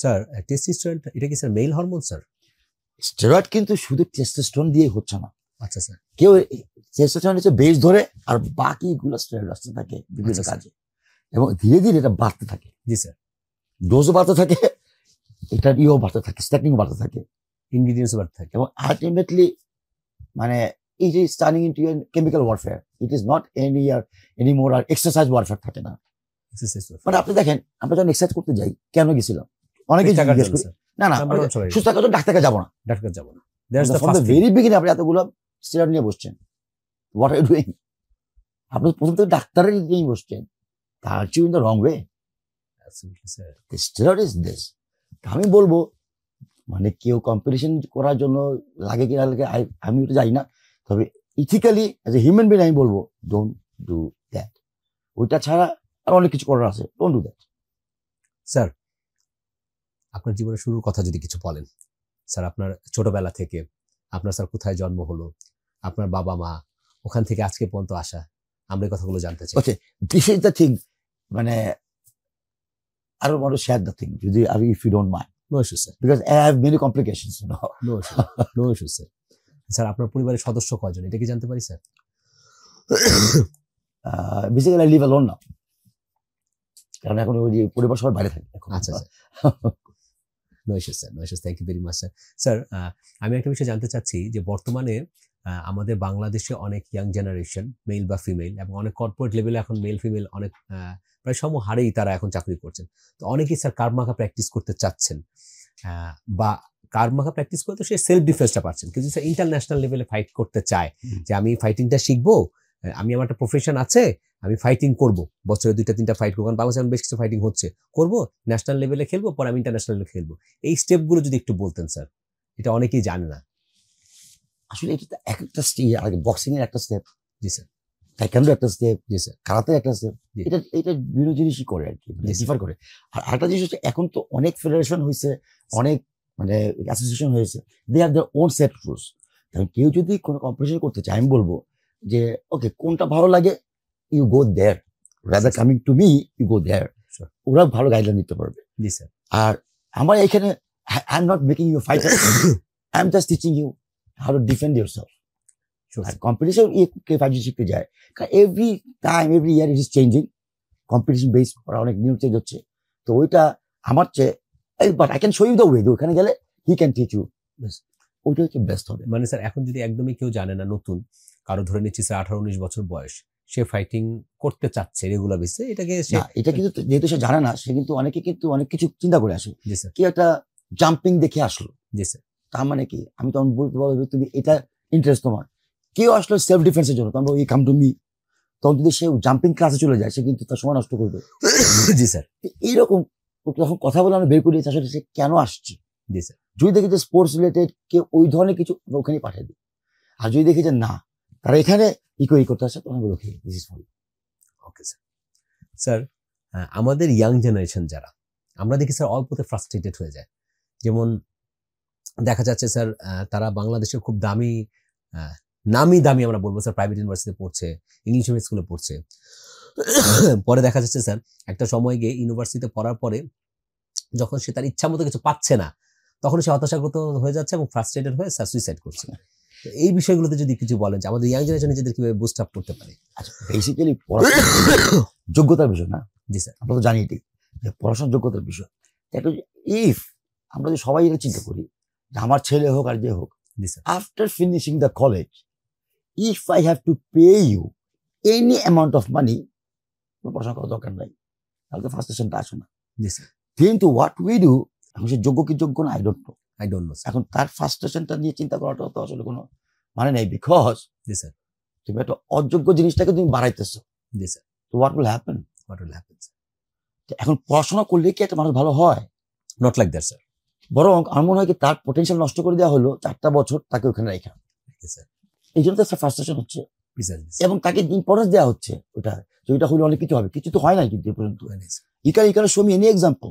sir testosterone এটা কি sir male hormone sir steroid কিন্তু শুধু টেস্টোস্টেরন দিয়ে হচ্ছে না আচ্ছা স্যার কেউ টেস্টোস্টেরন হচ্ছে বেশ ধরে আর বাকিগুলো স্টেরয়েড আসতে থাকে বিভিন্ন আচ্ছা, কাজে এবং ধীরে ধীরে এটা বাড়তে থাকে জি স্যার ডোজও বাড়তে থাকে এটা ইয়েও বাড়তে থাকে স্ট্যাটিংও বাড়তে থাকে ইনগ্রিডিয়েন্টস বাড়তে থাকে এবং আলটিমেটলি মানে it is turning into a chemical warfare. It is not any uh, anymore আর এক্সারসাইজ ওয়ারফেয়ার থাকে না মানে আপনি দেখেন আমরা যখন এক্সারসাইজ করতে যাই কেন গেছিলাম অনেকে জিজ্ঞেস করি না না সুস্থ থাকার জন্য ডাক্তারকে যাবো না ডাক্তার যাবো না ফ্রম দ্য ভেরি বিগিনিং আপনি এতগুলো স্টেরয়েড নিয়ে বসছেন হোয়াট আর ডুইং আপনি প্রথম থেকে ডাক্তারের নিয়েই বসছেন তার চেয়ে in the wrong way steroid is this আমি বলবো মানে কেউ কম্পিটিশন করার জন্য লাগে কিনা লাগে আমি তো যাই না তবে ethically as a human being আমি বলবো ডোন্ট ডু দ্যাট ওইটা ছাড়া আর অনেক কিছু করার আছে ডোন্ট ডু দ্যাট স্যার আপনার জীবনের শুরুর কথা যদি কিছু বলেন স্যার আপনার ছোটবেলা থেকে আপনার স্যার কোথায় জন্ম হলো আপনার বাবা মা ওখান থেকে আজকে পর্যন্ত আসা আমরা এই কথাগুলো জানতে চাই okay this is the thing মানে আরো বড় শেয়ার দ্য থিং যদি আর if you don't mind no issue sir because I have many complications no no issue no issue sir sir আপনার পরিবারের সদস্য কয়জন এটা কি জানতে পারি sir basically I live alone না কারণ এখন ওই পরিবার সবাই বাইরে থাকে এখন আচ্ছা স্যার নৈশেষ ভেরি মাচ স্যার স্যার আমি একটা বিষয় জানতে চাচ্ছি যে বর্তমানে আমাদের বাংলাদেশে অনেক ইয়াং জেনারেশন মেল বা ফিমেল এবং অনেক কর্পোরেট লেভেলে এখন মেল ফিমেল অনেক প্রায় সম হারেই তারা এখন চাকরি করছেন তো অনেকেই স্যার কারমাখা প্র্যাকটিস করতে চাচ্ছেন বা কারমাখা প্র্যাকটিস করে তো সে সেলফ ডিফেন্সটা পারছেন কিন্তু সে ইন্টারন্যাশনাল লেভেলে ফাইট করতে চায় যে আমি ফাইটিংটা শিখবো আমি আমার একটা প্রফেশন আছে আমি ফাইটিং করব বছরে দুইটা তিনটা ফাইট করবো কারণ বাংলাদেশে বেশ কিছু ফাইটিং হচ্ছে করব ন্যাশনাল লেভেলে খেলবো পরে আমি ইন্টারন্যাশনাল লেভেলে খেলবো এই স্টেপগুলো যদি একটু বলতেন স্যার এটা অনেকেই জানে না আসলে এটা তো এক একটা স্টেপ আর বক্সিংয়ের একটা স্টেপ জি স্যার টাইকান্ডো একটা স্টেপ জি স্যার কারাতে একটা স্টেপ এটা এটা বিভিন্ন জিনিসই করে আর কি মানে করে আর একটা জিনিস হচ্ছে এখন তো অনেক ফেডারেশন হয়েছে অনেক মানে অ্যাসোসিয়েশন হয়েছে they are their own set rules কারণ কেউ যদি কোনো কম্পিটিশন করতে চায় আমি বলবো যে ওকে কোনটা ভালো লাগে you go there rather coming to me you go there ওরা ভালো গাইডলাইন দিতে পারবে আর আমার এখানে I am not making you fighter I am just teaching you how to defend your self competition কে ফাইজি শিখতে যায় কারণ every time every year it is changing competition base করা অনেক নিউ চেঞ্জ হচ্ছে তো ওইটা আমার চেয়ে but I can show you the way ওখানে গেলে হি ক্যান টিচ ইউ ওইটা হচ্ছে ব্যস্ত হবে মানে স্যার এখন যদি একদমই কেউ জানে না নতুন কারো ধরে নিচ্ছি স্যার আঠারো উনিশ বছর বয়স সে ফাইটিং করতে চাচ্ছে রেগুলার বেসে এটাকে এটা কিন্তু যেহেতু সে জানে না সে কিন্তু অনেকে কিন্তু অনেক কিছু চিন্তা করে আসে জি স্যার কি একটা জাম্পিং দেখে আসলো জি স্যার তার মানে কি আমি তখন বলতে পারবো তুমি এটা ইন্টারেস্ট তোমার কেউ আসলো সেলফ ডিফেন্সের জন্য তখন ওই কাম টু মি তখন যদি সে জাম্পিং ক্লাসে চলে যায় সে কিন্তু তার সময় নষ্ট করবে জি স্যার এইরকম তখন কথা বলে আমি বের করি আসলে সে কেন আসছে জি স্যার যদি দেখি যে স্পোর্টস রিলেটেড কে ওই ধরনের কিছু ওখানে পাঠিয়ে দিই আর যদি দেখি যে না তারা এখানে ইকো ই করতে আসে তখন okay this is for okay sir sir আমাদের ইয়াং জেনারেশন যারা আমরা দেখি স্যার অল্পতে ফ্রাস্ট্রেটেড হয়ে যায় যেমন দেখা যাচ্ছে স্যার তারা বাংলাদেশের খুব দামি নামি দামি আমরা বলবো স্যার প্রাইভেট ইউনিভার্সিটিতে পড়ছে ইংলিশ মিডিয়াম স্কুলে পড়ছে পরে দেখা যাচ্ছে স্যার একটা সময় গিয়ে ইউনিভার্সিটিতে পড়ার পরে যখন সে তার ইচ্ছা মতো কিছু পাচ্ছে না তখন সে হতাশাগ্রত হয়ে যাচ্ছে এবং ফ্রাস্ট্রেটেড হয়ে স্যার সুইসাইড করছে এই বিষয়গুলোতে যদি কিছু বলেন যে আমাদের ইয়াং জেনারেশন নিজেদের কিভাবে বুস্ট আপ করতে পারে আচ্ছা বেসিক্যালি যোগ্যতার বিষয় না জি স্যার আমরা তো জানি এটি যে পড়াশোনার যোগ্যতার বিষয় একটা ইফ আমরা যদি সবাই এটা চিন্তা করি যে আমার ছেলে হোক আর যে হোক sir after finishing the college if I have to pay you any amount of money কোনো প্রশ্ন করার দরকার নাই তাহলে ফ্রাস্ট্রেশনটা আসো না কিন্তু হোয়াট উই ডু এখন সে যোগ্য কি যোগ্য না I don't know I don't know এখন তার ফ্রাস্ট্রেশনটা নিয়ে চিন্তা করাটা তো আসলে কোনো মানে নেই বিকজ জি স্যার তুমি একটা অযোগ্য জিনিসটাকে তুমি বাড়াইতেছো জি স্যার তো what will happen what will happen এখন পড়াশোনা করলে কি একটা মানুষ ভালো হয় নট লাইক দ্যাট স্যার বরং আমার মনে হয় কি তার পোটেনশিয়াল নষ্ট করে দেওয়া হলো চারটা বছর তাকে ওখানে রেখা এই জন্য তো একটা ফ্রাস্ট্রেশন হচ্ছে এবং তাকে ইম্পর্টেন্স দেওয়া হচ্ছে ওটা ছবিটা হলে অনেক কিছু হবে কিছু তো হয় না কিন্তু পর্যন্ত ইকার ইকার সমী এনি এক্সাম্পল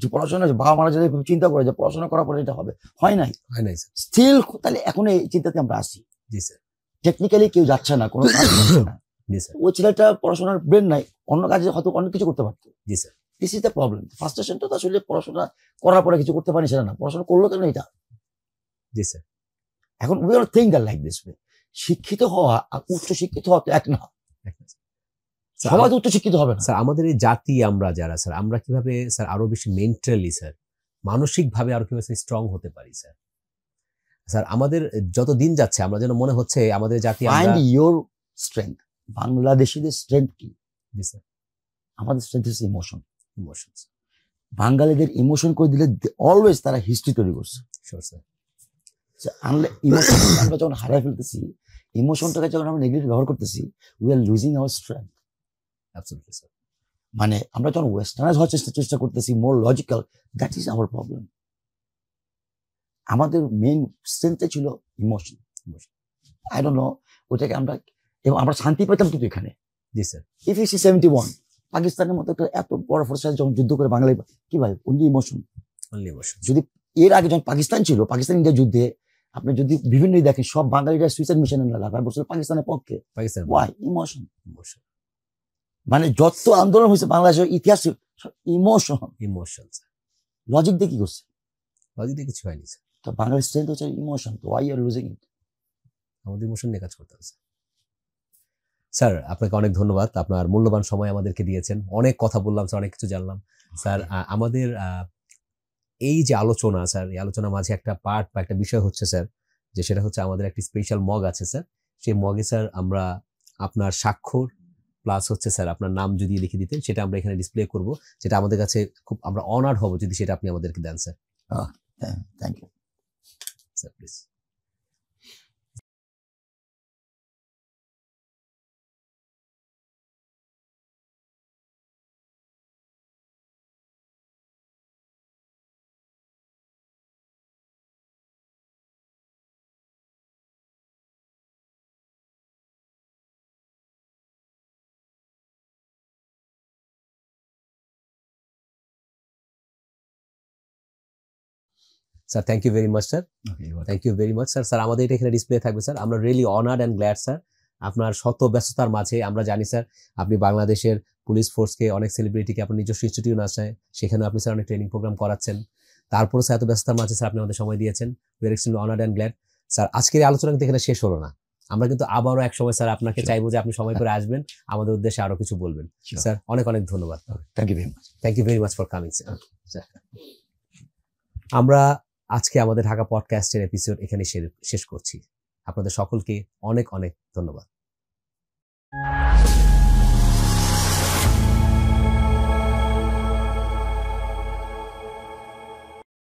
যে পড়াশোনা বাবা মারা যাদের চিন্তা করে যে পড়াশোনা করার পরে এটা হবে হয় নাই হয় নাই স্টিল তাহলে এখন এই চিন্তাতে আমরা আসি জি স্যার টেকনিক্যালি কেউ যাচ্ছে না কোনো কাজ জি স্যার ওই ছেলেটা পড়াশোনার ব্রেন নাই অন্য কাজে হয়তো অনেক কিছু করতে পারতো জি sir this is the problem ফার্স্টেশনটা তো আসলে পড়াশোনা করার পরে কিছু করতে পারেনি সেটা না পড়াশোনা করলো কেন এটা জি স্যার এখন we are think the like this way শিক্ষিত হওয়া আর উচ্চ শিক্ষিত হওয়া তো এক না সবাই উচ্চ শিক্ষিত হবে না স্যার আমাদের এই জাতি আমরা যারা স্যার আমরা কিভাবে স্যার আরো বেশি মেন্টালি স্যার মানসিকভাবে আরো কিভাবে স্ট্রং হতে পারি স্যার স্যার আমাদের যত দিন যাচ্ছে আমরা যেন মনে হচ্ছে আমাদের জাতি ফাইন্ড ইওর স্ট্রেংথ বাংলাদেশিদের স্ট্রেংথ কি জি স্যার আমাদের স্ট্রেংথ হচ্ছে ইমোশন ইমোশন বাঙালিদের ইমোশন করে দিলে অলওয়েজ তারা হিস্ট্রি তৈরি করছে স্যার আনলে ইমোশন আমরা যখন হারায় ফেলতেছি ইমোশনটাকে যখন আমরা নেগেটিভ ব্যবহার করতেছি we are losing our strength sir মানে আমরা যখন ওয়েস্টার্নাইজ হওয়ার চেষ্টা চেষ্টা করতেছি more logical that is our problem আমাদের মেইন স্ট্রেংথটা ছিল ইমোশন আই ডোন্ট নো ওটাকে আমরা এবং আমরা শান্তি পেতাম কিন্তু এখানে জি স্যার ইফ ইসি সেভেন্টি ওয়ান পাকিস্তানের মতো একটা এত বড় ফোর্সের যখন যুদ্ধ করে বাংলায় কি ভাই অনলি ইমোশন অনলি ইমোশন যদি এর আগে যখন পাকিস্তান ছিল পাকিস্তান ইন্ডিয়া যুদ্ধে আপনি যদি বিভিন্নই দেখেন সব বাঙালিরা সুইসাইড মিশনে না লাগায় বলছিল পাকিস্তানের পক্ষে পাকিস্তান ওয়াই ইমোশন ইমোশন মানে যত আন্দোলন হয়েছে বাংলাদেশের ইতিহাস ইমোশন ইমোশন লজিক দিয়ে কি করছে লজিক দিয়ে কিছু হয়নি তো বাংলার স্ট্রেংথ হচ্ছে ইমোশন তো ওয়াই আর লুজিং ইট আমাদের ইমোশন নিয়ে কাজ করতে হবে স্যার আপনাকে অনেক ধন্যবাদ আপনার মূল্যবান সময় আমাদেরকে দিয়েছেন অনেক কথা বললাম স্যার অনেক কিছু জানলাম স্যার আমাদের এই যে আলোচনা স্যার এই আলোচনার মাঝে একটা পার্ট বা একটা বিষয় হচ্ছে স্যার যে সেটা হচ্ছে আমাদের একটি স্পেশাল মগ আছে স্যার সেই মগে স্যার আমরা আপনার স্বাক্ষর প্লাস হচ্ছে স্যার আপনার নাম যদি লিখে দিতেন সেটা আমরা এখানে ডিসপ্লে করব যেটা আমাদের কাছে খুব আমরা অনার হব যদি সেটা আপনি আমাদেরকে দেন sir thank you sir please sir thank you very much sir thank you very much sir sir আমাদের এটা এখানে ডিসপ্লে থাকবে স্যার আমরা really honoured and glad sir আপনার শত ব্যস্ততার মাঝে আমরা জানি স্যার আপনি বাংলাদেশের পুলিশ ফোর্সকে অনেক সেলিব্রিটিকে আপনার নিজস্ব ইনস্টিটিউট আসায় সেখানে আপনি স্যার অনেক ট্রেনিং প্রোগ্রাম করাচ্ছেন তারপরে স্যার এত ব্যস্ততার মাঝে স্যার আপনি আমাদের সময় দিয়েছেন ভেরি আর extremely honoured and glad sir আজকের আলোচনা কিন্তু এখানে শেষ হলো না আমরা কিন্তু আবারও এক সময় স্যার আপনাকে চাইবো যে আপনি সময় করে আসবেন আমাদের উদ্দেশ্যে আরো কিছু বলবেন স্যার অনেক অনেক ধন্যবাদ thank you very much thank you very much for coming sir আমরা আজকে আমাদের ঢাকা পডকাস্টের এপিসোড এখানে শেষ করছি আপনাদের সকলকে অনেক অনেক ধন্যবাদ